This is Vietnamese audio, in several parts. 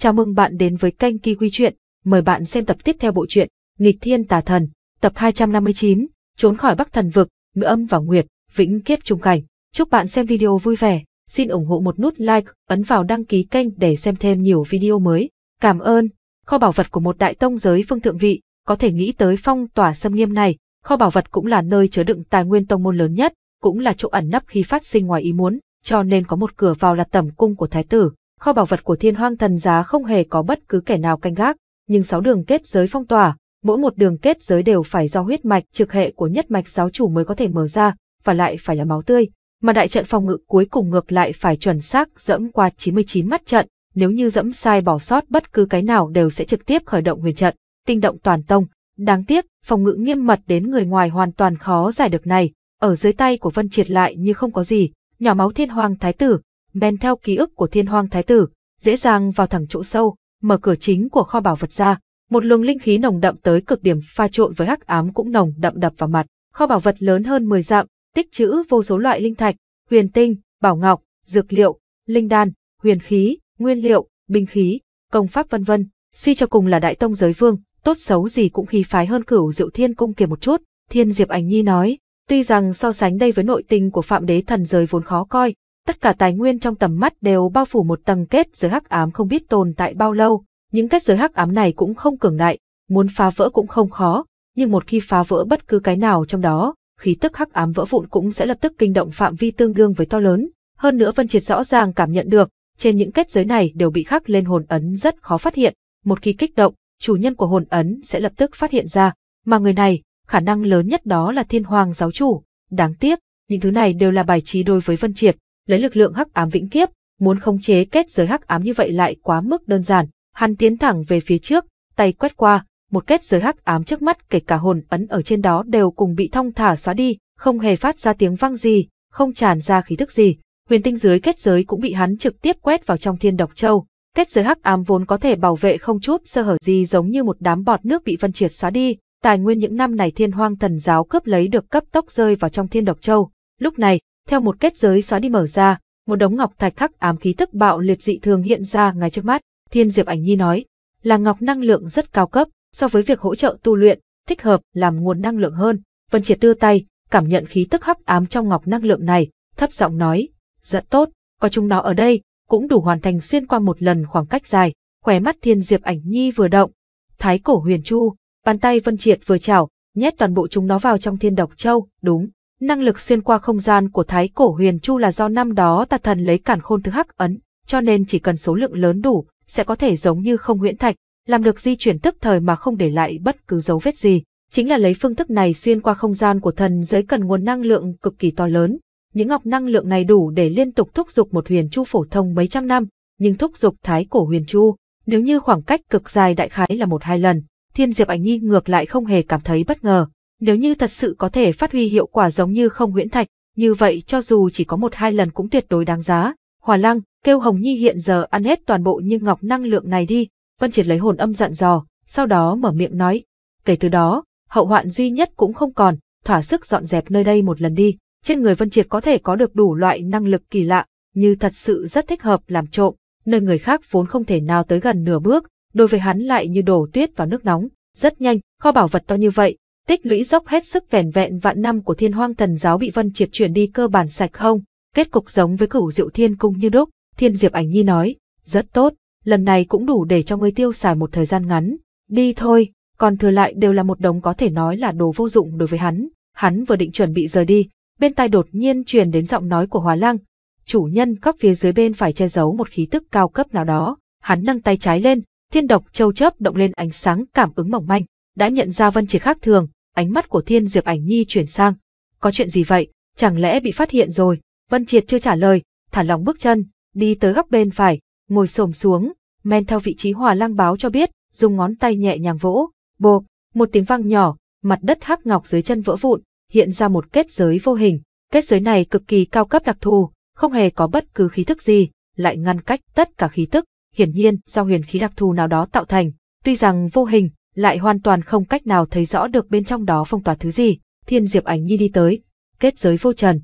Chào mừng bạn đến với kênh Kiwi Chuyện, mời bạn xem tập tiếp theo bộ truyện Nghịch Thiên Tà Thần, tập 259, trốn khỏi Bắc Thần Vực, Ngự Âm và Nguyệt, Vĩnh Kiếp Trung Cảnh. Chúc bạn xem video vui vẻ, xin ủng hộ một nút like, ấn vào đăng ký kênh để xem thêm nhiều video mới. Cảm ơn. Kho bảo vật của một đại tông giới phương thượng vị, có thể nghĩ tới phong tỏa xâm nghiêm này, kho bảo vật cũng là nơi chứa đựng tài nguyên tông môn lớn nhất, cũng là chỗ ẩn nấp khi phát sinh ngoài ý muốn, cho nên có một cửa vào là tầm cung của thái tử Kho bảo vật của thiên hoang thần giá không hề có bất cứ kẻ nào canh gác, nhưng sáu đường kết giới phong tỏa, mỗi một đường kết giới đều phải do huyết mạch trực hệ của nhất mạch giáo chủ mới có thể mở ra, và lại phải là máu tươi. Mà đại trận phòng ngự cuối cùng ngược lại phải chuẩn xác dẫm qua 99 mắt trận, nếu như dẫm sai bỏ sót bất cứ cái nào đều sẽ trực tiếp khởi động huyền trận, tinh động toàn tông. Đáng tiếc, phòng ngự nghiêm mật đến người ngoài hoàn toàn khó giải được này, ở dưới tay của Vân Triệt lại như không có gì, nhỏ máu thiên hoàng thái tử, men theo ký ức của thiên hoang thái tử, dễ dàng vào thẳng chỗ sâu, mở cửa chính của kho bảo vật ra. Một luồng linh khí nồng đậm tới cực điểm pha trộn với hắc ám cũng nồng đậm đập vào mặt. Kho bảo vật lớn hơn 10 dặm, tích trữ vô số loại linh thạch, huyền tinh, bảo ngọc, dược liệu, linh đan, huyền khí, nguyên liệu, binh khí, công pháp vân vân. Suy cho cùng là đại tông giới vương, tốt xấu gì cũng khí phái hơn cửu diệu thiên cung kia một chút. Thiên Diệp Ảnh Nhi nói, tuy rằng so sánh đây với nội tình của phạm đế thần giới vốn khó coi, Tất cả tài nguyên trong tầm mắt đều bao phủ một tầng kết giới hắc ám không biết tồn tại bao lâu, những kết giới hắc ám này cũng không cường đại, muốn phá vỡ cũng không khó, nhưng một khi phá vỡ bất cứ cái nào trong đó, khí tức hắc ám vỡ vụn cũng sẽ lập tức kinh động phạm vi tương đương với to lớn, hơn nữa Vân Triệt rõ ràng cảm nhận được, trên những kết giới này đều bị khắc lên hồn ấn rất khó phát hiện, một khi kích động, chủ nhân của hồn ấn sẽ lập tức phát hiện ra, mà người này, khả năng lớn nhất đó là Thiên Hoàng giáo chủ, đáng tiếc, những thứ này đều là bài trí đối với Vân Triệt, lấy lực lượng hắc ám vĩnh kiếp, muốn khống chế kết giới hắc ám như vậy lại quá mức đơn giản, hắn tiến thẳng về phía trước, tay quét qua, một kết giới hắc ám trước mắt kể cả hồn ấn ở trên đó đều cùng bị thong thả xóa đi, không hề phát ra tiếng vang gì, không tràn ra khí thức gì, huyền tinh dưới kết giới cũng bị hắn trực tiếp quét vào trong thiên độc châu. Kết giới hắc ám vốn có thể bảo vệ không chút sơ hở gì giống như một đám bọt nước bị phân triệt xóa đi, tài nguyên những năm này thiên hoang thần giáo cướp lấy được cấp tốc rơi vào trong thiên độc châu. Lúc này, theo một kết giới xóa đi mở ra, một đống ngọc thạch khắc ám khí tức bạo liệt dị thường hiện ra ngay trước mắt. Thiên Diệp Ảnh Nhi nói, là ngọc năng lượng rất cao cấp, so với việc hỗ trợ tu luyện, thích hợp làm nguồn năng lượng hơn. Vân Triệt đưa tay, cảm nhận khí tức hấp ám trong ngọc năng lượng này, thấp giọng nói, rất tốt, có chúng nó ở đây, cũng đủ hoàn thành xuyên qua một lần khoảng cách dài. Khóe mắt Thiên Diệp Ảnh Nhi vừa động, thái cổ huyền chu, bàn tay Vân Triệt vừa chảo, nhét toàn bộ chúng nó vào trong thiên độc châu, đúng, Năng lực xuyên qua không gian của Thái Cổ Huyền Chu là do năm đó tà thần lấy cản khôn thứ hắc ấn, cho nên chỉ cần số lượng lớn đủ, sẽ có thể giống như không huyễn thạch, làm được di chuyển tức thời mà không để lại bất cứ dấu vết gì. Chính là lấy phương thức này xuyên qua không gian của thần giới cần nguồn năng lượng cực kỳ to lớn. Những ngọc năng lượng này đủ để liên tục thúc giục một huyền chu phổ thông mấy trăm năm, nhưng thúc giục thái cổ huyền chu, nếu như khoảng cách cực dài đại khái là một hai lần, Thiên Diệp Ảnh Nhi ngược lại không hề cảm thấy bất ngờ, nếu như thật sự có thể phát huy hiệu quả giống như không nguyễn thạch, như vậy cho dù chỉ có một hai lần cũng tuyệt đối đáng giá. Hòa lăng, kêu Hồng Nhi hiện giờ ăn hết toàn bộ như ngọc năng lượng này đi, Vân Triệt lấy hồn âm dặn dò, sau đó mở miệng nói. Kể từ đó, hậu hoạn duy nhất cũng không còn, thỏa sức dọn dẹp nơi đây một lần đi. Trên người Vân Triệt có thể có được đủ loại năng lực kỳ lạ, như thật sự rất thích hợp làm trộm, nơi người khác vốn không thể nào tới gần nửa bước, đối với hắn lại như đổ tuyết vào nước nóng. Rất nhanh, kho bảo vật to như vậy, tích lũy dốc hết sức vẻn vẹn vạn năm của thiên hoang thần giáo bị vân triệt chuyển đi cơ bản sạch không, kết cục giống với cửu diệu thiên cung như đúc, thiên diệp ảnh nhi nói, rất tốt, lần này cũng đủ để cho ngươi tiêu xài một thời gian ngắn, đi thôi, còn thừa lại đều là một đống có thể nói là đồ vô dụng đối với hắn, hắn vừa định chuẩn bị rời đi, bên tai đột nhiên truyền đến giọng nói của Hòa Lăng, chủ nhân cấp phía dưới bên phải che giấu một khí tức cao cấp nào đó, hắn nâng tay trái lên, thiên độc châu chớp động lên ánh sáng cảm ứng mỏng manh, đã nhận ra Vân Triệt khác thường, ánh mắt của Thiên Diệp Ảnh Nhi chuyển sang. Có chuyện gì vậy? Chẳng lẽ bị phát hiện rồi? Vân Triệt chưa trả lời, thả lòng bước chân, đi tới góc bên phải, ngồi xổm xuống, men theo vị trí hòa lăng báo cho biết, dùng ngón tay nhẹ nhàng vỗ, bộp, một tiếng vang nhỏ, mặt đất hắc ngọc dưới chân vỡ vụn, hiện ra một kết giới vô hình. Kết giới này cực kỳ cao cấp đặc thù, không hề có bất cứ khí thức gì, lại ngăn cách tất cả khí tức, hiển nhiên do huyền khí đặc thù nào đó tạo thành, tuy rằng vô hình, lại hoàn toàn không cách nào thấy rõ được bên trong đó phong tỏa thứ gì. Thiên Diệp Ảnh Nhi đi tới, kết giới vô trần.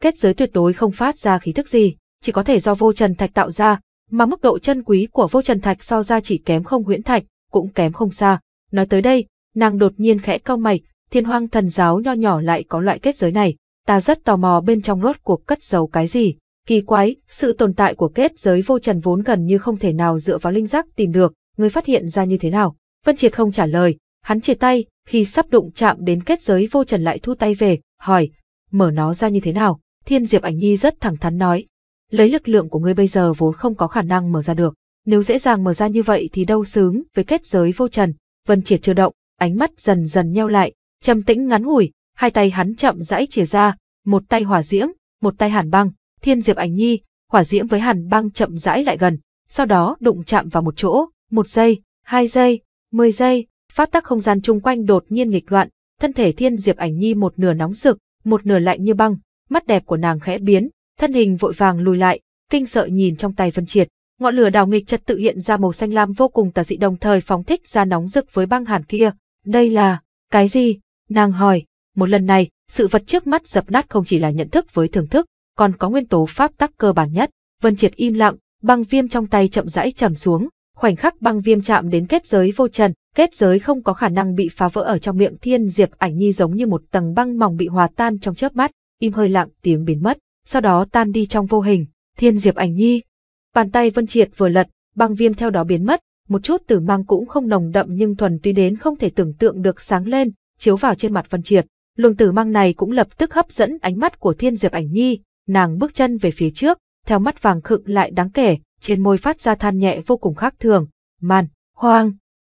Kết giới tuyệt đối không phát ra khí thức gì, chỉ có thể do vô trần thạch tạo ra, mà mức độ chân quý của vô trần thạch so ra chỉ kém không huyễn thạch, cũng kém không xa. Nói tới đây, nàng đột nhiên khẽ cau mày, Thiên Hoang Thần giáo nho nhỏ lại có loại kết giới này, ta rất tò mò bên trong rốt cuộc cất giấu cái gì. Kỳ quái, sự tồn tại của kết giới vô trần vốn gần như không thể nào dựa vào linh giác tìm được, người phát hiện ra như thế nào? Vân Triệt không trả lời, hắn chia tay, khi sắp đụng chạm đến kết giới vô trần lại thu tay về, hỏi, mở nó ra như thế nào? Thiên Diệp Ảnh Nhi rất thẳng thắn nói, lấy lực lượng của ngươi bây giờ vốn không có khả năng mở ra được, nếu dễ dàng mở ra như vậy thì đâu xứng với kết giới vô trần. Vân Triệt chưa động, ánh mắt dần dần nheo lại, trầm tĩnh ngắn ngủi, hai tay hắn chậm rãi chìa ra, một tay hỏa diễm, một tay hàn băng, Thiên Diệp Ảnh Nhi, hỏa diễm với hàn băng chậm rãi lại gần, sau đó đụng chạm vào một chỗ, một giây, hai giây, 10 giây, pháp tắc không gian chung quanh đột nhiên nghịch loạn, thân thể Thiên Diệp Ảnh Nhi một nửa nóng rực, một nửa lạnh như băng, mắt đẹp của nàng khẽ biến, thân hình vội vàng lùi lại, kinh sợ nhìn trong tay Vân Triệt. Ngọn lửa đào nghịch chợt tự hiện ra màu xanh lam vô cùng tà dị đồng thời phóng thích ra nóng rực với băng hàn kia. Đây là cái gì? Nàng hỏi. Một lần này, sự vật trước mắt dập nát không chỉ là nhận thức với thưởng thức, còn có nguyên tố pháp tắc cơ bản nhất. Vân Triệt im lặng, băng viêm trong tay chậm rãi trầm xuống, khoảnh khắc băng viêm chạm đến kết giới vô trần, kết giới không có khả năng bị phá vỡ ở trong miệng Thiên Diệp Ảnh Nhi giống như một tầng băng mỏng bị hòa tan trong chớp mắt, im hơi lặng tiếng biến mất, sau đó tan đi trong vô hình. Thiên Diệp Ảnh Nhi, bàn tay Vân Triệt vừa lật, băng viêm theo đó biến mất, một chút tử mang cũng không nồng đậm nhưng thuần túy đến không thể tưởng tượng được sáng lên, chiếu vào trên mặt Vân Triệt. Luồng tử mang này cũng lập tức hấp dẫn ánh mắt của Thiên Diệp Ảnh Nhi, nàng bước chân về phía trước, theo mắt vàng khựng lại đáng kể, trên môi phát ra than nhẹ vô cùng khác thường, man, hoang,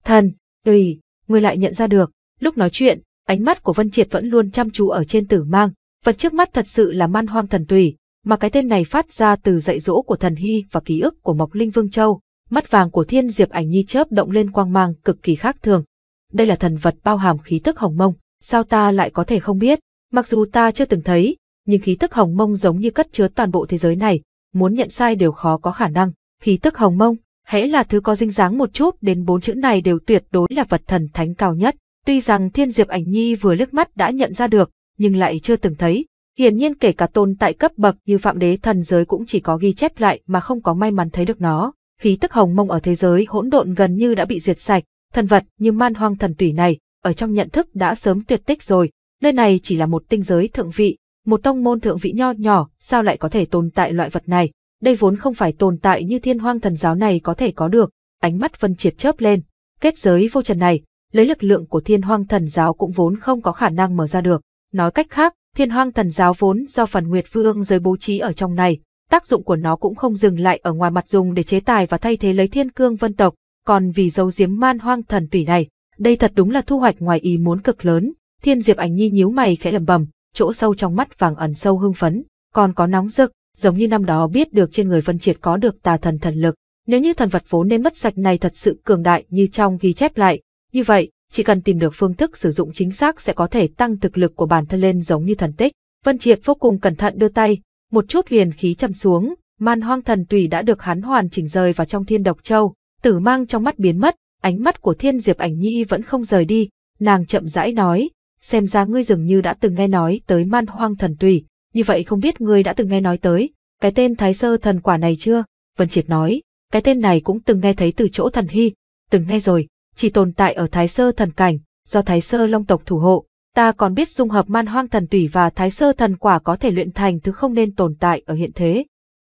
thần, tùy, người lại nhận ra được. Lúc nói chuyện, ánh mắt của Vân Triệt vẫn luôn chăm chú ở trên tử mang, vật trước mắt thật sự là man hoang thần tùy, mà cái tên này phát ra từ dạy dỗ của thần hy và ký ức của Mộc Linh Vương Châu. Mắt vàng của Thiên Diệp Ảnh Nhi chớp động lên quang mang cực kỳ khác thường. Đây là thần vật bao hàm khí tức hồng mông, sao ta lại có thể không biết, mặc dù ta chưa từng thấy, nhưng khí tức hồng mông giống như cất chứa toàn bộ thế giới này, muốn nhận sai đều khó có khả năng. Khí tức hồng mông, hễ là thứ có dinh dáng một chút đến bốn chữ này đều tuyệt đối là vật thần thánh cao nhất. Tuy rằng Thiên Diệp Ảnh Nhi vừa lướt mắt đã nhận ra được, nhưng lại chưa từng thấy. Hiển nhiên kể cả tồn tại cấp bậc như phạm đế thần giới cũng chỉ có ghi chép lại mà không có may mắn thấy được nó. Khí tức hồng mông ở thế giới hỗn độn gần như đã bị diệt sạch, thần vật như man hoang thần tủy này, ở trong nhận thức đã sớm tuyệt tích rồi. Nơi này chỉ là một tinh giới thượng vị, một tông môn thượng vị nho nhỏ, sao lại có thể tồn tại loại vật này? Đây vốn không phải tồn tại như thiên hoang thần giáo này có thể có được. Ánh mắt Vân Triệt chớp lên. Kết giới vô trần này, lấy lực lượng của thiên hoang thần giáo cũng vốn không có khả năng mở ra được. Nói cách khác, thiên hoang thần giáo vốn do phần nguyệt vương giới bố trí ở trong này. Tác dụng của nó cũng không dừng lại ở ngoài mặt dùng để chế tài và thay thế lấy thiên cương vân tộc. Còn vì dấu diếm man hoang thần tủy này, đây thật đúng là thu hoạch ngoài ý muốn cực lớn. Thiên Diệp ảnh Nhi nhíu mày khẽ lẩm bẩm, chỗ sâu trong mắt vàng ẩn sâu hưng phấn, còn có nóng rực, giống như năm đó biết được trên người Vân Triệt có được tà thần thần lực. Nếu như thần vật vốn nên mất sạch này thật sự cường đại như trong ghi chép lại, như vậy, chỉ cần tìm được phương thức sử dụng chính xác sẽ có thể tăng thực lực của bản thân lên giống như thần tích. Vân Triệt vô cùng cẩn thận đưa tay, một chút huyền khí chầm xuống, man hoang thần tùy đã được hắn hoàn chỉnh rời vào trong thiên độc châu, tử mang trong mắt biến mất, ánh mắt của thiên diệp ảnh nhi vẫn không rời đi, nàng chậm rãi nói, xem ra ngươi dường như đã từng nghe nói tới man hoang thần tùy, như vậy không biết ngươi đã từng nghe nói tới, cái tên thái sơ thần quả này chưa? Vân Triệt nói, cái tên này cũng từng nghe thấy từ chỗ thần hy, từng nghe rồi, chỉ tồn tại ở thái sơ thần cảnh, do thái sơ long tộc thủ hộ, ta còn biết dung hợp man hoang thần tùy và thái sơ thần quả có thể luyện thành thứ không nên tồn tại ở hiện thế.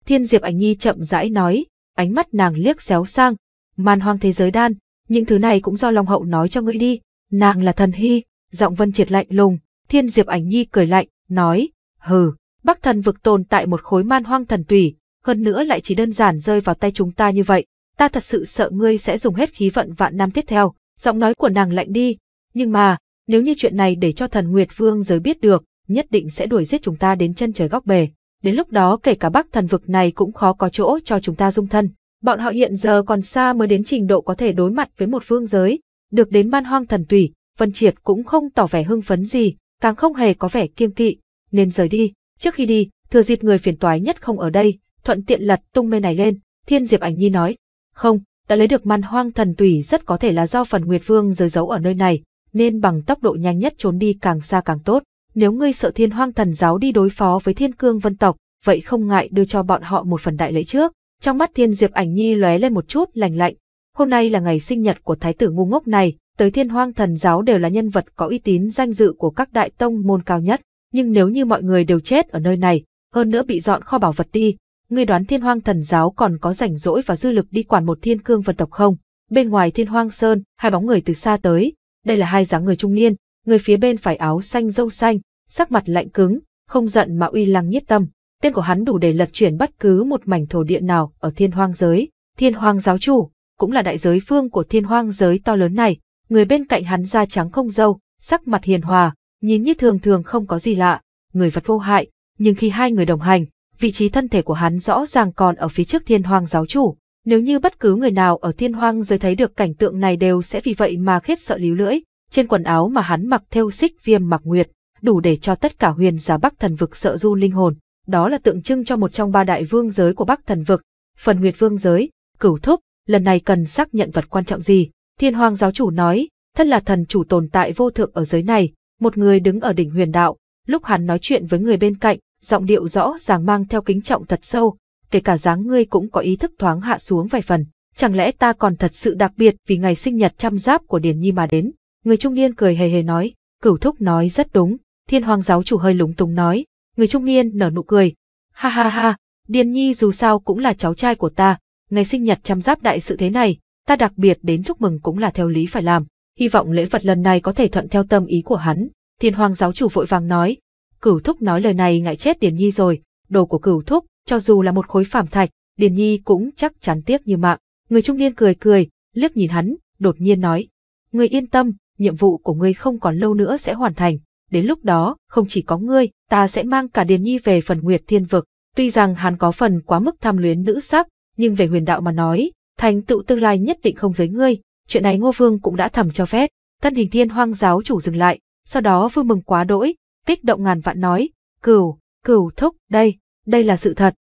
Thiên Diệp Ảnh Nhi chậm rãi nói, ánh mắt nàng liếc xéo sang, man hoang thế giới đan, những thứ này cũng do Long Hậu nói cho ngươi đi, nàng là thần hy, giọng Vân Triệt lạnh lùng, Thiên Diệp Ảnh Nhi cười lạnh, nói, hừ, Bắc thần vực tồn tại một khối man hoang thần tùy, hơn nữa lại chỉ đơn giản rơi vào tay chúng ta như vậy, ta thật sự sợ ngươi sẽ dùng hết khí vận vạn năm tiếp theo, giọng nói của nàng lạnh đi, nhưng mà, nếu như chuyện này để cho thần Nguyệt Vương giới biết được, nhất định sẽ đuổi giết chúng ta đến chân trời góc bể. Đến lúc đó kể cả bắc thần vực này cũng khó có chỗ cho chúng ta dung thân. Bọn họ hiện giờ còn xa mới đến trình độ có thể đối mặt với một phương giới, được đến man hoang thần tùy, Vân Triệt cũng không tỏ vẻ hưng phấn gì, càng không hề có vẻ kiêng kỵ, nên rời đi. Trước khi đi, thừa dịp người phiền toái nhất không ở đây, thuận tiện lật tung mê này lên, Thiên Diệp Ảnh Nhi nói, không, đã lấy được man hoang thần tùy rất có thể là do phần Nguyệt Vương giới giấu ở nơi này, nên bằng tốc độ nhanh nhất trốn đi càng xa càng tốt. Nếu ngươi sợ thiên hoang thần giáo đi đối phó với thiên cương vân tộc, vậy không ngại đưa cho bọn họ một phần đại lễ trước. Trong mắt thiên diệp ảnh nhi lóe lên một chút lành lạnh. Hôm nay là ngày sinh nhật của thái tử ngu ngốc này, tới thiên hoang thần giáo đều là nhân vật có uy tín danh dự của các đại tông môn cao nhất, nhưng nếu như mọi người đều chết ở nơi này, hơn nữa bị dọn kho bảo vật đi, người đoán thiên hoang thần giáo còn có rảnh rỗi và dư lực đi quản một thiên cương vật tộc không? Bên ngoài thiên hoang sơn, hai bóng người từ xa tới, đây là hai dáng người trung niên, người phía bên phải áo xanh dâu xanh, sắc mặt lạnh cứng, không giận mà uy lăng nhiếp tâm, tên của hắn đủ để lật chuyển bất cứ một mảnh thổ địa nào ở thiên hoang giới. Thiên hoang giáo chủ, cũng là đại giới phương của thiên hoang giới to lớn này, người bên cạnh hắn da trắng không dâu, sắc mặt hiền hòa, nhìn như thường thường không có gì lạ, người vật vô hại, nhưng khi hai người đồng hành, vị trí thân thể của hắn rõ ràng còn ở phía trước thiên hoang giáo chủ. Nếu như bất cứ người nào ở thiên hoang giới thấy được cảnh tượng này đều sẽ vì vậy mà khiếp sợ líu lưỡi, trên quần áo mà hắn mặc theo xích viêm mặc nguyệt, đủ để cho tất cả huyền giả Bắc Thần Vực sợ run linh hồn. Đó là tượng trưng cho một trong ba đại vương giới của Bắc Thần Vực, phần nguyệt vương giới, cửu thúc, lần này cần xác nhận vật quan trọng gì, Thiên Hoàng giáo chủ nói, thân là thần chủ tồn tại vô thượng ở giới này, một người đứng ở đỉnh huyền đạo, lúc hắn nói chuyện với người bên cạnh, giọng điệu rõ ràng mang theo kính trọng thật sâu, kể cả dáng ngươi cũng có ý thức thoáng hạ xuống vài phần. Chẳng lẽ ta còn thật sự đặc biệt vì ngày sinh nhật trăm giáp của Điền Nhi mà đến? Người trung niên cười hề hề nói, cửu thúc nói rất đúng, thiên hoàng giáo chủ hơi lúng túng nói, người trung niên nở nụ cười. Ha ha ha, Điền Nhi dù sao cũng là cháu trai của ta, ngày sinh nhật trăm giáp đại sự thế này, Ta đặc biệt đến chúc mừng cũng là theo lý phải làm, hy vọng lễ vật lần này có thể thuận theo tâm ý của hắn. Thiên hoàng giáo chủ vội vàng nói, cửu thúc nói lời này ngại chết Điền Nhi rồi, đồ của cửu thúc, cho dù là một khối phàm thạch, Điền Nhi cũng chắc chắn tiếc như mạng. Người trung niên cười cười, liếc nhìn hắn, đột nhiên nói, người yên tâm, nhiệm vụ của người không còn lâu nữa sẽ hoàn thành. Đến lúc đó, không chỉ có ngươi, ta sẽ mang cả Điền Nhi về phần Nguyệt Thiên Vực. Tuy rằng hắn có phần quá mức tham luyến nữ sắc, nhưng về huyền đạo mà nói, thành tựu tương lai nhất định không giới ngươi, chuyện này Ngô Vương cũng đã thầm cho phép. Thân hình thiên hoang giáo chủ dừng lại, sau đó vui mừng quá đỗi, kích động ngàn vạn nói, cửu, cửu thúc, đây, đây là sự thật.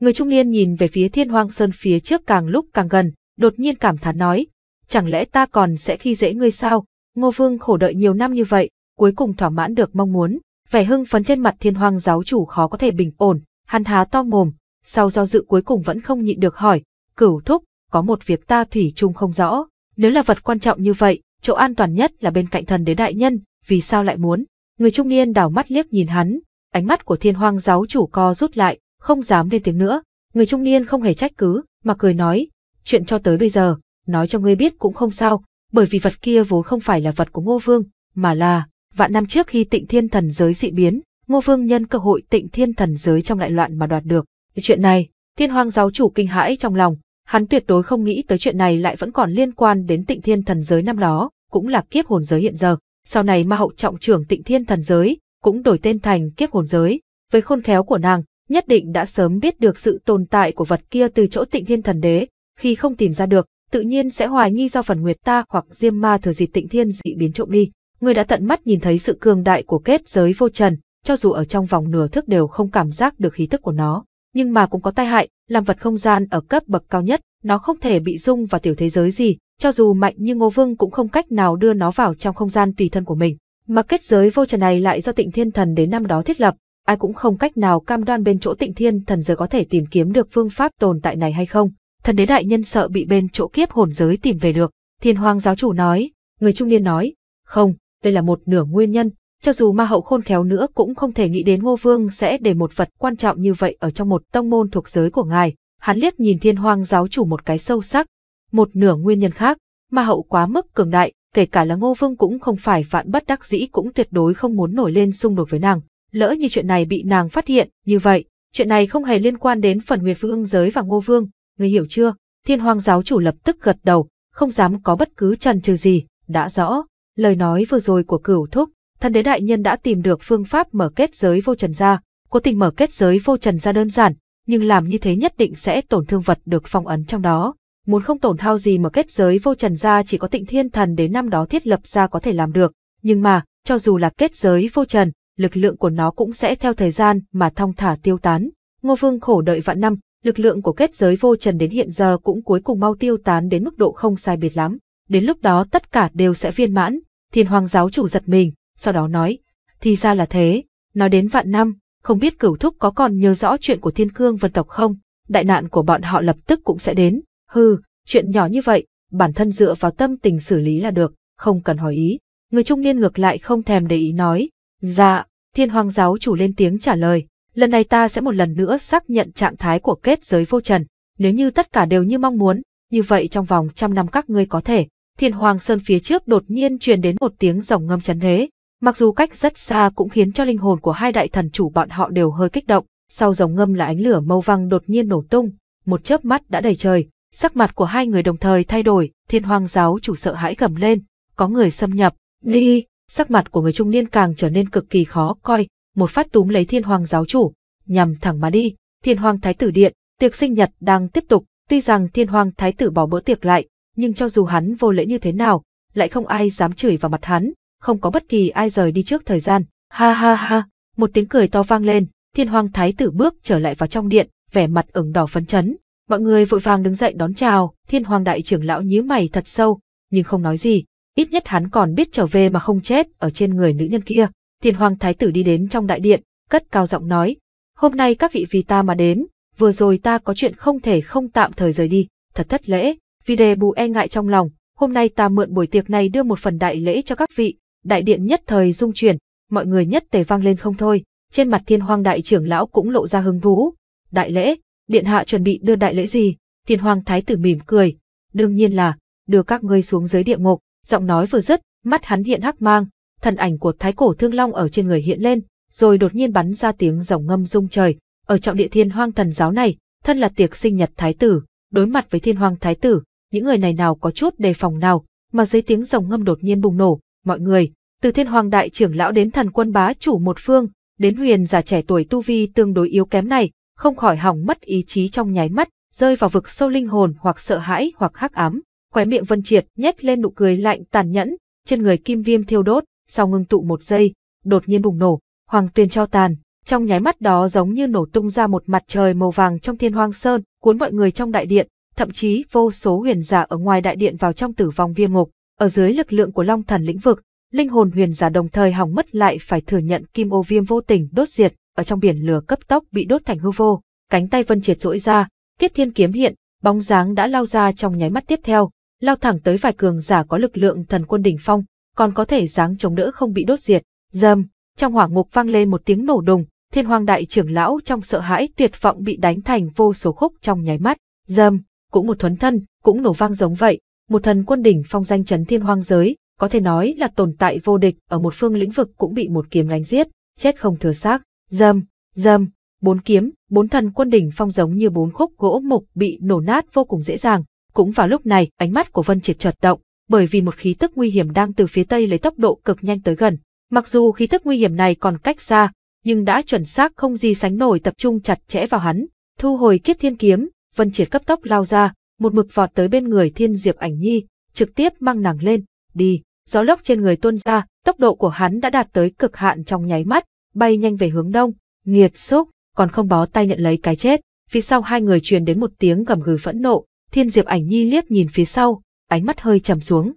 Người trung niên nhìn về phía thiên hoang sơn phía trước càng lúc càng gần, đột nhiên cảm thán nói, chẳng lẽ ta còn sẽ khi dễ ngươi sao, ngô vương khổ đợi nhiều năm như vậy, cuối cùng thỏa mãn được mong muốn, vẻ hưng phấn trên mặt thiên hoang giáo chủ khó có thể bình ổn, hắn há to mồm, sau do dự cuối cùng vẫn không nhịn được hỏi, cửu thúc, có một việc ta thủy chung không rõ. Nếu là vật quan trọng như vậy, chỗ an toàn nhất là bên cạnh thần đế đại nhân, vì sao lại muốn? Người trung niên đảo mắt liếc nhìn hắn, ánh mắt của thiên hoang giáo chủ co rút lại, không dám lên tiếng nữa. Người trung niên không hề trách cứ, mà cười nói, chuyện cho tới bây giờ, nói cho ngươi biết cũng không sao, bởi vì vật kia vốn không phải là vật của ngô vương, mà là, vạn năm trước khi tịnh thiên thần giới dị biến, ngô vương nhân cơ hội tịnh thiên thần giới trong đại loạn mà đoạt được. Chuyện này, thiên hoang giáo chủ kinh hãi trong lòng, Hắn tuyệt đối không nghĩ tới chuyện này lại vẫn còn liên quan đến tịnh thiên thần giới năm đó, cũng là kiếp hồn giới hiện giờ. Sau này ma hậu trọng trưởng tịnh thiên thần giới, cũng đổi tên thành kiếp hồn giới. Với khôn khéo của nàng, nhất định đã sớm biết được sự tồn tại của vật kia từ chỗ tịnh thiên thần đế. Khi không tìm ra được, tự nhiên sẽ hoài nghi do phần nguyệt ta hoặc diêm ma thừa dịp tịnh thiên dị biến trộm đi. Người đã tận mắt nhìn thấy sự cường đại của kết giới vô trần, cho dù ở trong vòng nửa thước đều không cảm giác được khí tức của nó nhưng mà cũng có tai hại, làm vật không gian ở cấp bậc cao nhất, nó không thể bị dung vào tiểu thế giới gì, cho dù mạnh như Ngô Vương cũng không cách nào đưa nó vào trong không gian tùy thân của mình. Mà kết giới vô trần này lại do Tịnh Thiên Thần đến năm đó thiết lập, ai cũng không cách nào cam đoan bên chỗ Tịnh Thiên Thần giới có thể tìm kiếm được phương pháp tồn tại này hay không. Thần đế đại nhân sợ bị bên chỗ kiếp hồn giới tìm về được. Thiên Hoàng giáo chủ nói, người trung niên nói, không, đây là một nửa nguyên nhân, cho dù ma hậu khôn khéo nữa cũng không thể nghĩ đến Ngô Vương sẽ để một vật quan trọng như vậy ở trong một tông môn thuộc giới của ngài. Hắn liếc nhìn thiên hoang giáo chủ một cái sâu sắc. Một nửa nguyên nhân khác, ma hậu quá mức cường đại, kể cả là Ngô Vương cũng không phải vạn bất đắc dĩ cũng tuyệt đối không muốn nổi lên xung đột với nàng. Lỡ như chuyện này bị nàng phát hiện, như vậy, chuyện này không hề liên quan đến phần nguyệt vương giới và Ngô Vương, người hiểu chưa? Thiên hoang giáo chủ lập tức gật đầu, không dám có bất cứ trần trừ gì, đã rõ. Lời nói vừa rồi của cửu thúc, thần đế đại nhân đã tìm được phương pháp mở kết giới vô trần ra. Cố tình mở kết giới vô trần ra đơn giản, nhưng làm như thế nhất định sẽ tổn thương vật được phong ấn trong đó. Muốn không tổn hao gì mở kết giới vô trần ra chỉ có tịnh thiên thần đến năm đó thiết lập ra có thể làm được. Nhưng mà, cho dù là kết giới vô trần, lực lượng của nó cũng sẽ theo thời gian mà thong thả tiêu tán. Ngô Vương khổ đợi vạn năm, lực lượng của kết giới vô trần đến hiện giờ cũng cuối cùng mau tiêu tán đến mức độ không sai biệt lắm. Đến lúc đó tất cả đều sẽ viên mãn, thiên hoàng giáo chủ giật mình, sau đó nói, thì ra là thế, nói đến vạn năm, không biết cửu thúc có còn nhớ rõ chuyện của thiên cương vân tộc không, đại nạn của bọn họ lập tức cũng sẽ đến, hừ, chuyện nhỏ như vậy, bản thân dựa vào tâm tình xử lý là được, không cần hỏi ý. Người trung niên ngược lại không thèm để ý nói, dạ, thiên hoàng giáo chủ lên tiếng trả lời, lần này ta sẽ một lần nữa xác nhận trạng thái của kết giới vô trần, nếu như tất cả đều như mong muốn, như vậy trong vòng trăm năm các ngươi có thể, thiên hoàng sơn phía trước đột nhiên truyền đến một tiếng rồng ngâm chấn thế, Mặc dù cách rất xa cũng khiến cho linh hồn của hai đại thần chủ bọn họ đều hơi kích động, sau dòng ngâm là ánh lửa màu vàng đột nhiên nổ tung, một chớp mắt đã đầy trời, sắc mặt của hai người đồng thời thay đổi, thiên hoàng giáo chủ sợ hãi gầm lên, có người xâm nhập, đi, sắc mặt của người trung niên càng trở nên cực kỳ khó coi, một phát túm lấy thiên hoàng giáo chủ, nhằm thẳng mà đi, thiên hoàng thái tử điện, tiệc sinh nhật đang tiếp tục, tuy rằng thiên hoàng thái tử bỏ bữa tiệc lại, nhưng cho dù hắn vô lễ như thế nào, lại không ai dám chửi vào mặt hắn, không có bất kỳ ai rời đi trước thời gian. Ha ha ha, một tiếng cười to vang lên, thiên hoàng thái tử bước trở lại vào trong điện, vẻ mặt ửng đỏ phấn chấn. Mọi người vội vàng đứng dậy đón chào, thiên hoàng đại trưởng lão nhíu mày thật sâu, nhưng không nói gì, ít nhất hắn còn biết trở về mà không chết ở trên người nữ nhân kia. Thiên hoàng thái tử đi đến trong đại điện, cất cao giọng nói, hôm nay các vị vì ta mà đến, vừa rồi ta có chuyện không thể không tạm thời rời đi, thật thất lễ, vì đề bù e ngại trong lòng, hôm nay ta mượn buổi tiệc này đưa một phần đại lễ cho các vị, đại điện nhất thời rung chuyển, mọi người nhất tề vang lên không thôi, trên mặt thiên hoàng đại trưởng lão cũng lộ ra hứng thú. Đại lễ, điện hạ chuẩn bị đưa đại lễ gì? Thiên hoàng thái tử mỉm cười, đương nhiên là, đưa các ngươi xuống dưới địa ngục, giọng nói vừa dứt, mắt hắn hiện hắc mang, thần ảnh của thái cổ thương long ở trên người hiện lên, rồi đột nhiên bắn ra tiếng rồng ngâm rung trời. Ở trọng địa thiên hoàng thần giáo này, thân là tiệc sinh nhật thái tử, đối mặt với thiên hoàng thái tử, những người này nào có chút đề phòng nào, mà dưới tiếng rồng ngâm đột nhiên bùng nổ, mọi người, từ thiên hoàng đại trưởng lão đến thần quân bá chủ một phương, đến huyền giả trẻ tuổi tu vi tương đối yếu kém này, không khỏi hỏng mất ý chí trong nháy mắt, rơi vào vực sâu linh hồn hoặc sợ hãi hoặc hắc ám. Khóe miệng Vân Triệt nhếch lên nụ cười lạnh tàn nhẫn, trên người kim viêm thiêu đốt, sau ngưng tụ một giây, đột nhiên bùng nổ, hoàng tuyền cho tàn, trong nháy mắt đó giống như nổ tung ra một mặt trời màu vàng trong thiên hoang sơn, cuốn mọi người trong đại điện, thậm chí vô số huyền giả ở ngoài đại điện vào trong tử vong viêm ngục. Ở dưới lực lượng của long thần lĩnh vực, linh hồn huyền giả đồng thời hỏng mất lại phải thừa nhận kim ô viêm vô tình đốt diệt, ở trong biển lửa cấp tốc bị đốt thành hư vô, cánh tay Vân Triệt rỗi ra, tiếp thiên kiếm hiện, bóng dáng đã lao ra trong nháy mắt tiếp theo, lao thẳng tới vài cường giả có lực lượng thần quân đỉnh phong, còn có thể dáng chống đỡ không bị đốt diệt. Dầm, trong hỏa ngục vang lên một tiếng nổ đùng, Thiên Hoàng đại trưởng lão trong sợ hãi tuyệt vọng bị đánh thành vô số khúc trong nháy mắt. Dầm, cũng một thuấn thân, cũng nổ vang giống vậy, một thần quân đỉnh phong danh chấn thiên hoang giới, có thể nói là tồn tại vô địch ở một phương lĩnh vực cũng bị một kiếm đánh giết, chết không thừa xác. Dâm, dâm, bốn kiếm, bốn thần quân đỉnh phong giống như bốn khúc gỗ mục bị nổ nát vô cùng dễ dàng. Cũng vào lúc này, ánh mắt của Vân Triệt chợt động, bởi vì một khí tức nguy hiểm đang từ phía tây lấy tốc độ cực nhanh tới gần. Mặc dù khí tức nguy hiểm này còn cách xa, nhưng đã chuẩn xác không gì sánh nổi tập trung chặt chẽ vào hắn. Thu hồi kiếp thiên kiếm, Vân Triệt cấp tốc lao ra, một mực vọt tới bên người thiên diệp ảnh nhi, trực tiếp mang nàng lên, đi, gió lốc trên người tuôn ra, tốc độ của hắn đã đạt tới cực hạn trong nháy mắt, bay nhanh về hướng đông, nghiệt xúc, còn không bó tay nhận lấy cái chết, phía sau hai người truyền đến một tiếng gầm gừ phẫn nộ, thiên diệp ảnh nhi liếc nhìn phía sau, ánh mắt hơi trầm xuống.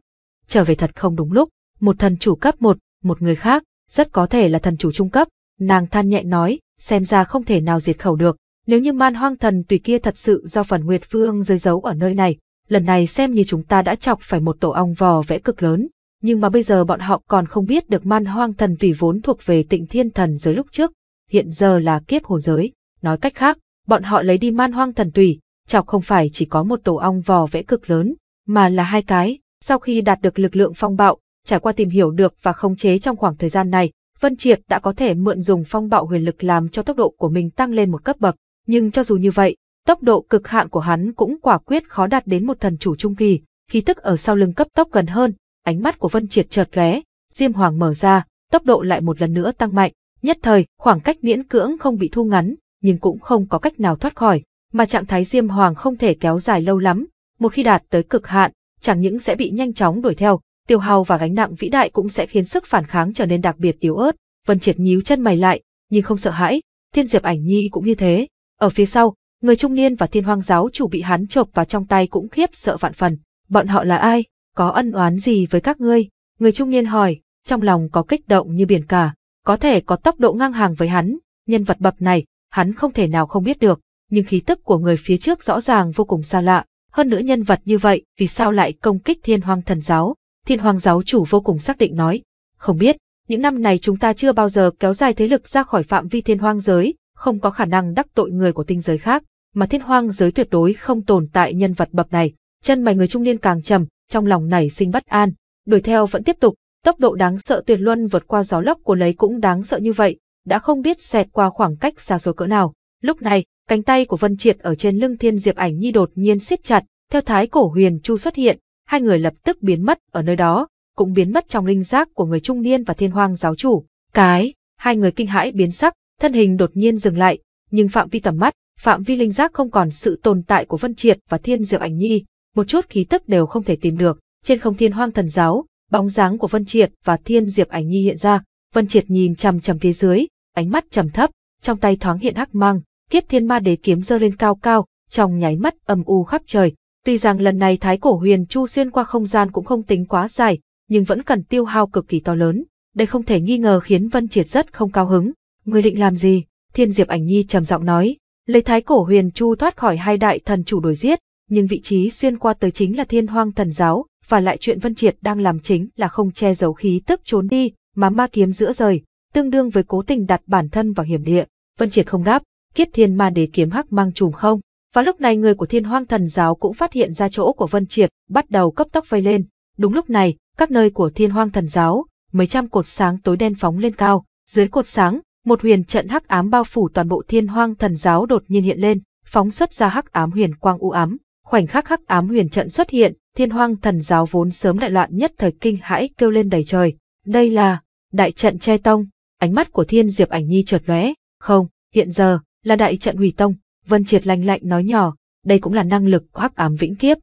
Trở về thật không đúng lúc, một thần chủ cấp một, một người khác, rất có thể là thần chủ trung cấp, nàng than nhẹ nói, xem ra không thể nào diệt khẩu được, nếu như man hoang thần tùy kia thật sự do phần Nguyệt Vương rơi giấu ở nơi này, lần này xem như chúng ta đã chọc phải một tổ ong vò vẽ cực lớn, nhưng mà bây giờ bọn họ còn không biết được man hoang thần tùy vốn thuộc về tịnh thiên thần giới lúc trước, hiện giờ là kiếp hồn giới. Nói cách khác, bọn họ lấy đi man hoang thần tùy, chọc không phải chỉ có một tổ ong vò vẽ cực lớn, mà là hai cái. Sau khi đạt được lực lượng phong bạo, trải qua tìm hiểu được và khống chế trong khoảng thời gian này, Vân Triệt đã có thể mượn dùng phong bạo huyền lực làm cho tốc độ của mình tăng lên một cấp bậc. Nhưng cho dù như vậy, tốc độ cực hạn của hắn cũng quả quyết khó đạt đến một thần chủ trung kỳ, khí tức ở sau lưng cấp tốc gần hơn, ánh mắt của Vân Triệt chợt lóe, Diêm Hoàng mở ra, tốc độ lại một lần nữa tăng mạnh, nhất thời, khoảng cách miễn cưỡng không bị thu ngắn, nhưng cũng không có cách nào thoát khỏi, mà trạng thái Diêm Hoàng không thể kéo dài lâu lắm, một khi đạt tới cực hạn, chẳng những sẽ bị nhanh chóng đuổi theo, tiêu hao và gánh nặng vĩ đại cũng sẽ khiến sức phản kháng trở nên đặc biệt yếu ớt. Vân Triệt nhíu chân mày lại, nhưng không sợ hãi, Thiên Diệp Ảnh Nhi cũng như thế, ở phía sau, người trung niên và thiên hoang giáo chủ bị hắn chộp vào trong tay cũng khiếp sợ vạn phần. Bọn họ là ai? Có ân oán gì với các ngươi? Người trung niên hỏi, trong lòng có kích động như biển cả, có thể có tốc độ ngang hàng với hắn, nhân vật bậc này, hắn không thể nào không biết được, nhưng khí tức của người phía trước rõ ràng vô cùng xa lạ, hơn nữa nhân vật như vậy vì sao lại công kích thiên hoang thần giáo? Thiên hoang giáo chủ vô cùng xác định nói, không biết, những năm này chúng ta chưa bao giờ kéo dài thế lực ra khỏi phạm vi thiên hoang giới, không có khả năng đắc tội người của tinh giới khác, mà thiên hoang giới tuyệt đối không tồn tại nhân vật bậc này. Chân mày người trung niên càng trầm, trong lòng nảy sinh bất an, đuổi theo vẫn tiếp tục, tốc độ đáng sợ tuyệt luân vượt qua gió lốc của lấy cũng đáng sợ như vậy, đã không biết xẹt qua khoảng cách xa xôi cỡ nào. Lúc này, cánh tay của Vân Triệt ở trên lưng Thiên Diệp Ảnh Nhi đột nhiên siết chặt, theo thái cổ huyền chu xuất hiện, hai người lập tức biến mất ở nơi đó, cũng biến mất trong linh giác của người trung niên và thiên hoang giáo chủ. Cái, hai người kinh hãi biến sắc, thân hình đột nhiên dừng lại, nhưng phạm vi tầm mắt, phạm vi linh giác không còn sự tồn tại của Vân Triệt và Thiên Diệp Ảnh Nhi, một chút khí tức đều không thể tìm được. Trên không thiên hoang thần giáo, bóng dáng của Vân Triệt và Thiên Diệp Ảnh Nhi hiện ra, Vân Triệt nhìn chằm chằm phía dưới, ánh mắt trầm thấp, trong tay thoáng hiện hắc mang, kiếp thiên ma đế kiếm giơ lên cao cao, trong nháy mắt âm u khắp trời. Tuy rằng lần này Thái Cổ Huyền Chu xuyên qua không gian cũng không tính quá dài, nhưng vẫn cần tiêu hao cực kỳ to lớn. Đây không thể nghi ngờ khiến Vân Triệt rất không cao hứng. Ngươi định làm gì? Thiên Diệp Ảnh Nhi trầm giọng nói, lấy thái cổ huyền chu thoát khỏi hai đại thần chủ đuổi giết, nhưng vị trí xuyên qua tới chính là thiên hoang thần giáo, và lại chuyện Vân Triệt đang làm chính là không che giấu khí tức trốn đi, mà ma kiếm giữa rời, tương đương với cố tình đặt bản thân vào hiểm địa. Vân Triệt không đáp, Kiết thiên ma đế kiếm hắc mang trùm không. Và lúc này người của thiên hoang thần giáo cũng phát hiện ra chỗ của Vân Triệt, bắt đầu cấp tốc vây lên. Đúng lúc này, các nơi của thiên hoang thần giáo, mấy trăm cột sáng tối đen phóng lên cao, dưới cột sáng, một huyền trận hắc ám bao phủ toàn bộ thiên hoang thần giáo đột nhiên hiện lên, phóng xuất ra hắc ám huyền quang u ám. Khoảnh khắc hắc ám huyền trận xuất hiện, thiên hoang thần giáo vốn sớm đại loạn nhất thời kinh hãi kêu lên đầy trời. Đây là đại trận che tông, ánh mắt của thiên diệp ảnh nhi chợt lóe, không, hiện giờ là đại trận hủy tông. Vân Triệt lanh lạnh nói nhỏ, đây cũng là năng lực của hắc ám vĩnh kiếp.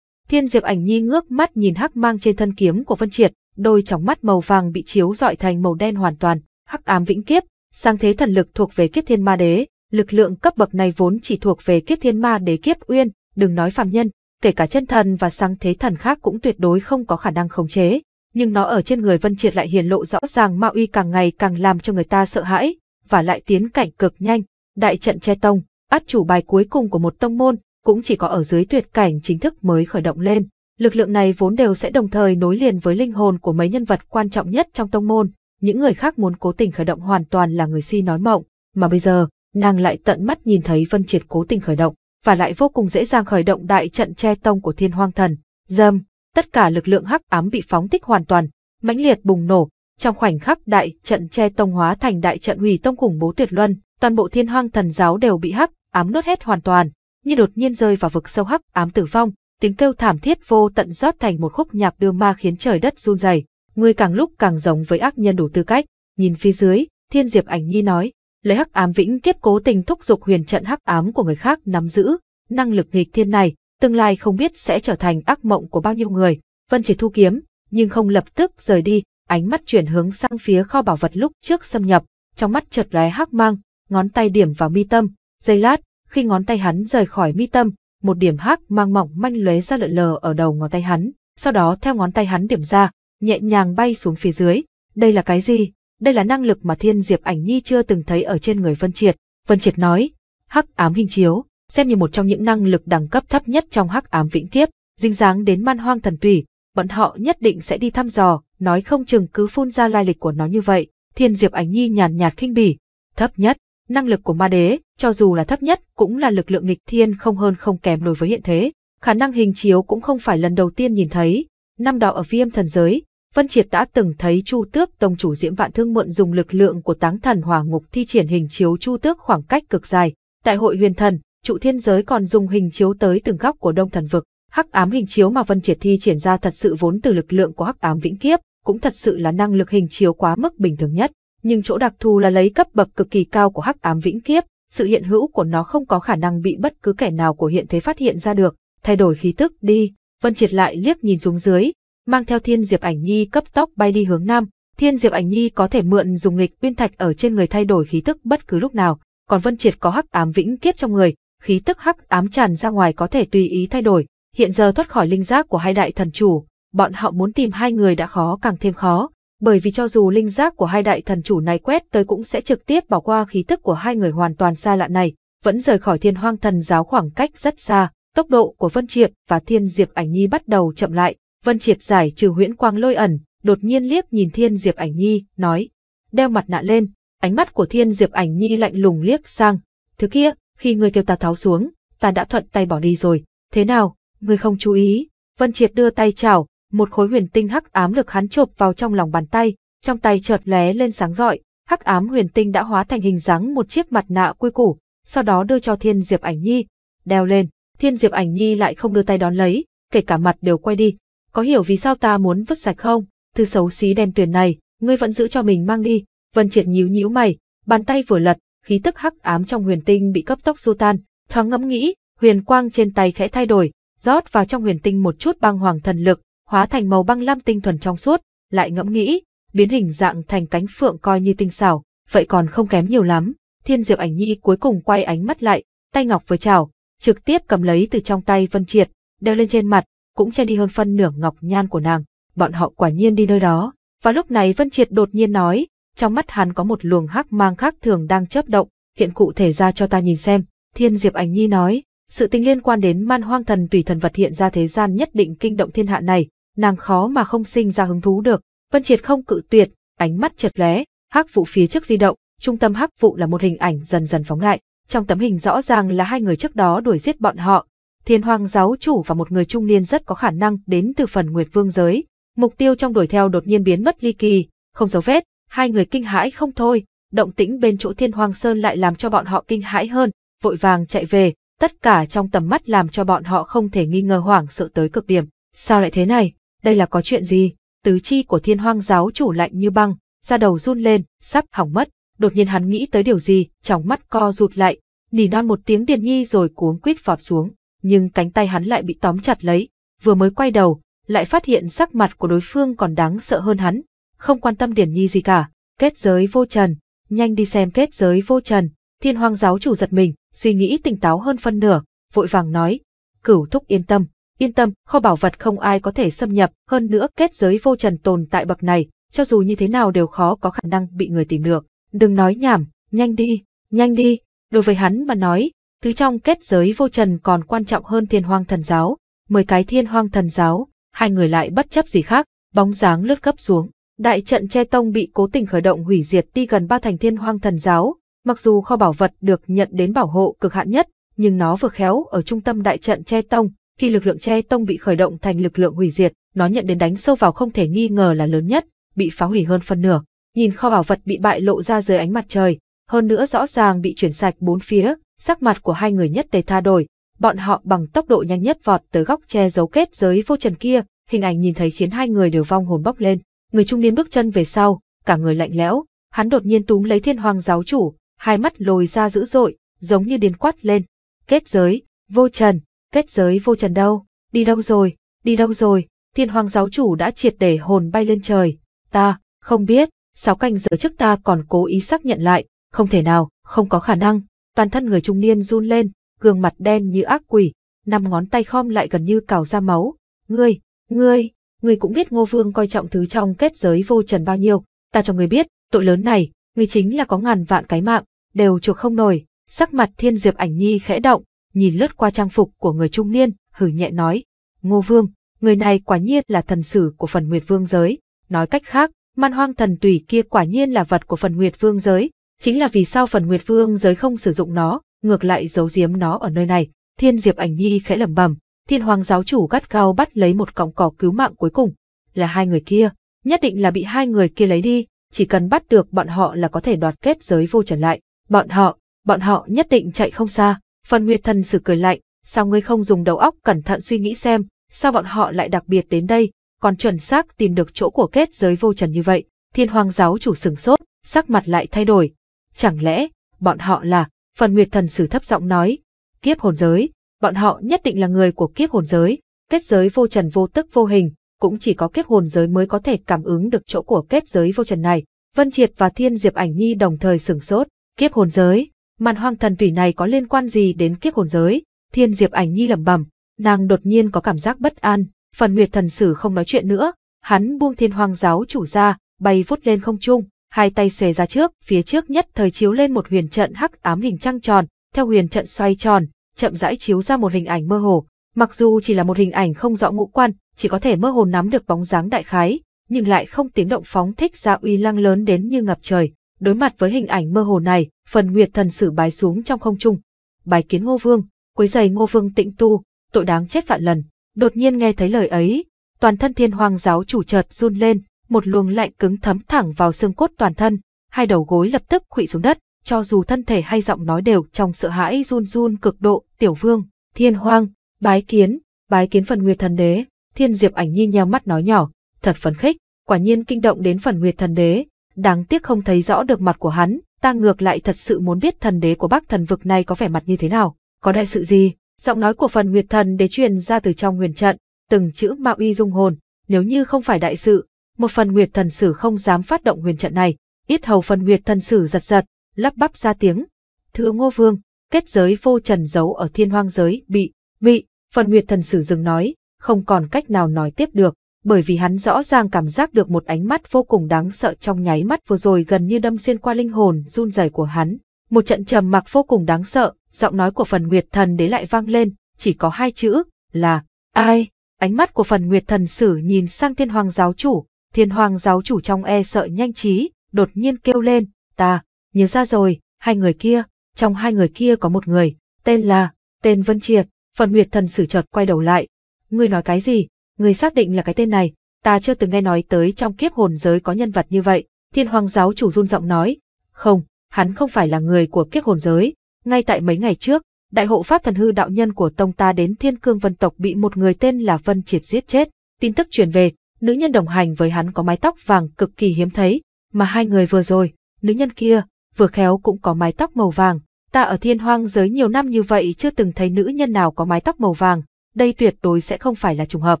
Thiên Diệp Ảnh Nhi ngước mắt nhìn hắc mang trên thân kiếm của Vân Triệt, đôi tròng mắt màu vàng bị chiếu rọi thành màu đen hoàn toàn, hắc ám vĩnh kiếp, Sang thế thần lực thuộc về kiếp thiên ma đế, lực lượng cấp bậc này vốn chỉ thuộc về kiếp thiên ma đế kiếp uyên, đừng nói phàm nhân, kể cả chân thần và sang thế thần khác cũng tuyệt đối không có khả năng khống chế. Nhưng nó ở trên người Vân Triệt lại hiển lộ rõ ràng ma uy càng ngày càng làm cho người ta sợ hãi, và lại tiến cảnh cực nhanh. Đại trận che tông, át chủ bài cuối cùng của một tông môn, cũng chỉ có ở dưới tuyệt cảnh chính thức mới khởi động lên. Lực lượng này vốn đều sẽ đồng thời nối liền với linh hồn của mấy nhân vật quan trọng nhất trong tông môn, những người khác muốn cố tình khởi động hoàn toàn là người si nói mộng, mà bây giờ, nàng lại tận mắt nhìn thấy Vân Triệt cố tình khởi động, và lại vô cùng dễ dàng khởi động đại trận che tông của Thiên Hoang Thần. Dâm, tất cả lực lượng hắc ám bị phóng tích hoàn toàn, mãnh liệt bùng nổ, trong khoảnh khắc đại trận che tông hóa thành đại trận hủy tông khủng bố tuyệt luân, toàn bộ Thiên Hoang Thần giáo đều bị hắc ám nuốt hết hoàn toàn, như đột nhiên rơi vào vực sâu hắc ám tử vong, tiếng kêu thảm thiết vô tận rót thành một khúc nhạc đưa ma khiến trời đất run rẩy ngươi càng lúc càng giống với ác nhân đủ tư cách, nhìn phía dưới, Thiên Diệp Ảnh Nhi nói, lấy hắc ám vĩnh kiếp cố tình thúc giục huyền trận hắc ám của người khác nắm giữ, năng lực nghịch thiên này, tương lai không biết sẽ trở thành ác mộng của bao nhiêu người. Vân Chỉ thu kiếm, nhưng không lập tức rời đi, ánh mắt chuyển hướng sang phía kho bảo vật lúc trước xâm nhập, trong mắt chợt lóe hắc mang, ngón tay điểm vào mi tâm, giây lát, khi ngón tay hắn rời khỏi mi tâm, một điểm hắc mang mỏng manh lóe ra lợn lờ ở đầu ngón tay hắn, sau đó theo ngón tay hắn điểm ra, nhẹ nhàng bay xuống phía dưới. Đây là cái gì? Đây là năng lực mà Thiên Diệp Ảnh Nhi chưa từng thấy ở trên người Vân Triệt. Vân Triệt nói, hắc ám hình chiếu, xem như một trong những năng lực đẳng cấp thấp nhất trong hắc ám vĩnh kiếp, dính dáng đến man hoang thần tùy, bọn họ nhất định sẽ đi thăm dò, nói không chừng cứ phun ra lai lịch của nó như vậy. Thiên Diệp Ảnh Nhi nhàn nhạt khinh bỉ, thấp nhất, năng lực của ma đế, cho dù là thấp nhất, cũng là lực lượng nghịch thiên không hơn không kém đối với hiện thế. Khả năng hình chiếu cũng không phải lần đầu tiên nhìn thấy. Năm đó ở viêm thần giới, Vân Triệt đã từng thấy Chu Tước Tông chủ Diễm Vạn Thương mượn dùng lực lượng của Táng Thần Hòa Ngục thi triển hình chiếu Chu Tước khoảng cách cực dài. Tại hội huyền thần, trụ thiên giới còn dùng hình chiếu tới từng góc của Đông Thần Vực. Hắc ám hình chiếu mà Vân Triệt thi triển ra thật sự vốn từ lực lượng của Hắc ám vĩnh kiếp, cũng thật sự là năng lực hình chiếu quá mức bình thường nhất. Nhưng chỗ đặc thù là lấy cấp bậc cực kỳ cao của Hắc ám vĩnh kiếp, sự hiện hữu của nó không có khả năng bị bất cứ kẻ nào của hiện thế phát hiện ra được. Thay đổi khí tức đi, Vân Triệt lại liếc nhìn xuống dưới, mang theo Thiên Diệp Ảnh Nhi cấp tốc bay đi hướng nam. Thiên Diệp Ảnh Nhi có thể mượn dùng nghịch uyên thạch ở trên người thay đổi khí tức bất cứ lúc nào, còn Vân Triệt có hắc ám vĩnh kiếp trong người, khí tức hắc ám tràn ra ngoài có thể tùy ý thay đổi. Hiện giờ thoát khỏi linh giác của hai đại thần chủ, bọn họ muốn tìm hai người đã khó càng thêm khó, bởi vì cho dù linh giác của hai đại thần chủ này quét tới cũng sẽ trực tiếp bỏ qua khí tức của hai người hoàn toàn xa lạ này, vẫn rời khỏi thiên hoang thần giáo khoảng cách rất xa, tốc độ của Vân Triệt và Thiên Diệp Ảnh Nhi bắt đầu chậm lại, Vân Triệt giải trừ huyễn quang lôi ẩn, đột nhiên liếc nhìn Thiên Diệp Ảnh Nhi, nói, đeo mặt nạ lên, ánh mắt của Thiên Diệp Ảnh Nhi lạnh lùng liếc sang, thứ kia, khi người kêu ta tháo xuống, ta đã thuận tay bỏ đi rồi, thế nào, người không chú ý, Vân Triệt đưa tay chảo, một khối huyền tinh hắc ám lực hắn chộp vào trong lòng bàn tay, trong tay chợt lóe lên sáng rọi, hắc ám huyền tinh đã hóa thành hình dáng một chiếc mặt nạ quy củ, sau đó đưa cho Thiên Diệp Ảnh Nhi, đeo lên, Thiên Diệp Ảnh Nhi lại không đưa tay đón lấy, kể cả mặt đều quay đi, có hiểu vì sao ta muốn vứt sạch không? Thứ xấu xí đen tuyển này, ngươi vẫn giữ cho mình mang đi. Vân Triệt nhíu nhíu mày, bàn tay vừa lật, khí tức hắc ám trong huyền tinh bị cấp tốc xua tan. Thoáng ngẫm nghĩ, huyền quang trên tay khẽ thay đổi, rót vào trong huyền tinh một chút băng hoàng thần lực, hóa thành màu băng lam tinh thuần trong suốt, lại ngẫm nghĩ, biến hình dạng thành cánh phượng coi như tinh xảo, vậy còn không kém nhiều lắm. Thiên diệu Ảnh Nhi cuối cùng quay ánh mắt lại, tay ngọc vừa chảo, trực tiếp cầm lấy từ trong tay Vân Triệt, đeo lên trên mặt, cũng che đi hơn phân nửa ngọc nhan của nàng. Bọn họ quả nhiên đi nơi đó. Và lúc này Vân Triệt đột nhiên nói, trong mắt hắn có một luồng hắc mang khác thường đang chớp động, hiện cụ thể ra cho ta nhìn xem. Thiên Diệp Ảnh Nhi nói, sự tình liên quan đến man hoang thần tùy thần vật hiện ra thế gian nhất định kinh động thiên hạ này, nàng khó mà không sinh ra hứng thú được. Vân Triệt không cự tuyệt, ánh mắt chợt lé, hắc vụ phía trước di động, trung tâm hắc vụ là một hình ảnh dần dần phóng lại. Trong tấm hình rõ ràng là hai người trước đó đuổi giết bọn họ, thiên hoàng giáo chủ và một người trung niên rất có khả năng đến từ phần nguyệt vương giới. Mục tiêu trong đuổi theo đột nhiên biến mất ly kỳ, không dấu vết, hai người kinh hãi không thôi, động tĩnh bên chỗ thiên hoàng sơn lại làm cho bọn họ kinh hãi hơn, vội vàng chạy về, tất cả trong tầm mắt làm cho bọn họ không thể nghi ngờ hoảng sợ tới cực điểm. Sao lại thế này? Đây là có chuyện gì? Tứ chi của thiên Hoàng giáo chủ lạnh như băng, da đầu run lên, sắp hỏng mất. Đột nhiên hắn nghĩ tới điều gì, trong mắt co rụt lại, nỉ non một tiếng điền nhi rồi cuống quít vọt xuống nhưng cánh tay hắn lại bị tóm chặt lấy, vừa mới quay đầu, lại phát hiện sắc mặt của đối phương còn đáng sợ hơn hắn, không quan tâm Điển Nhi gì cả, kết giới vô trần, nhanh đi xem kết giới vô trần, thiên hoang giáo chủ giật mình, suy nghĩ tỉnh táo hơn phân nửa, vội vàng nói, cửu thúc yên tâm, yên tâm, kho bảo vật không ai có thể xâm nhập, hơn nữa kết giới vô trần tồn tại bậc này, cho dù như thế nào đều khó có khả năng bị người tìm được, đừng nói nhảm, nhanh đi, nhanh đi, đối với hắn mà nói, thứ trong kết giới vô trần còn quan trọng hơn thiên hoang thần giáo, mười cái thiên hoang thần giáo, hai người lại bất chấp gì khác, bóng dáng lướt gấp xuống. Đại trận che tông bị cố tình khởi động hủy diệt đi gần ba thành thiên hoang thần giáo, mặc dù kho bảo vật được nhận đến bảo hộ cực hạn nhất, nhưng nó vừa khéo ở trung tâm đại trận che tông, khi lực lượng che tông bị khởi động thành lực lượng hủy diệt, nó nhận đến đánh sâu vào không thể nghi ngờ là lớn nhất, bị phá hủy hơn phần nửa. Nhìn kho bảo vật bị bại lộ ra dưới ánh mặt trời, hơn nữa rõ ràng bị chuyển sạch bốn phía, Sắc mặt của hai người nhất tề tha đổi, bọn họ bằng tốc độ nhanh nhất vọt tới góc che giấu kết giới vô trần kia, hình ảnh nhìn thấy khiến hai người đều vong hồn bốc lên. Người trung niên bước chân về sau, cả người lạnh lẽo, hắn đột nhiên túm lấy thiên hoàng giáo chủ, hai mắt lồi ra dữ dội, giống như điên quát lên. Kết giới, vô trần, kết giới vô trần đâu, đi đâu rồi, đi đâu rồi, thiên hoàng giáo chủ đã triệt để hồn bay lên trời, ta, không biết, sáu canh giờ trước ta còn cố ý xác nhận lại, không thể nào, không có khả năng, toàn thân người trung niên run lên, gương mặt đen như ác quỷ, năm ngón tay khom lại gần như cào ra máu. Ngươi, ngươi, ngươi cũng biết Ngô Vương coi trọng thứ trong kết giới vô trần bao nhiêu, ta cho ngươi biết, tội lớn này, ngươi chính là có ngàn vạn cái mạng, đều chuộc không nổi. Sắc mặt Thiên Diệp Ảnh Nhi khẽ động, nhìn lướt qua trang phục của người trung niên, hừ nhẹ nói, Ngô Vương, người này quả nhiên là thần sử của phần Nguyệt Vương giới, nói cách khác, man hoang thần Tủy kia quả nhiên là vật của phần Nguyệt Vương giới, Chính là vì sao phần Nguyệt Vương giới không sử dụng nó, ngược lại giấu giếm nó ở nơi này. Thiên Diệp Ảnh Nhi khẽ lẩm bẩm, Thiên Hoàng giáo chủ gắt cao bắt lấy một cọng cỏ cứu mạng cuối cùng, là hai người kia, nhất định là bị hai người kia lấy đi, chỉ cần bắt được bọn họ là có thể đoạt kết giới vô trần lại. Bọn họ, bọn họ nhất định chạy không xa. Phần Nguyệt Thần sử cười lạnh, sao ngươi không dùng đầu óc cẩn thận suy nghĩ xem, sao bọn họ lại đặc biệt đến đây, còn chuẩn xác tìm được chỗ của kết giới vô trần như vậy. Thiên Hoàng giáo chủ sừng sốt, sắc mặt lại thay đổi, Chẳng lẽ, bọn họ là, phần nguyệt thần sử thấp giọng nói, kiếp hồn giới, bọn họ nhất định là người của kiếp hồn giới, kết giới vô trần vô tức vô hình, cũng chỉ có kiếp hồn giới mới có thể cảm ứng được chỗ của kết giới vô trần này. Vân Triệt và Thiên Diệp Ảnh Nhi đồng thời sửng sốt, kiếp hồn giới, màn hoang thần tủy này có liên quan gì đến kiếp hồn giới? Thiên Diệp Ảnh Nhi lẩm bẩm, nàng đột nhiên có cảm giác bất an, Phần Nguyệt thần sử không nói chuyện nữa, hắn buông Thiên Hoang giáo chủ ra, bay vút lên không trung, hai tay xòe ra trước, phía trước nhất thời chiếu lên một huyền trận hắc ám hình trăng tròn, theo huyền trận xoay tròn, chậm rãi chiếu ra một hình ảnh mơ hồ. Mặc dù chỉ là một hình ảnh không rõ ngũ quan, chỉ có thể mơ hồ nắm được bóng dáng đại khái, nhưng lại không tiếng động phóng thích ra uy lăng lớn đến như ngập trời. Đối mặt với hình ảnh mơ hồ này, phần nguyệt thần sử bái xuống trong không trung. Bái kiến ngô vương, quấy giày ngô vương tĩnh tu, tội đáng chết vạn lần. Đột nhiên nghe thấy lời ấy, toàn thân thiên hoàng giáo chủ chợt run lên, một luồng lạnh cứng thấm thẳng vào xương cốt toàn thân, hai đầu gối lập tức khuỵu xuống đất, cho dù thân thể hay giọng nói đều trong sợ hãi run run cực độ, "Tiểu Vương, Thiên Hoang, bái kiến, bái kiến Phần Nguyệt Thần Đế." Thiên Diệp Ảnh Nhi nheo mắt nói nhỏ, thật phấn khích, quả nhiên kinh động đến Phần Nguyệt Thần Đế, đáng tiếc không thấy rõ được mặt của hắn, ta ngược lại thật sự muốn biết thần đế của Bắc Thần vực này có vẻ mặt như thế nào, có đại sự gì? Giọng nói của Phần Nguyệt Thần Đế truyền ra từ trong huyền trận, từng chữ mạo uy dung hồn, nếu như không phải đại sự, một phần nguyệt thần sử không dám phát động huyền trận này, ít hầu phần nguyệt thần sử giật giật, lắp bắp ra tiếng. Thưa ngô vương, kết giới vô trần giấu ở thiên hoang giới bị, bị, phần nguyệt thần sử dừng nói, không còn cách nào nói tiếp được, bởi vì hắn rõ ràng cảm giác được một ánh mắt vô cùng đáng sợ trong nháy mắt vừa rồi gần như đâm xuyên qua linh hồn run rẩy của hắn. Một trận trầm mặc vô cùng đáng sợ, giọng nói của phần nguyệt thần đế lại vang lên, chỉ có hai chữ, là, ai? Ánh mắt của phần nguyệt thần sử nhìn sang thiên hoàng giáo chủ, Thiên hoàng giáo chủ trong e sợ nhanh trí, đột nhiên kêu lên, ta, nhớ ra rồi, hai người kia, trong hai người kia có một người, tên là, tên Vân Triệt, phần nguyệt thần sử chợt quay đầu lại. Ngươi nói cái gì, ngươi xác định là cái tên này, ta chưa từng nghe nói tới trong kiếp hồn giới có nhân vật như vậy, thiên hoàng giáo chủ run giọng nói, không, hắn không phải là người của kiếp hồn giới, ngay tại mấy ngày trước, đại hộ pháp thần hư đạo nhân của tông ta đến thiên cương vân tộc bị một người tên là Vân Triệt giết chết, tin tức truyền về, nữ nhân đồng hành với hắn có mái tóc vàng cực kỳ hiếm thấy, mà hai người vừa rồi, nữ nhân kia, vừa khéo cũng có mái tóc màu vàng. Ta ở thiên hoang giới nhiều năm như vậy chưa từng thấy nữ nhân nào có mái tóc màu vàng, đây tuyệt đối sẽ không phải là trùng hợp.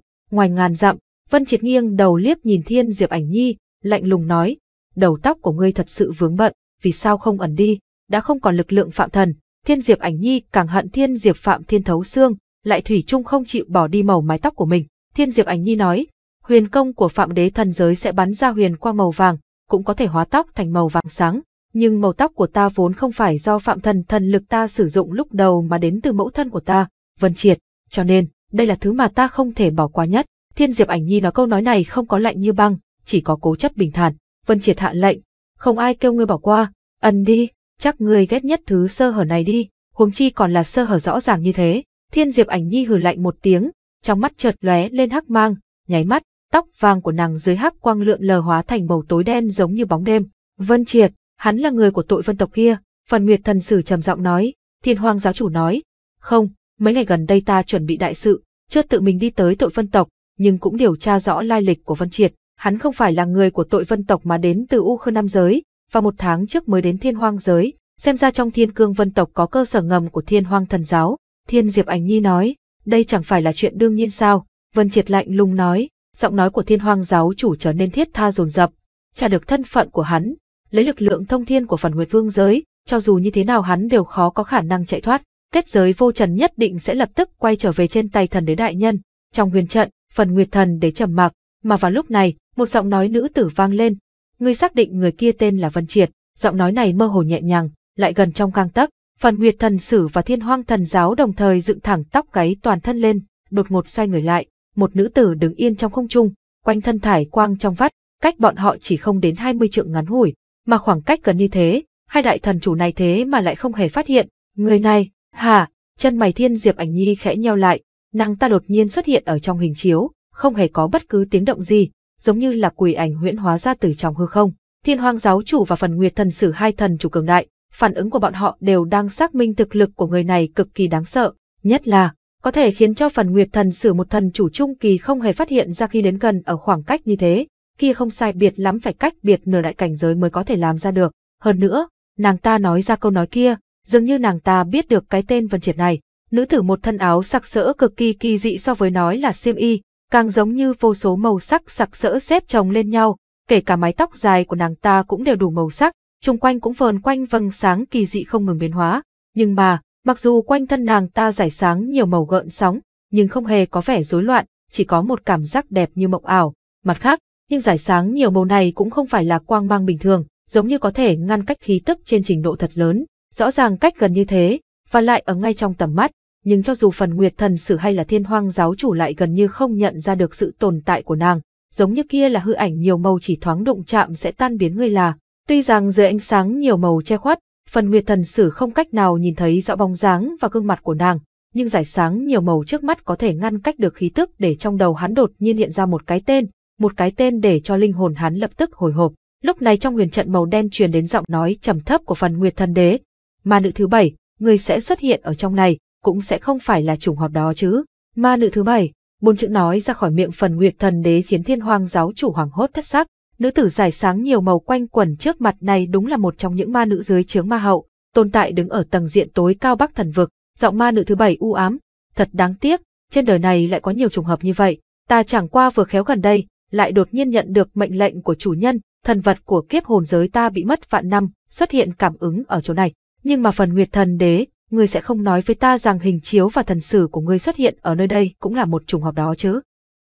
Ngoài ngàn dặm, Vân Triệt nghiêng đầu liếc nhìn thiên Diệp ảnh nhi, lạnh lùng nói, đầu tóc của ngươi thật sự vướng bận, vì sao không ẩn đi, đã không còn lực lượng phạm thần. Thiên Diệp ảnh nhi càng hận thiên Diệp phạm thiên thấu xương, lại thủy chung không chịu bỏ đi màu mái tóc của mình. Thiên Diệp ảnh nhi nói, huyền công của phạm đế thần giới sẽ bắn ra huyền quang màu vàng, cũng có thể hóa tóc thành màu vàng sáng. Nhưng màu tóc của ta vốn không phải do phạm thần thần lực ta sử dụng lúc đầu mà đến từ mẫu thân của ta, Vân Triệt, cho nên, đây là thứ mà ta không thể bỏ qua nhất. Thiên Diệp Ảnh Nhi nói câu nói này không có lạnh như băng, chỉ có cố chấp bình thản. Vân Triệt hạ lệnh, không ai kêu ngươi bỏ qua, ẩn đi, chắc ngươi ghét nhất thứ sơ hở này đi, huống chi còn là sơ hở rõ ràng như thế. Thiên Diệp Ảnh Nhi hừ lạnh một tiếng, trong mắt chợt lóe lên hắc mang, nháy mắt, tóc vàng của nàng dưới hắc quang lượn lờ hóa thành màu tối đen giống như bóng đêm. Vân Triệt, hắn là người của tội vân tộc kia, Phần Nguyệt thần sử trầm giọng nói, Thiên Hoàng giáo chủ nói, "Không, mấy ngày gần đây ta chuẩn bị đại sự, chưa tự mình đi tới tội vân tộc, nhưng cũng điều tra rõ lai lịch của Vân Triệt, hắn không phải là người của tội vân tộc mà đến từ U Khôn năm giới, và một tháng trước mới đến Thiên hoàng giới, xem ra trong Thiên Cương Vân tộc có cơ sở ngầm của Thiên hoàng thần giáo." Thiên Diệp Ảnh Nhi nói, "Đây chẳng phải là chuyện đương nhiên sao?" Vân Triệt lạnh lùng nói, giọng nói của thiên hoang giáo chủ trở nên thiết tha dồn dập trả được thân phận của hắn lấy lực lượng thông thiên của phần nguyệt vương giới cho dù như thế nào hắn đều khó có khả năng chạy thoát kết giới vô trần nhất định sẽ lập tức quay trở về trên tay thần đế đại nhân trong huyền trận phần nguyệt thần để trầm mặc mà vào lúc này một giọng nói nữ tử vang lên ngươi xác định người kia tên là vân triệt giọng nói này mơ hồ nhẹ nhàng lại gần trong gang tấc phần nguyệt thần sử và thiên hoang thần giáo đồng thời dựng thẳng tóc gáy toàn thân lên đột ngột xoay người lại một nữ tử đứng yên trong không trung, quanh thân thải quang trong vắt, cách bọn họ chỉ không đến 20 trượng ngắn ngủi, mà khoảng cách gần như thế, hai đại thần chủ này thế mà lại không hề phát hiện, người này, hả, chân mày thiên diệp ảnh nhi khẽ nheo lại, nàng ta đột nhiên xuất hiện ở trong hình chiếu, không hề có bất cứ tiếng động gì, giống như là quỷ ảnh huyễn hóa ra từ trong hư không. Thiên Hoang giáo chủ và Phần Nguyệt thần sử hai thần chủ cường đại, phản ứng của bọn họ đều đang xác minh thực lực của người này cực kỳ đáng sợ, nhất là có thể khiến cho phần nguyệt thần sử một thần chủ trung kỳ không hề phát hiện ra khi đến gần ở khoảng cách như thế, kia không sai biệt lắm phải cách biệt nửa đại cảnh giới mới có thể làm ra được. Hơn nữa, nàng ta nói ra câu nói kia, dường như nàng ta biết được cái tên Vân Triệt này. Nữ tử một thân áo sặc sỡ cực kỳ kỳ dị so với nói là xiêm y, càng giống như vô số màu sắc sặc sỡ xếp chồng lên nhau, kể cả mái tóc dài của nàng ta cũng đều đủ màu sắc, chung quanh cũng vờn quanh vầng sáng kỳ dị không ngừng biến hóa. Nhưng mà, Mặc dù quanh thân nàng ta giải sáng nhiều màu gợn sóng, nhưng không hề có vẻ rối loạn, chỉ có một cảm giác đẹp như mộng ảo. Mặt khác, nhưng giải sáng nhiều màu này cũng không phải là quang mang bình thường, giống như có thể ngăn cách khí tức trên trình độ thật lớn, rõ ràng cách gần như thế, và lại ở ngay trong tầm mắt, nhưng cho dù phần nguyệt thần sử hay là thiên hoang giáo chủ lại gần như không nhận ra được sự tồn tại của nàng, giống như kia là hư ảnh nhiều màu chỉ thoáng đụng chạm sẽ tan biến người là. Tuy rằng dưới ánh sáng nhiều màu che khuất, Phần Nguyệt Thần Sử không cách nào nhìn thấy rõ bóng dáng và gương mặt của nàng, nhưng giải sáng nhiều màu trước mắt có thể ngăn cách được khí tức để trong đầu hắn đột nhiên hiện ra một cái tên, một cái tên để cho linh hồn hắn lập tức hồi hộp. Lúc này trong huyền trận màu đen truyền đến giọng nói trầm thấp của Phần Nguyệt Thần Đế, "Ma nữ thứ bảy, người sẽ xuất hiện ở trong này, cũng sẽ không phải là trùng hợp đó chứ?" Ma nữ thứ bảy, bốn chữ nói ra khỏi miệng Phần Nguyệt Thần Đế khiến Thiên Hoàng giáo chủ hoảng hốt thất sắc, Nữ tử giải sáng nhiều màu quanh quẩn trước mặt này đúng là một trong những ma nữ dưới chướng ma hậu, tồn tại đứng ở tầng diện tối cao bắc thần vực, giọng ma nữ thứ bảy u ám. Thật đáng tiếc, trên đời này lại có nhiều trùng hợp như vậy, ta chẳng qua vừa khéo gần đây, lại đột nhiên nhận được mệnh lệnh của chủ nhân, thần vật của kiếp hồn giới ta bị mất vạn năm, xuất hiện cảm ứng ở chỗ này. Nhưng mà phần nguyệt thần đế, ngươi sẽ không nói với ta rằng hình chiếu và thần sử của ngươi xuất hiện ở nơi đây cũng là một trùng hợp đó chứ.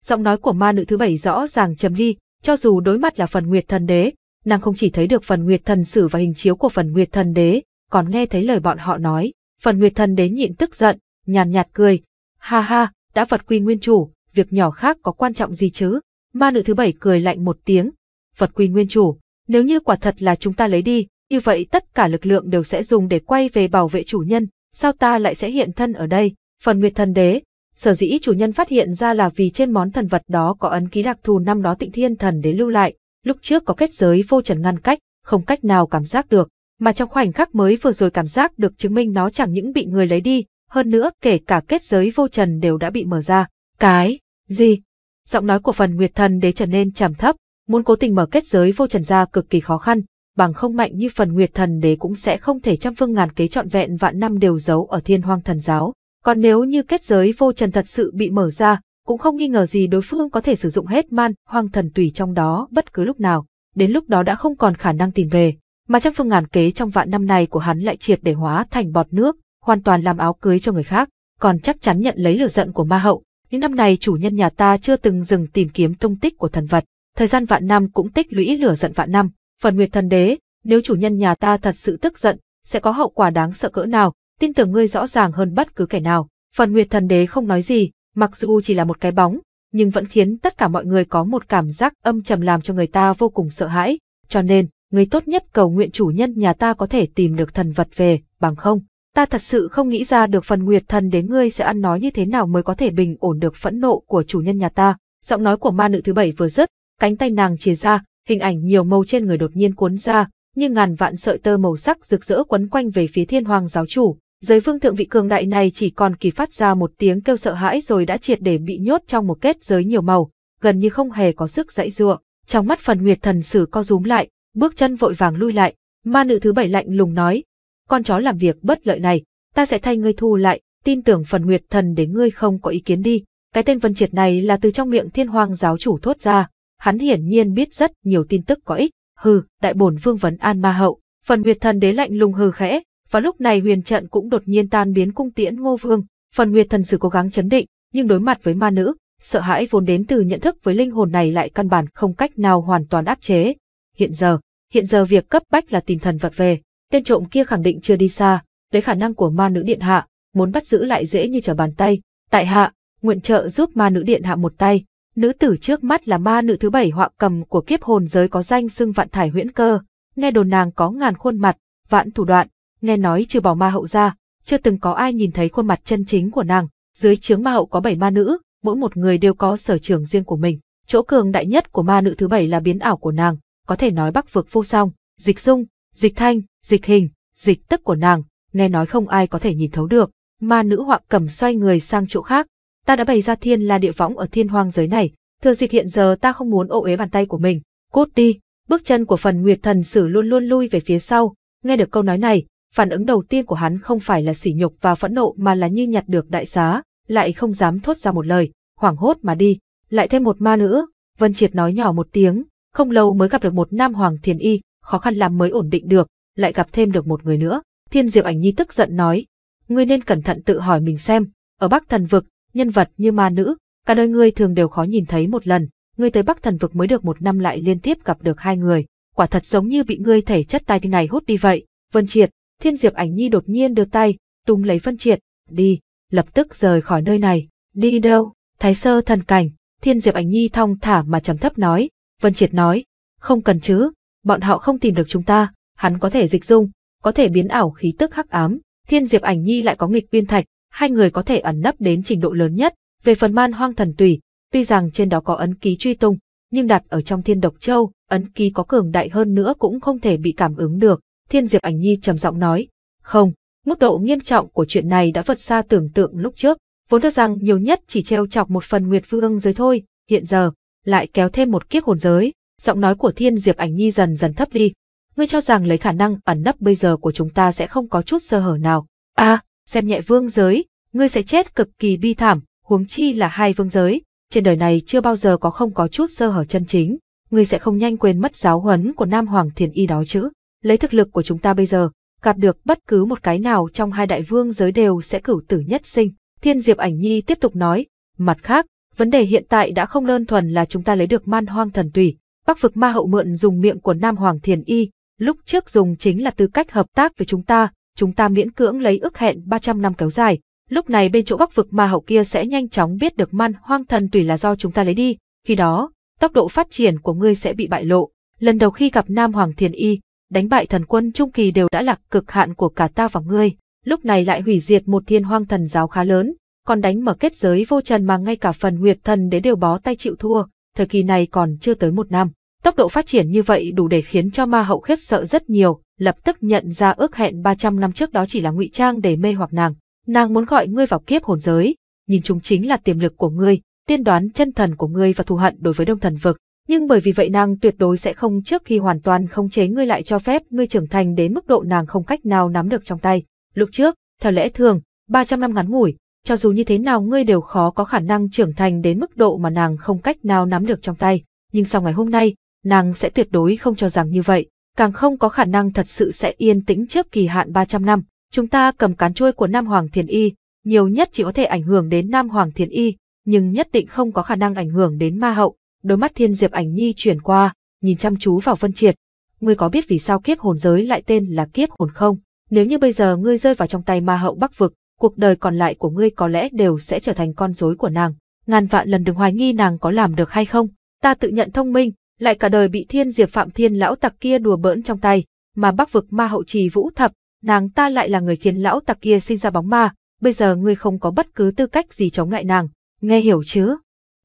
Giọng nói của ma nữ thứ bảy rõ ràng trầm ly, cho dù đối mặt là phần nguyệt thần đế, nàng không chỉ thấy được phần nguyệt thần sử và hình chiếu của phần nguyệt thần đế, còn nghe thấy lời bọn họ nói. Phần nguyệt thần đế nhịn tức giận, nhàn nhạt cười. Ha ha, đã Phật quy nguyên chủ, việc nhỏ khác có quan trọng gì chứ? Ma nữ thứ bảy cười lạnh một tiếng. Phật quy nguyên chủ, nếu như quả thật là chúng ta lấy đi, như vậy tất cả lực lượng đều sẽ dùng để quay về bảo vệ chủ nhân, sao ta lại sẽ hiện thân ở đây? Phần Nguyệt Thần Đế, Sở dĩ chủ nhân phát hiện ra là vì trên món thần vật đó có ấn ký đặc thù năm đó tịnh thiên thần đến lưu lại, lúc trước có kết giới vô trần ngăn cách, không cách nào cảm giác được, mà trong khoảnh khắc mới vừa rồi cảm giác được chứng minh nó chẳng những bị người lấy đi, hơn nữa kể cả kết giới vô trần đều đã bị mở ra. Cái, gì? Giọng nói của phần nguyệt thần đế trở nên trầm thấp, muốn cố tình mở kết giới vô trần ra cực kỳ khó khăn, bằng không mạnh như phần nguyệt thần đế cũng sẽ không thể trăm phương ngàn kế trọn vẹn vạn năm đều giấu ở thiên hoang thần giáo. Còn nếu như kết giới vô trần thật sự bị mở ra, cũng không nghi ngờ gì đối phương có thể sử dụng hết man hoang thần tùy trong đó bất cứ lúc nào, đến lúc đó đã không còn khả năng tìm về. Mà trăm phương ngàn kế trong vạn năm này của hắn lại triệt để hóa thành bọt nước, hoàn toàn làm áo cưới cho người khác, còn chắc chắn nhận lấy lửa giận của ma hậu. Những năm này chủ nhân nhà ta chưa từng dừng tìm kiếm tung tích của thần vật, thời gian vạn năm cũng tích lũy lửa giận vạn năm. Phần Nguyệt Thần Đế, nếu chủ nhân nhà ta thật sự tức giận, sẽ có hậu quả đáng sợ cỡ nào, tin tưởng ngươi rõ ràng hơn bất cứ kẻ nào. Phần Nguyệt Thần Đế không nói gì, mặc dù chỉ là một cái bóng, nhưng vẫn khiến tất cả mọi người có một cảm giác âm trầm làm cho người ta vô cùng sợ hãi, cho nên, ngươi tốt nhất cầu nguyện chủ nhân nhà ta có thể tìm được thần vật về, bằng không, ta thật sự không nghĩ ra được phần nguyệt thần Đế ngươi sẽ ăn nói như thế nào mới có thể bình ổn được phẫn nộ của chủ nhân nhà ta. Giọng nói của ma nữ thứ bảy vừa dứt, cánh tay nàng chia ra, hình ảnh nhiều màu trên người đột nhiên cuốn ra, như ngàn vạn sợi tơ màu sắc rực rỡ quấn quanh về phía thiên hoàng giáo chủ, Giới vương thượng vị cường đại này chỉ còn kỳ phát ra một tiếng kêu sợ hãi rồi đã triệt để bị nhốt trong một kết giới nhiều màu, gần như không hề có sức dãy dụa. Trong mắt phần nguyệt thần sử co rúm lại, bước chân vội vàng lui lại, ma nữ thứ bảy lạnh lùng nói. Con chó làm việc bất lợi này, ta sẽ thay ngươi thu lại, tin tưởng phần nguyệt thần để ngươi không có ý kiến đi. Cái tên vân triệt này là từ trong miệng thiên hoàng giáo chủ thốt ra, hắn hiển nhiên biết rất nhiều tin tức có ích. Hừ, đại bổn vương vấn an ma hậu, phần nguyệt thần đế lạnh lùng hừ khẽ, và lúc này huyền trận cũng đột nhiên tan biến cung tiễn ngô vương, phần nguyệt thần sử cố gắng chấn định, nhưng đối mặt với ma nữ, sợ hãi vốn đến từ nhận thức với linh hồn này lại căn bản không cách nào hoàn toàn áp chế. Hiện giờ, hiện giờ việc cấp bách là tìm thần vật về, tên trộm kia khẳng định chưa đi xa, lấy khả năng của ma nữ điện hạ, muốn bắt giữ lại dễ như trở bàn tay. Tại hạ, nguyện trợ giúp ma nữ điện hạ một tay. Nữ tử trước mắt là ma nữ thứ bảy họa cầm của kiếp hồn giới có danh xưng vạn thải huyễn cơ. Nghe đồn nàng có ngàn khuôn mặt, vạn thủ đoạn, nghe nói trừ bỏ ma hậu ra, chưa từng có ai nhìn thấy khuôn mặt chân chính của nàng. Dưới chướng ma hậu có bảy ma nữ, mỗi một người đều có sở trường riêng của mình. Chỗ cường đại nhất của ma nữ thứ bảy là biến ảo của nàng, có thể nói bắc vực vô song, dịch dung, dịch thanh, dịch hình, dịch tức của nàng, nghe nói không ai có thể nhìn thấu được. Ma nữ họa cầm xoay người sang chỗ khác, ta đã bày ra thiên la địa võng ở thiên hoang giới này, thừa dịch hiện giờ ta không muốn ô uế bàn tay của mình, cút đi. Bước chân của phần Nguyệt Thần Sử luôn luôn lui về phía sau, nghe được câu nói này, phản ứng đầu tiên của hắn không phải là sỉ nhục và phẫn nộ mà là như nhặt được đại xá, lại không dám thốt ra một lời, hoảng hốt mà đi. Lại thêm một ma nữa, Vân Triệt nói nhỏ một tiếng, không lâu mới gặp được một nam hoàng thiền y, khó khăn làm mới ổn định được, lại gặp thêm được một người nữa. Thiên Diệu Ảnh Nhi tức giận nói, ngươi nên cẩn thận tự hỏi mình xem, ở Bắc Thần Vực, nhân vật như ma nữ, cả đời ngươi thường đều khó nhìn thấy một lần, ngươi tới Bắc Thần Vực mới được một năm lại liên tiếp gặp được hai người, quả thật giống như bị ngươi thể chất tai tinh này hút đi vậy. Vân Triệt, Thiên Diệp Ảnh Nhi đột nhiên đưa tay, túm lấy Vân Triệt, đi, lập tức rời khỏi nơi này, đi đâu? Thái sơ thần cảnh, Thiên Diệp Ảnh Nhi thong thả mà trầm thấp nói, Vân Triệt nói, không cần chứ, bọn họ không tìm được chúng ta, hắn có thể dịch dung, có thể biến ảo khí tức hắc ám, Thiên Diệp Ảnh Nhi lại có nghịch viên thạch, hai người có thể ẩn nấp đến trình độ lớn nhất, về phần man hoang thần tùy, tuy rằng trên đó có ấn ký truy tung, nhưng đặt ở trong Thiên Độc Châu, ấn ký có cường đại hơn nữa cũng không thể bị cảm ứng được, Thiên Diệp Ảnh Nhi trầm giọng nói, không, mức độ nghiêm trọng của chuyện này đã vượt xa tưởng tượng lúc trước, vốn cho rằng nhiều nhất chỉ treo chọc một phần Nguyệt Vương giới thôi, hiện giờ, lại kéo thêm một kiếp hồn giới, giọng nói của Thiên Diệp Ảnh Nhi dần dần thấp đi. Ngươi cho rằng lấy khả năng ẩn nấp bây giờ của chúng ta sẽ không có chút sơ hở nào. A, à, xem nhẹ vương giới, ngươi sẽ chết cực kỳ bi thảm, huống chi là hai vương giới, trên đời này chưa bao giờ có không có chút sơ hở chân chính, ngươi sẽ không nhanh quên mất giáo huấn của Nam Hoàng Thiền Y đó chứ lấy thực lực của chúng ta bây giờ, gặp được bất cứ một cái nào trong hai đại vương giới đều sẽ cửu tử nhất sinh. Thiên Diệp Ảnh Nhi tiếp tục nói, mặt khác, vấn đề hiện tại đã không đơn thuần là chúng ta lấy được man hoang thần tùy, bắc vực ma hậu mượn dùng miệng của Nam Hoàng Thiền Y, lúc trước dùng chính là tư cách hợp tác với chúng ta, chúng ta miễn cưỡng lấy ước hẹn 300 năm kéo dài. Lúc này bên chỗ bắc vực ma hậu kia sẽ nhanh chóng biết được man hoang thần tùy là do chúng ta lấy đi, khi đó, tốc độ phát triển của ngươi sẽ bị bại lộ. Lần đầu khi gặp Nam Hoàng Thiền Y, đánh bại thần quân trung kỳ đều đã là cực hạn của cả ta và ngươi, lúc này lại hủy diệt một thiên hoang thần giáo khá lớn, còn đánh mở kết giới vô trần mà ngay cả phần nguyệt thần đế đều bó tay chịu thua, thời kỳ này còn chưa tới một năm. Tốc độ phát triển như vậy đủ để khiến cho ma hậu khiếp sợ rất nhiều, lập tức nhận ra ước hẹn 300 năm trước đó chỉ là ngụy trang để mê hoặc nàng. Nàng muốn gọi ngươi vào kiếp hồn giới, nhìn chúng chính là tiềm lực của ngươi, tiên đoán chân thần của ngươi và thù hận đối với đông thần vực, nhưng bởi vì vậy nàng tuyệt đối sẽ không trước khi hoàn toàn không chế ngươi lại cho phép ngươi trưởng thành đến mức độ nàng không cách nào nắm được trong tay. Lúc trước, theo lẽ thường, 300 năm ngắn ngủi, cho dù như thế nào ngươi đều khó có khả năng trưởng thành đến mức độ mà nàng không cách nào nắm được trong tay, nhưng sau ngày hôm nay, nàng sẽ tuyệt đối không cho rằng như vậy, càng không có khả năng thật sự sẽ yên tĩnh trước kỳ hạn 300 năm. Chúng ta cầm cán chuôi của Nam Hoàng Thiền Y, nhiều nhất chỉ có thể ảnh hưởng đến Nam Hoàng Thiền Y, nhưng nhất định không có khả năng ảnh hưởng đến Ma Hậu, đôi mắt thiên diệp ảnh nhi chuyển qua, nhìn chăm chú vào Vân Triệt. Ngươi có biết vì sao kiếp hồn giới lại tên là kiếp hồn không? Nếu như bây giờ ngươi rơi vào trong tay ma hậu bắc vực, cuộc đời còn lại của ngươi có lẽ đều sẽ trở thành con rối của nàng. Ngàn vạn lần đừng hoài nghi nàng có làm được hay không. Ta tự nhận thông minh, lại cả đời bị thiên diệp phạm thiên lão tặc kia đùa bỡn trong tay, mà bắc vực ma hậu trì vũ thập, nàng ta lại là người khiến lão tặc kia sinh ra bóng ma. Bây giờ ngươi không có bất cứ tư cách gì chống lại nàng. Nghe hiểu chứ?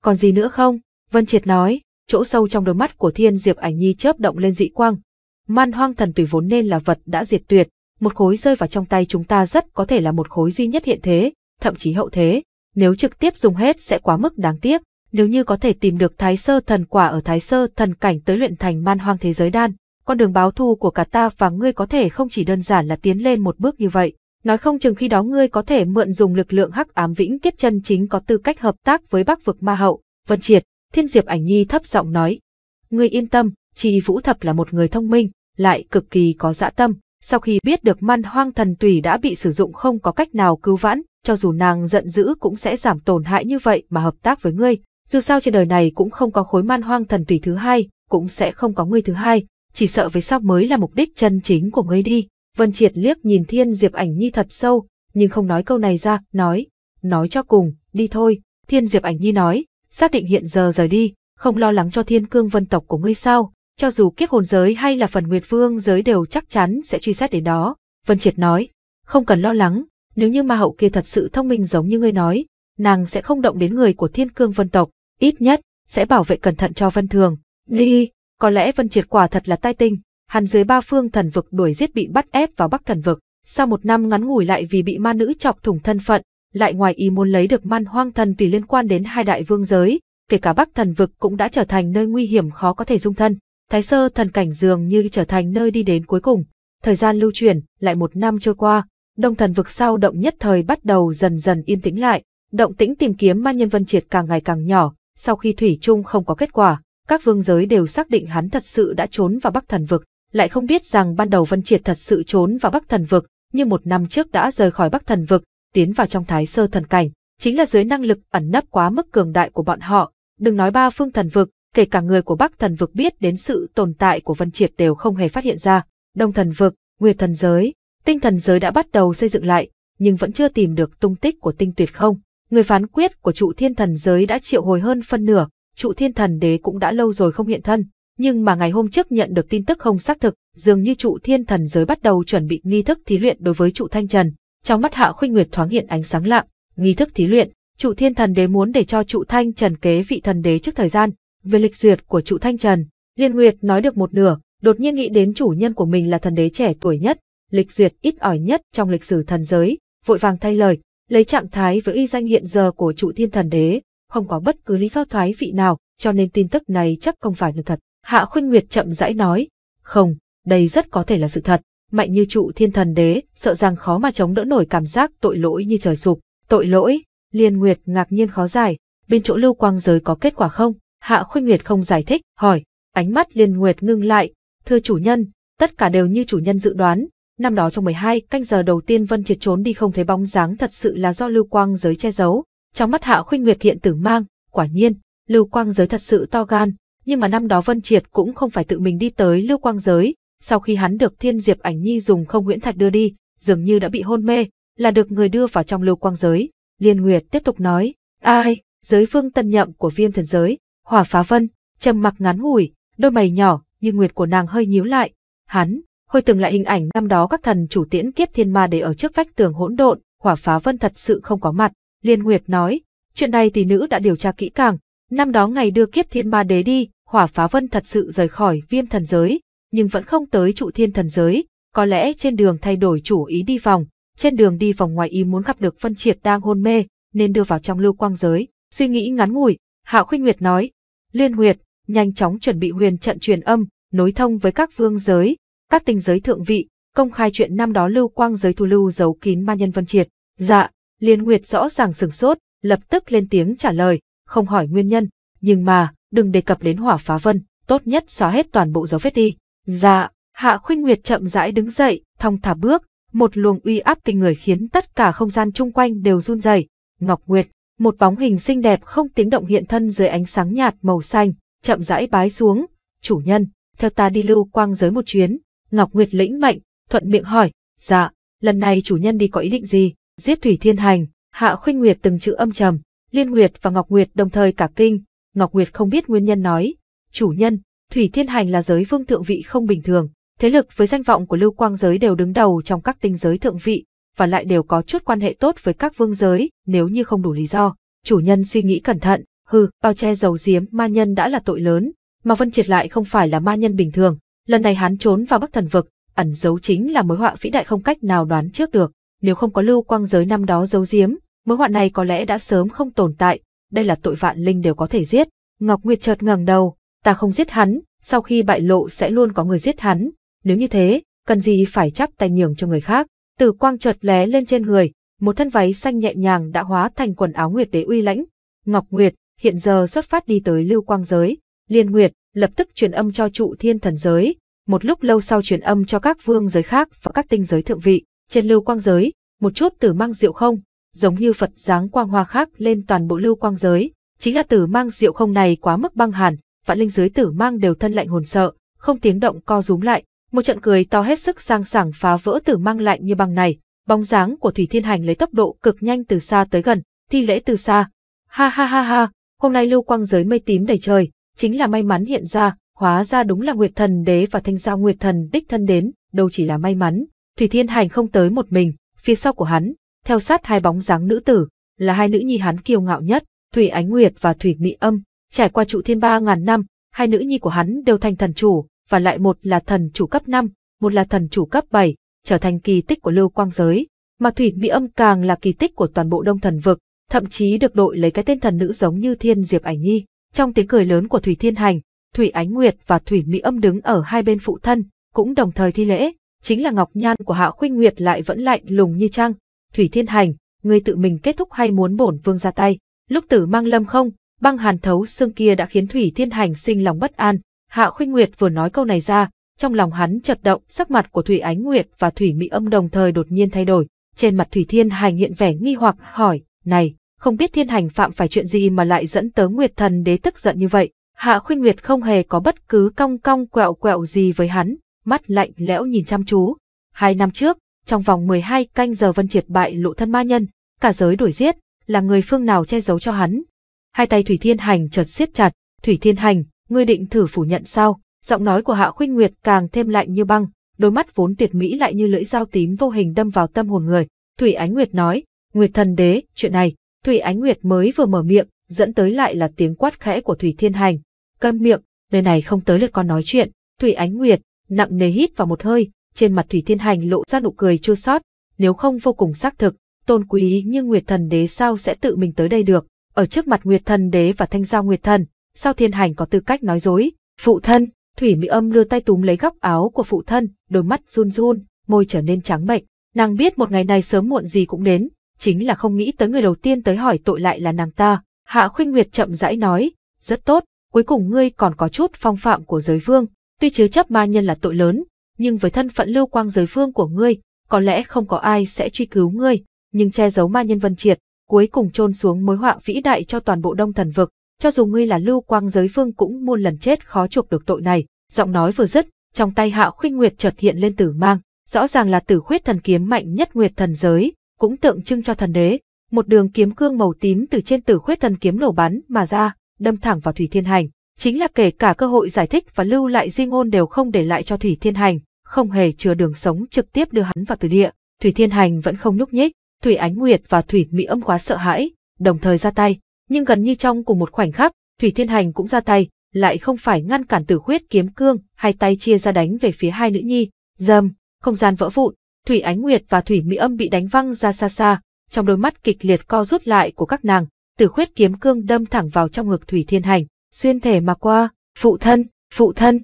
Còn gì nữa không? Vân Triệt nói, chỗ sâu trong đôi mắt của Thiên Diệp Ảnh Nhi chớp động lên dị quang. Man hoang thần tùy vốn nên là vật đã diệt tuyệt, một khối rơi vào trong tay chúng ta rất có thể là một khối duy nhất hiện thế, thậm chí hậu thế. Nếu trực tiếp dùng hết sẽ quá mức đáng tiếc, nếu như có thể tìm được thái sơ thần quả ở thái sơ thần cảnh tới luyện thành man hoang thế giới đan, con đường báo thù của cả ta và ngươi có thể không chỉ đơn giản là tiến lên một bước như vậy. Nói không chừng khi đó ngươi có thể mượn dùng lực lượng hắc ám vĩnh kiếp chân chính có tư cách hợp tác với bắc vực ma hậu, Vân Triệt, Thiên Diệp Ảnh Nhi thấp giọng nói. Ngươi yên tâm, Trì Vũ Thập là một người thông minh, lại cực kỳ có dã tâm. Sau khi biết được man hoang thần tùy đã bị sử dụng không có cách nào cứu vãn, cho dù nàng giận dữ cũng sẽ giảm tổn hại như vậy mà hợp tác với ngươi. Dù sao trên đời này cũng không có khối man hoang thần tùy thứ hai, cũng sẽ không có ngươi thứ hai, chỉ sợ về sau mới là mục đích chân chính của ngươi đi. Vân Triệt liếc nhìn Thiên Diệp Ảnh Nhi thật sâu, nhưng không nói câu này ra, nói, nói cho cùng, đi thôi. Thiên Diệp Ảnh Nhi nói, xác định hiện giờ rời đi, không lo lắng cho thiên cương vân tộc của ngươi sao, cho dù kiếp hồn giới hay là phần nguyệt vương giới đều chắc chắn sẽ truy xét đến đó. Vân Triệt nói, không cần lo lắng, nếu như ma hậu kia thật sự thông minh giống như ngươi nói, nàng sẽ không động đến người của thiên cương vân tộc, ít nhất, sẽ bảo vệ cẩn thận cho vân thường. Ly, có lẽ Vân Triệt quả thật là tai tinh, hắn dưới ba phương thần vực đuổi giết bị bắt ép vào bắc thần vực, sau một năm ngắn ngủi lại vì bị ma nữ chọc thủng thân phận, lại ngoài ý muốn lấy được man hoang thần tùy liên quan đến hai đại vương giới, kể cả bắc thần vực cũng đã trở thành nơi nguy hiểm khó có thể dung thân. Thái sơ thần cảnh dường như trở thành nơi đi đến cuối cùng. Thời gian lưu chuyển, lại một năm trôi qua, đông thần vực sau động nhất thời bắt đầu dần dần im tĩnh lại. Động tĩnh tìm kiếm ma nhân vân triệt càng ngày càng nhỏ, sau khi Thủy Trung không có kết quả, các vương giới đều xác định hắn thật sự đã trốn vào bắc thần vực, lại không biết rằng ban đầu vân triệt thật sự trốn vào bắc thần vực, nhưng một năm trước đã rời khỏi bắc thần vực, tiến vào trong thái sơ thần cảnh, chính là dưới năng lực ẩn nấp quá mức cường đại của bọn họ, đừng nói ba phương thần vực, kể cả người của Bắc thần vực biết đến sự tồn tại của Vân Triệt đều không hề phát hiện ra. Đông thần vực, Nguyệt thần giới, Tinh thần giới đã bắt đầu xây dựng lại, nhưng vẫn chưa tìm được tung tích của Tinh Tuyệt không. Người phán quyết của trụ thiên thần giới đã triệu hồi hơn phân nửa, trụ thiên thần đế cũng đã lâu rồi không hiện thân, nhưng mà ngày hôm trước nhận được tin tức không xác thực, dường như trụ thiên thần giới bắt đầu chuẩn bị nghi thức thí luyện đối với trụ thanh trần, trong mắt Hạ Khuynh Nguyệt thoáng hiện ánh sáng lạng, nghi thức thí luyện, trụ thiên thần đế muốn để cho trụ thanh trần kế vị thần đế trước thời gian. Về lịch duyệt của trụ thanh trần, Liên Nguyệt nói được một nửa, đột nhiên nghĩ đến chủ nhân của mình là thần đế trẻ tuổi nhất, lịch duyệt ít ỏi nhất trong lịch sử thần giới, vội vàng thay lời, lấy trạng thái với y danh hiện giờ của trụ thiên thần đế, không có bất cứ lý do thoái vị nào, cho nên tin tức này chắc không phải là thật. Hạ Khuynh Nguyệt chậm rãi nói, không, đây rất có thể là sự thật mạnh như trụ thiên thần đế, sợ rằng khó mà chống đỡ nổi cảm giác tội lỗi như trời sụp. Tội lỗi, Liên Nguyệt ngạc nhiên khó giải, bên chỗ lưu quang giới có kết quả không? Hạ Khuyên Nguyệt không giải thích, hỏi, ánh mắt Liên Nguyệt ngưng lại, thưa chủ nhân, tất cả đều như chủ nhân dự đoán. Năm đó trong 12 canh giờ đầu tiên Vân Triệt trốn đi không thấy bóng dáng thật sự là do lưu quang giới che giấu. Trong mắt Hạ Khuynh Nguyệt hiện tử mang, quả nhiên, lưu quang giới thật sự to gan, nhưng mà năm đó Vân Triệt cũng không phải tự mình đi tới lưu quang giới, sau khi hắn được Thiên Diệp Ảnh Nhi dùng không nguyễn thạch đưa đi, dường như đã bị hôn mê, là được người đưa vào trong lưu quang giới. Liên Nguyệt tiếp tục nói, ai, giới phương tân nhậm của viêm thần giới, hỏa phá vân, trầm mặc ngắn ngủi, đôi mày nhỏ như Nguyệt của nàng hơi nhíu lại. Hắn, hồi tưởng lại hình ảnh năm đó các thần chủ tiễn kiếp thiên ma để ở trước vách tường hỗn độn, hỏa phá vân thật sự không có mặt. Liên Nguyệt nói, chuyện này tỷ nữ đã điều tra kỹ càng, năm đó ngày đưa kiếp thiên ma đế đi, hỏa phá vân thật sự rời khỏi viêm thần giới, nhưng vẫn không tới trụ thiên thần giới, có lẽ trên đường thay đổi chủ ý đi vòng, trên đường đi vòng ngoài ý muốn gặp được Vân Triệt đang hôn mê, nên đưa vào trong lưu quang giới. Suy nghĩ ngắn ngủi, Hạ Khuynh Nguyệt nói, Liên Nguyệt, nhanh chóng chuẩn bị huyền trận truyền âm, nối thông với các vương giới, các tinh giới thượng vị, công khai chuyện năm đó lưu quang giới thu lưu giấu kín ma nhân Vân Triệt. Dạ, Liên Nguyệt rõ ràng sừng sốt, lập tức lên tiếng trả lời, không hỏi nguyên nhân, nhưng mà, đừng đề cập đến hỏa phá vân, tốt nhất xóa hết toàn bộ dấu vết đi. Dạ, Hạ Khuynh Nguyệt chậm rãi đứng dậy, thong thả bước, một luồng uy áp kinh người khiến tất cả không gian chung quanh đều run rẩy. Ngọc Nguyệt, một bóng hình xinh đẹp không tiếng động hiện thân dưới ánh sáng nhạt màu xanh, chậm rãi bái xuống, "Chủ nhân, theo ta đi lưu quang giới một chuyến." Ngọc Nguyệt lĩnh mệnh, thuận miệng hỏi, "Dạ, lần này chủ nhân đi có ý định gì?" Giết Thủy Thiên Hành, Hạ Khuynh Nguyệt từng chữ âm trầm, Liên Nguyệt và Ngọc Nguyệt đồng thời cả kinh, Ngọc Nguyệt không biết nguyên nhân nói, "Chủ nhân, Thủy Thiên Hành là giới vương thượng vị không bình thường, thế lực với danh vọng của lưu quang giới đều đứng đầu trong các tinh giới thượng vị, và lại đều có chút quan hệ tốt với các vương giới, nếu như không đủ lý do. Chủ nhân suy nghĩ cẩn thận, hừ, bao che dầu giếm ma nhân đã là tội lớn, mà Vân Triệt lại không phải là ma nhân bình thường, lần này hắn trốn vào Bắc Thần vực, ẩn giấu chính là mối họa vĩ đại không cách nào đoán trước được, nếu không có lưu quang giới năm đó giấu giếm, mối họa này có lẽ đã sớm không tồn tại, đây là tội vạn linh đều có thể giết. Ngọc Nguyệt chợt ngẩng đầu, ta không giết hắn, sau khi bại lộ sẽ luôn có người giết hắn, nếu như thế, cần gì phải chấp tay nhường cho người khác. Từ quang chợt lé lên trên người, một thân váy xanh nhẹ nhàng đã hóa thành quần áo Nguyệt Đế uy lãnh. Ngọc Nguyệt hiện giờ xuất phát đi tới Lưu Quang giới, Liên Nguyệt lập tức truyền âm cho trụ thiên thần giới, một lúc lâu sau truyền âm cho các vương giới khác và các tinh giới thượng vị. Trên Lưu Quang giới, một chút tử mang diệu không, giống như Phật dáng quang hoa khác lên toàn bộ Lưu Quang giới, chính là tử mang diệu không này quá mức băng hàn, vạn linh dưới tử mang đều thân lạnh hồn sợ, không tiếng động co rúm lại, một trận cười to hết sức sang sảng phá vỡ tử mang lạnh như băng này, bóng dáng của Thủy Thiên Hành lấy tốc độ cực nhanh từ xa tới gần, thi lễ từ xa. Ha ha ha ha, hôm nay lưu quang giới mây tím đầy trời, chính là may mắn hiện ra, hóa ra đúng là Nguyệt Thần Đế và Thanh Giao Nguyệt Thần đích thân đến, đâu chỉ là may mắn, Thủy Thiên Hành không tới một mình, phía sau của hắn, theo sát hai bóng dáng nữ tử, là hai nữ nhi hắn kiêu ngạo nhất, Thủy Ánh Nguyệt và Thủy Mỹ Âm, Trải qua trụ thiên ba ngàn năm, hai nữ nhi của hắn đều thành thần chủ, và lại một là thần chủ cấp 5, một là thần chủ cấp 7, trở thành kỳ tích của lưu quang giới. Mà Thủy Mỹ Âm càng là kỳ tích của toàn bộ đông thần vực, thậm chí được đội lấy cái tên thần nữ giống như Thiên Diệp Ảnh Nhi. Trong tiếng cười lớn của Thủy Thiên Hành, Thủy Ánh Nguyệt và Thủy Mỹ Âm đứng ở hai bên phụ thân, cũng đồng thời thi lễ, chính là Ngọc Nhan của Hạ Khuynh Nguyệt lại vẫn lạnh lùng như trăng. Thủy Thiên Hành, người tự mình kết thúc hay muốn bổn vương ra tay? Lúc tử mang lâm không, băng hàn thấu xương kia đã khiến Thủy Thiên Hành sinh lòng bất an. Hạ Khuynh Nguyệt vừa nói câu này ra, trong lòng hắn chật động, sắc mặt của Thủy Ánh Nguyệt và Thủy Mỹ Âm đồng thời đột nhiên thay đổi. Trên mặt Thủy Thiên Hành hiện vẻ nghi hoặc hỏi, này, không biết Thiên Hành phạm phải chuyện gì mà lại dẫn tớ Nguyệt Thần Đế tức giận như vậy. Hạ Khuynh Nguyệt không hề có bất cứ cong cong quẹo quẹo gì với hắn, mắt lạnh lẽo nhìn chăm chú. Hai năm trước, trong vòng 12 canh giờ Vân Triệt bại lộ thân ma nhân, cả giới đuổi giết, là người phương nào che giấu cho hắn, Hai tay Thủy Thiên Hành chợt siết chặt, "Thủy Thiên Hành, ngươi định thử phủ nhận sao?" Giọng nói của Hạ Khuynh Nguyệt càng thêm lạnh như băng, đôi mắt vốn tuyệt mỹ lại như lưỡi dao tím vô hình đâm vào tâm hồn người. Thủy Ánh Nguyệt nói, "Nguyệt thần đế, chuyện này." Thủy Ánh Nguyệt mới vừa mở miệng, dẫn tới lại là tiếng quát khẽ của Thủy Thiên Hành, "Câm miệng, nơi này không tới lượt con nói chuyện." Thủy Ánh Nguyệt nặng nề hít vào một hơi, trên mặt Thủy Thiên Hành lộ ra nụ cười chua xót, nếu không vô cùng xác thực, tôn quý như Nguyệt thần đế sao sẽ tự mình tới đây được? ở trước mặt Nguyệt Thần Đế và Thanh Giao Nguyệt Thần, sao Thiên Hành có tư cách nói dối? Phụ thân, Thủy Mỹ Âm đưa tay túm lấy góc áo của phụ thân, đôi mắt run run, môi trở nên trắng bệch. Nàng biết một ngày này sớm muộn gì cũng đến, chính là không nghĩ tới người đầu tiên tới hỏi tội lại là nàng ta. Hạ Khuynh Nguyệt chậm rãi nói, rất tốt, cuối cùng ngươi còn có chút phong phạm của giới vương, tuy chứa chấp ma nhân là tội lớn, nhưng với thân phận lưu quang giới vương của ngươi, có lẽ không có ai sẽ truy cứu ngươi, nhưng che giấu ma nhân Vân Triệt, cuối cùng chôn xuống mối họa vĩ đại cho toàn bộ đông thần vực, cho dù ngươi là lưu quang giới vương cũng muôn lần chết khó chuộc được tội này. Giọng nói vừa dứt, trong tay Hạ Khuynh Nguyệt chợt hiện lên tử mang, rõ ràng là tử khuyết thần kiếm mạnh nhất nguyệt thần giới, cũng tượng trưng cho thần đế. Một đường kiếm cương màu tím từ trên tử khuyết thần kiếm nổ bắn mà ra, đâm thẳng vào Thủy Thiên Hành. Chính là kể cả cơ hội giải thích và lưu lại di ngôn đều không để lại cho Thủy Thiên Hành, không hề chừa đường sống trực tiếp đưa hắn vào tử địa. Thủy Thiên Hành vẫn không nhúc nhích, Thủy Ánh Nguyệt và Thủy Mỹ Âm quá sợ hãi, đồng thời ra tay, nhưng gần như trong cùng một khoảnh khắc, Thủy Thiên Hành cũng ra tay, lại không phải ngăn cản Tử Khuyết kiếm cương, hai tay chia ra đánh về phía hai nữ nhi, dầm, không gian vỡ vụn, Thủy Ánh Nguyệt và Thủy Mỹ Âm bị đánh văng ra xa xa, trong đôi mắt kịch liệt co rút lại của các nàng, Tử Khuyết kiếm cương đâm thẳng vào trong ngực Thủy Thiên Hành, xuyên thể mà qua, phụ thân, phụ thân.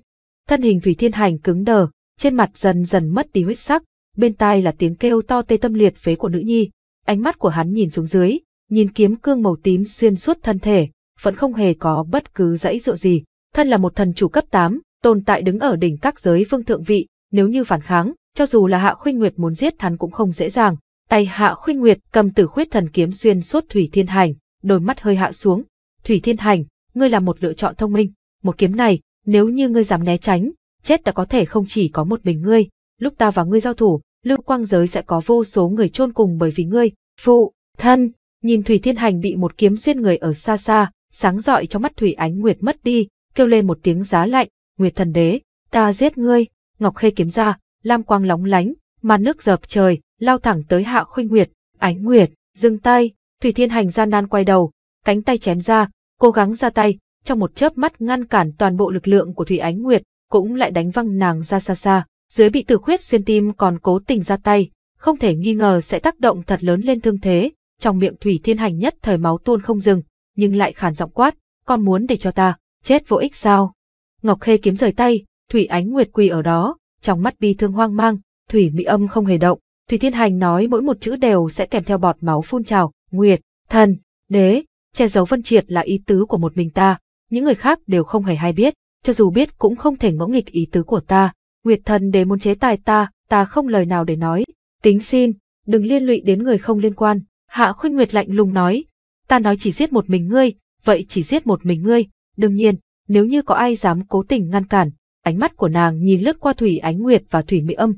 Thân hình Thủy Thiên Hành cứng đờ, trên mặt dần dần mất đi huyết sắc, bên tai là tiếng kêu to tê tâm liệt phế của nữ nhi. Ánh mắt của hắn nhìn xuống dưới, nhìn kiếm cương màu tím xuyên suốt thân thể, vẫn không hề có bất cứ dãy dụa gì. Thân là một thần chủ cấp 8, tồn tại đứng ở đỉnh các giới vương thượng vị, nếu như phản kháng, cho dù là Hạ Khuynh Nguyệt muốn giết hắn cũng không dễ dàng. Tay Hạ Khuynh Nguyệt cầm Tử Khuyết thần kiếm xuyên suốt Thủy Thiên Hành, đôi mắt hơi hạ xuống. "Thủy Thiên Hành, ngươi là một lựa chọn thông minh, một kiếm này, nếu như ngươi dám né tránh, chết đã có thể không chỉ có một mình ngươi, lúc ta và ngươi giao thủ, lưu quang giới sẽ có vô số người chôn cùng bởi vì ngươi, phụ, thân. Nhìn Thủy Thiên Hành bị một kiếm xuyên người ở xa xa, sáng rọi trong mắt Thủy Ánh Nguyệt mất đi, kêu lên một tiếng giá lạnh, Nguyệt thần đế, ta giết ngươi, Ngọc Khê kiếm ra, lam quang lóng lánh, màn nước dập trời, lao thẳng tới Hạ Khuynh Nguyệt, Ánh Nguyệt, dừng tay, Thủy Thiên Hành gian nan quay đầu, cánh tay chém ra, cố gắng ra tay, trong một chớp mắt ngăn cản toàn bộ lực lượng của Thủy Ánh Nguyệt, cũng lại đánh văng nàng ra xa xa. Dưới bị tử khuyết xuyên tim còn cố tình ra tay, không thể nghi ngờ sẽ tác động thật lớn lên thương thế, trong miệng Thủy Thiên Hành nhất thời máu tuôn không dừng, nhưng lại khản giọng quát, con muốn để cho ta, chết vô ích sao. Ngọc Khê kiếm rời tay, Thủy Ánh Nguyệt quỳ ở đó, trong mắt bi thương hoang mang, Thủy Mỹ Âm không hề động, Thủy Thiên Hành nói mỗi một chữ đều sẽ kèm theo bọt máu phun trào, Nguyệt, thần, đế, che giấu vân triệt là ý tứ của một mình ta, những người khác đều không hề hay biết, cho dù biết cũng không thể ngẫu nghịch ý tứ của ta, Nguyệt thần đế muốn chế tài ta, ta không lời nào để nói. Tính xin, đừng liên lụy đến người không liên quan. Hạ Khuyên Nguyệt lạnh lùng nói. Ta nói chỉ giết một mình ngươi, vậy chỉ giết một mình ngươi. Đương nhiên, nếu như có ai dám cố tình ngăn cản, ánh mắt của nàng nhìn lướt qua Thủy Ánh Nguyệt và Thủy Mỹ Âm,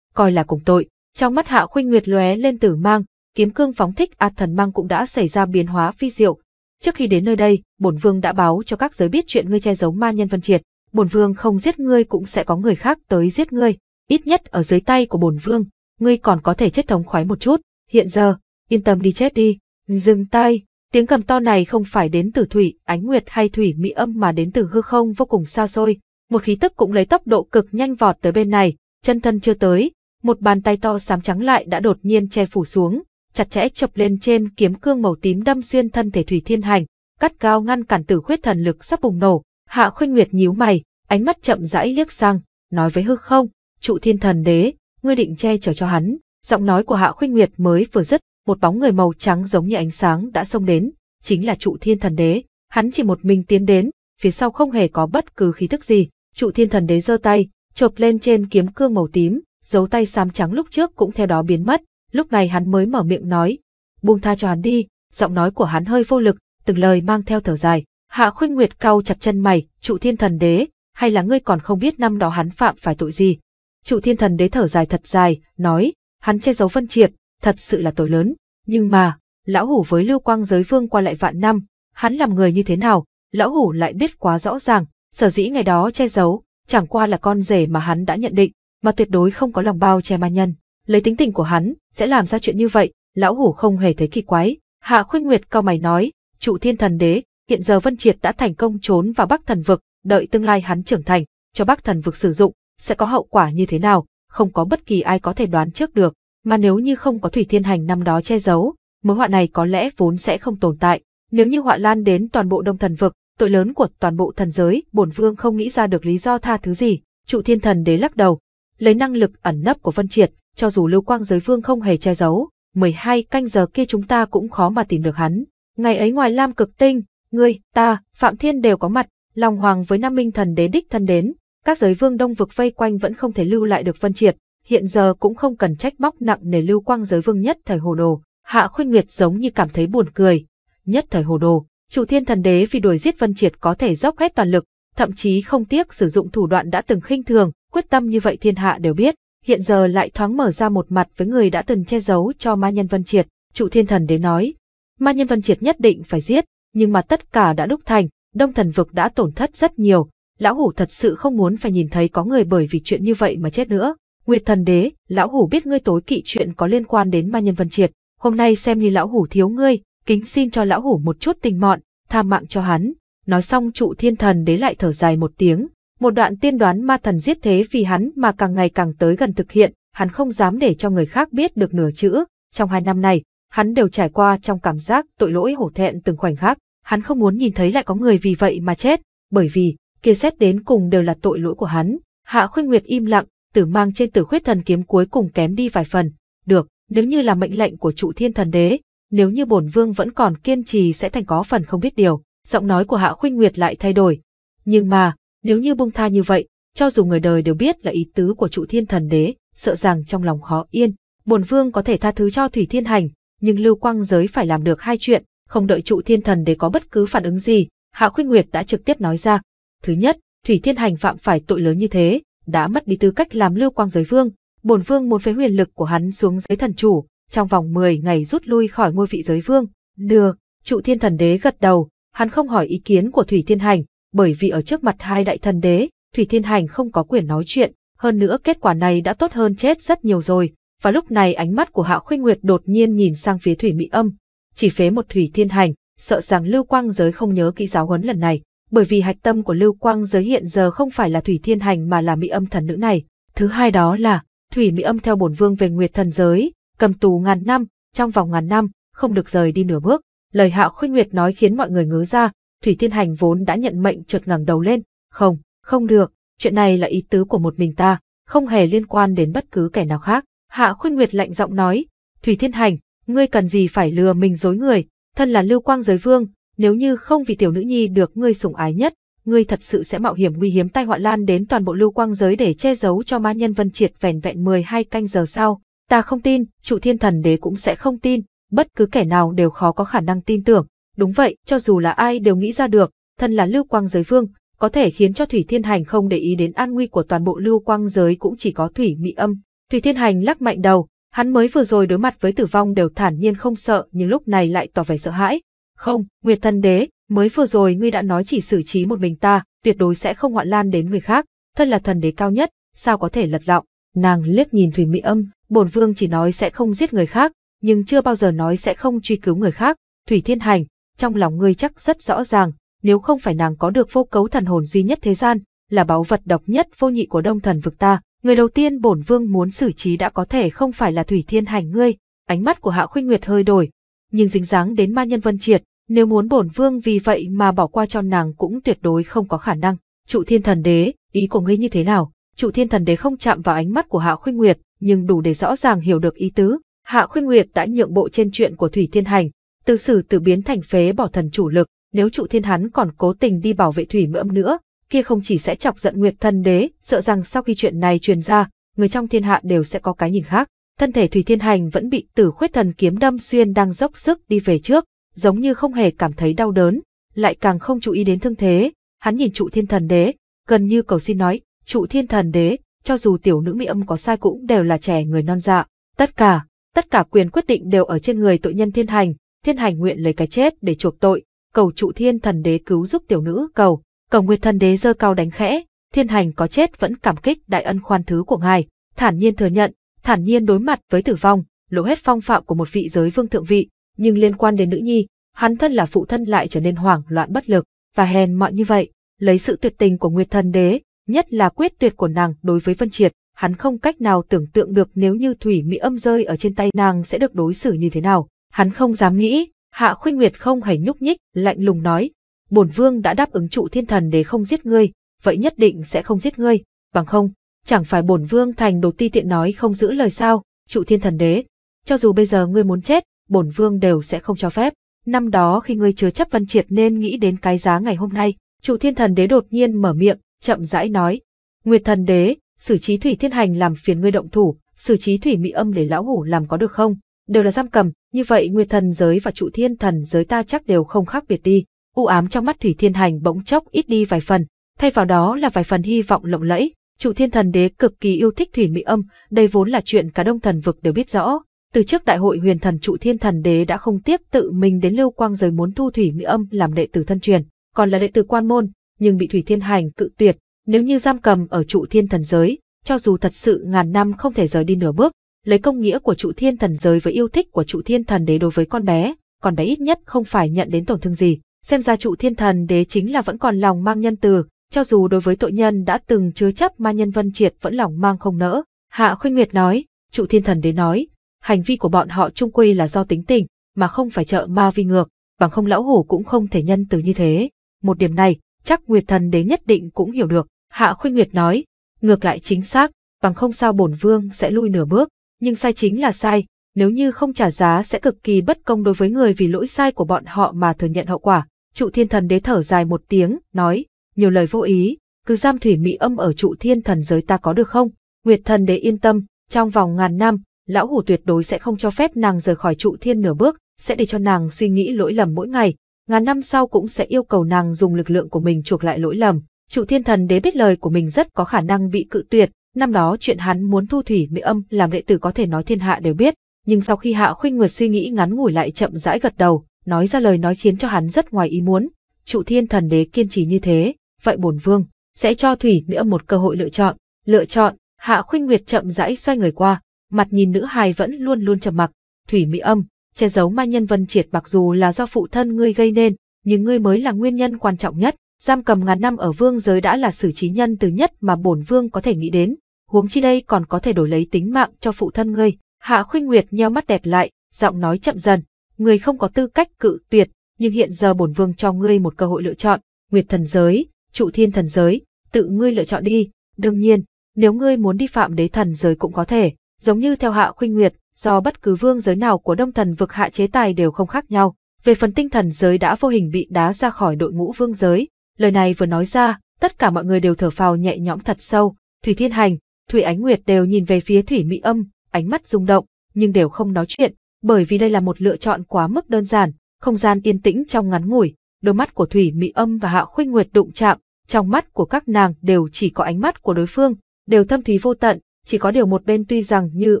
coi là cùng tội. Trong mắt Hạ Khuyên Nguyệt lóe lên tử mang, kiếm cương phóng thích a thần mang cũng đã xảy ra biến hóa phi diệu. Trước khi đến nơi đây, bổn vương đã báo cho các giới biết chuyện ngươi che giấu ma nhân Vân Triệt, bổn vương không giết ngươi cũng sẽ có người khác tới giết ngươi, ít nhất ở dưới tay của bổn vương, ngươi còn có thể chết thống khoái một chút, hiện giờ, yên tâm đi chết đi, dừng tay, tiếng cầm to này không phải đến từ thủy, ánh nguyệt hay thủy mỹ âm mà đến từ hư không vô cùng xa xôi, một khí tức cũng lấy tốc độ cực nhanh vọt tới bên này, chân thân chưa tới, một bàn tay to xám trắng lại đã đột nhiên che phủ xuống, chặt chẽ chập lên trên kiếm cương màu tím đâm xuyên thân thể thủy thiên hành, cắt cao ngăn cản tử khuyết thần lực sắp bùng nổ, Hạ Khuyên Nguyệt nhíu mày, ánh mắt chậm rãi liếc sang, nói với hư không, trụ thiên thần đế, ngươi định che chở cho hắn. Giọng nói của Hạ Khuyên Nguyệt mới vừa dứt, một bóng người màu trắng giống như ánh sáng đã xông đến, chính là trụ thiên thần đế. Hắn chỉ một mình tiến đến, phía sau không hề có bất cứ khí thức gì. Trụ thiên thần đế giơ tay, chộp lên trên kiếm cương màu tím, dấu tay xám trắng lúc trước cũng theo đó biến mất. Lúc này hắn mới mở miệng nói, buông tha cho hắn đi, giọng nói của hắn hơi vô lực, từng lời mang theo thở dài. Hạ Khuynh Nguyệt cau chặt chân mày, trụ thiên thần đế, hay là ngươi còn không biết năm đó hắn phạm phải tội gì? Trụ thiên thần đế thở dài thật dài, nói, hắn che giấu phân triệt, thật sự là tội lớn. Nhưng mà, lão hủ với lưu quang giới vương qua lại vạn năm, hắn làm người như thế nào, lão hủ lại biết quá rõ ràng, sở dĩ ngày đó che giấu, chẳng qua là con rể mà hắn đã nhận định, mà tuyệt đối không có lòng bao che ma nhân. Lấy tính tình của hắn, sẽ làm ra chuyện như vậy, lão hủ không hề thấy kỳ quái. Hạ khuyên nguyệt cao mày nói, trụ thiên thần đế, Hiện giờ Vân Triệt đã thành công trốn vào Bắc Thần Vực, đợi tương lai hắn trưởng thành, cho Bắc Thần Vực sử dụng, sẽ có hậu quả như thế nào, không có bất kỳ ai có thể đoán trước được. Mà nếu như không có Thủy Thiên Hành năm đó che giấu, mối họa này có lẽ vốn sẽ không tồn tại. Nếu như họa lan đến toàn bộ Đông Thần Vực, tội lớn của toàn bộ thần giới, bổn vương không nghĩ ra được lý do tha thứ gì. Trụ Thiên Thần đế lắc đầu, lấy năng lực ẩn nấp của Vân Triệt, cho dù lưu quang giới vương không hề che giấu, 12 canh giờ kia chúng ta cũng khó mà tìm được hắn. Ngày ấy ngoài Lam Cực Tinh, Ngươi, ta, Phạm Thiên đều có mặt, Long Hoàng với Nam Minh thần đế đích thân đến, các giới vương đông vực vây quanh vẫn không thể lưu lại được Vân Triệt, hiện giờ cũng không cần trách móc nặng nề lưu quang giới vương nhất thời hồ đồ. Hạ Khuynh Nguyệt giống như cảm thấy buồn cười, nhất thời hồ đồ, chủ thiên thần đế vì đuổi giết Vân Triệt có thể dốc hết toàn lực, thậm chí không tiếc sử dụng thủ đoạn đã từng khinh thường, quyết tâm như vậy thiên hạ đều biết, hiện giờ lại thoáng mở ra một mặt với người đã từng che giấu cho ma nhân Vân Triệt, chủ thiên thần đế nói. Ma nhân Vân Triệt nhất định phải giết, nhưng mà tất cả đã đúc thành, đông thần vực đã tổn thất rất nhiều, lão hủ thật sự không muốn phải nhìn thấy có người bởi vì chuyện như vậy mà chết nữa. Nguyệt thần đế, lão hủ biết ngươi tối kỵ chuyện có liên quan đến ma nhân vân triệt, hôm nay xem như lão hủ thiếu ngươi, kính xin cho lão hủ một chút tình mọn, tha mạng cho hắn. Nói xong trụ thiên thần đế lại thở dài một tiếng, một đoạn tiên đoán ma thần giết thế vì hắn mà càng ngày càng tới gần thực hiện, hắn không dám để cho người khác biết được nửa chữ. Trong hai năm này, hắn đều trải qua trong cảm giác tội lỗi hổ thẹn từng khoảnh khắc, hắn không muốn nhìn thấy lại có người vì vậy mà chết, bởi vì, kia xét đến cùng đều là tội lỗi của hắn. Hạ Khuynh Nguyệt im lặng, tử mang trên tử khuyết thần kiếm cuối cùng kém đi vài phần. Được, nếu như là mệnh lệnh của trụ thiên thần đế, nếu như bổn vương vẫn còn kiên trì sẽ thành có phần không biết điều. Giọng nói của Hạ Khuynh Nguyệt lại thay đổi. Nhưng mà, nếu như bung tha như vậy, cho dù người đời đều biết là ý tứ của trụ thiên thần đế, sợ rằng trong lòng khó yên, bổn vương có thể tha thứ cho Thủy Thiên Hành, nhưng Lưu Quang Giới phải làm được hai chuyện, không đợi trụ thiên thần để có bất cứ phản ứng gì, Hạ Khuynh Nguyệt đã trực tiếp nói ra. Thứ nhất, Thủy Thiên Hành phạm phải tội lớn như thế, đã mất đi tư cách làm Lưu Quang Giới Vương, bổn vương muốn phế huyền lực của hắn xuống dưới thần chủ, trong vòng 10 ngày rút lui khỏi ngôi vị giới vương. Được, trụ thiên thần đế gật đầu, hắn không hỏi ý kiến của Thủy Thiên Hành, bởi vì ở trước mặt hai đại thần đế, Thủy Thiên Hành không có quyền nói chuyện, hơn nữa kết quả này đã tốt hơn chết rất nhiều rồi và lúc này ánh mắt của Hạ Khuynh Nguyệt đột nhiên nhìn sang phía Thủy Mỹ Âm, chỉ phế một Thủy Thiên Hành, sợ rằng Lưu Quang giới không nhớ kỹ giáo huấn lần này, bởi vì hạch tâm của Lưu Quang giới hiện giờ không phải là Thủy Thiên Hành mà là Mỹ Âm thần nữ này. Thứ hai đó là, Thủy Mỹ Âm theo bổn vương về Nguyệt thần giới, cầm tù ngàn năm, trong vòng ngàn năm, không được rời đi nửa bước. Lời Hạ Khuynh Nguyệt nói khiến mọi người ngớ ra, Thủy Thiên Hành vốn đã nhận mệnh trượt ngẩng đầu lên, "Không, không được, chuyện này là ý tứ của một mình ta, không hề liên quan đến bất cứ kẻ nào khác." Hạ Khuynh Nguyệt lạnh giọng nói, Thủy Thiên Hành, ngươi cần gì phải lừa mình dối người, thân là lưu quang giới vương, nếu như không vì tiểu nữ nhi được ngươi sủng ái nhất, ngươi thật sự sẽ mạo hiểm nguy hiểm tai họa lan đến toàn bộ lưu quang giới để che giấu cho ma nhân vân triệt vẻn vẹn 12 canh giờ sau. Ta không tin, trụ thiên thần đế cũng sẽ không tin, bất cứ kẻ nào đều khó có khả năng tin tưởng. Đúng vậy, cho dù là ai đều nghĩ ra được, thân là lưu quang giới vương, có thể khiến cho Thủy Thiên Hành không để ý đến an nguy của toàn bộ lưu quang giới cũng chỉ có Thủy Mị Âm. Thủy Thiên Hành lắc mạnh đầu, hắn mới vừa rồi đối mặt với tử vong đều thản nhiên không sợ nhưng lúc này lại tỏ vẻ sợ hãi. Không, Nguyệt Thần Đế, mới vừa rồi ngươi đã nói chỉ xử trí một mình ta, tuyệt đối sẽ không hoạn lan đến người khác, thân là thần đế cao nhất, sao có thể lật lọng. Nàng liếc nhìn Thủy Mỹ Âm, bổn vương chỉ nói sẽ không giết người khác, nhưng chưa bao giờ nói sẽ không truy cứu người khác. Thủy Thiên Hành, trong lòng ngươi chắc rất rõ ràng, nếu không phải nàng có được vô cấu thần hồn duy nhất thế gian, là báu vật độc nhất vô nhị của đông thần vực ta, Người đầu tiên bổn vương muốn xử trí đã có thể không phải là Thủy Thiên Hành ngươi, ánh mắt của Hạ Khuynh Nguyệt hơi đổi, nhưng dính dáng đến ma nhân Vân Triệt, nếu muốn bổn vương vì vậy mà bỏ qua cho nàng cũng tuyệt đối không có khả năng. Trụ Thiên Thần Đế, ý của ngươi như thế nào? Trụ Thiên Thần Đế không chạm vào ánh mắt của Hạ Khuynh Nguyệt, nhưng đủ để rõ ràng hiểu được ý tứ. Hạ Khuynh Nguyệt đã nhượng bộ trên chuyện của Thủy Thiên Hành, từ xử tử biến thành phế bỏ thần chủ lực, nếu trụ thiên hắn còn cố tình đi bảo vệ thủy mỡm nữa, kia không chỉ sẽ chọc giận Nguyệt Thần Đế, sợ rằng sau khi chuyện này truyền ra, người trong thiên hạ đều sẽ có cái nhìn khác. Thân thể Thủy Thiên Hành vẫn bị Tử Khuyết Thần kiếm đâm xuyên đang dốc sức đi về trước, giống như không hề cảm thấy đau đớn, lại càng không chú ý đến thương thế, hắn nhìn Trụ Thiên Thần Đế, gần như cầu xin nói, "Trụ Thiên Thần Đế, cho dù tiểu nữ mỹ âm có sai cũng đều là trẻ người non dạ, tất cả, tất cả quyền quyết định đều ở trên người tội nhân Thiên Hành, Thiên Hành nguyện lấy cái chết để chuộc tội, cầu Trụ Thiên Thần Đế cứu giúp tiểu nữ cầu." Cầu Nguyệt Thần Đế giơ cao đánh khẽ, thiên hành có chết vẫn cảm kích đại ân khoan thứ của ngài, thản nhiên thừa nhận, thản nhiên đối mặt với tử vong, lộ hết phong phạm của một vị giới vương thượng vị, nhưng liên quan đến nữ nhi, hắn thân là phụ thân lại trở nên hoảng loạn bất lực và hèn mọn như vậy, lấy sự tuyệt tình của Nguyệt Thần Đế, nhất là quyết tuyệt của nàng đối với Vân Triệt, hắn không cách nào tưởng tượng được nếu như thủy mỹ âm rơi ở trên tay nàng sẽ được đối xử như thế nào, hắn không dám nghĩ, Hạ Khuynh Nguyệt không hề nhúc nhích, lạnh lùng nói, bổn vương đã đáp ứng trụ thiên thần để không giết ngươi, vậy nhất định sẽ không giết ngươi, bằng không, chẳng phải bổn vương thành đồ ti tiện nói không giữ lời sao, trụ thiên thần đế. Cho dù bây giờ ngươi muốn chết, bổn vương đều sẽ không cho phép. Năm đó khi ngươi chứa chấp văn triệt nên nghĩ đến cái giá ngày hôm nay, trụ thiên thần đế đột nhiên mở miệng, chậm rãi nói. Nguyệt thần đế, xử trí thủy thiên hành làm phiền ngươi động thủ, xử trí thủy mỹ âm để lão hủ làm có được không? Đều là giam cầm, như vậy nguyệt thần giới và trụ thiên thần giới ta chắc đều không khác biệt đi u ám trong mắt Thủy Thiên Hành bỗng chốc ít đi vài phần, thay vào đó là vài phần hy vọng lộng lẫy. Chủ Thiên Thần Đế cực kỳ yêu thích Thủy Mỹ Âm, đây vốn là chuyện cả Đông Thần vực đều biết rõ. Từ trước đại hội Huyền Thần Trụ Thiên Thần Đế đã không tiếp tự mình đến Lưu Quang giới muốn thu Thủy Mỹ Âm làm đệ tử thân truyền, còn là đệ tử quan môn, nhưng bị Thủy Thiên Hành cự tuyệt, nếu như giam cầm ở Trụ Thiên Thần giới, cho dù thật sự ngàn năm không thể rời đi nửa bước, lấy công nghĩa của Trụ Thiên Thần giới với yêu thích của Trụ Thiên Thần Đế đối với con bé, con bé ít nhất không phải nhận đến tổn thương gì Xem ra trụ thiên thần đế chính là vẫn còn lòng mang nhân từ, cho dù đối với tội nhân đã từng chứa chấp ma nhân vân triệt vẫn lòng mang không nỡ. Hạ Khuynh Nguyệt nói, trụ thiên thần đế nói, hành vi của bọn họ trung quy là do tính tình, mà không phải trợ ma vi ngược, bằng không lão hủ cũng không thể nhân từ như thế. Một điểm này, chắc Nguyệt thần đế nhất định cũng hiểu được. Hạ Khuynh Nguyệt nói, ngược lại chính xác, bằng không sao bổn vương sẽ lui nửa bước, nhưng sai chính là sai, nếu như không trả giá sẽ cực kỳ bất công đối với người vì lỗi sai của bọn họ mà thừa nhận hậu quả. Trụ thiên thần đế thở dài một tiếng, nói, nhiều lời vô ý, cứ giam thủy mị âm ở trụ thiên thần giới ta có được không? Nguyệt thần đế yên tâm, trong vòng ngàn năm, lão hủ tuyệt đối sẽ không cho phép nàng rời khỏi trụ thiên nửa bước, sẽ để cho nàng suy nghĩ lỗi lầm mỗi ngày, ngàn năm sau cũng sẽ yêu cầu nàng dùng lực lượng của mình chuộc lại lỗi lầm. Trụ thiên thần đế biết lời của mình rất có khả năng bị cự tuyệt, năm đó chuyện hắn muốn thu thủy mỹ âm làm đệ tử có thể nói thiên hạ đều biết, nhưng sau khi Hạ Khuynh Nguyệt suy nghĩ ngắn ngủi lại chậm rãi gật đầu, nói ra lời nói khiến cho hắn rất ngoài ý muốn, trụ thiên thần đế kiên trì như thế, vậy bổn vương sẽ cho Thủy Mỹ Âm một cơ hội lựa chọn, lựa chọn, Hạ Khuynh Nguyệt chậm rãi xoay người qua, mặt nhìn nữ hài vẫn luôn luôn trầm mặc, Thủy Mỹ Âm, che giấu ma nhân Vân Triệt mặc dù là do phụ thân ngươi gây nên, nhưng ngươi mới là nguyên nhân quan trọng nhất, giam cầm ngàn năm ở vương giới đã là xử trí nhân từ nhất mà bổn vương có thể nghĩ đến, huống chi đây còn có thể đổi lấy tính mạng cho phụ thân ngươi, Hạ Khuynh Nguyệt nheo mắt đẹp lại, giọng nói chậm dần, người không có tư cách cự tuyệt, nhưng hiện giờ bổn vương cho ngươi một cơ hội lựa chọn, Nguyệt thần giới, Trụ Thiên thần giới, tự ngươi lựa chọn đi, đương nhiên, nếu ngươi muốn đi phạm đế thần giới cũng có thể, giống như theo Hạ Khuynh Nguyệt, do bất cứ vương giới nào của Đông thần vực hạ chế tài đều không khác nhau. Về phần tinh thần giới đã vô hình bị đá ra khỏi đội ngũ vương giới, lời này vừa nói ra, tất cả mọi người đều thở phào nhẹ nhõm thật sâu, Thủy Thiên Hành, Thủy Ánh Nguyệt đều nhìn về phía Thủy Mị Âm, ánh mắt rung động, nhưng đều không nói chuyện, bởi vì đây là một lựa chọn quá mức đơn giản, không gian yên tĩnh trong ngắn ngủi, đôi mắt của Thủy Mỹ Âm và Hạ Khuynh Nguyệt đụng chạm, trong mắt của các nàng đều chỉ có ánh mắt của đối phương, đều thâm thúy vô tận, chỉ có điều một bên tuy rằng như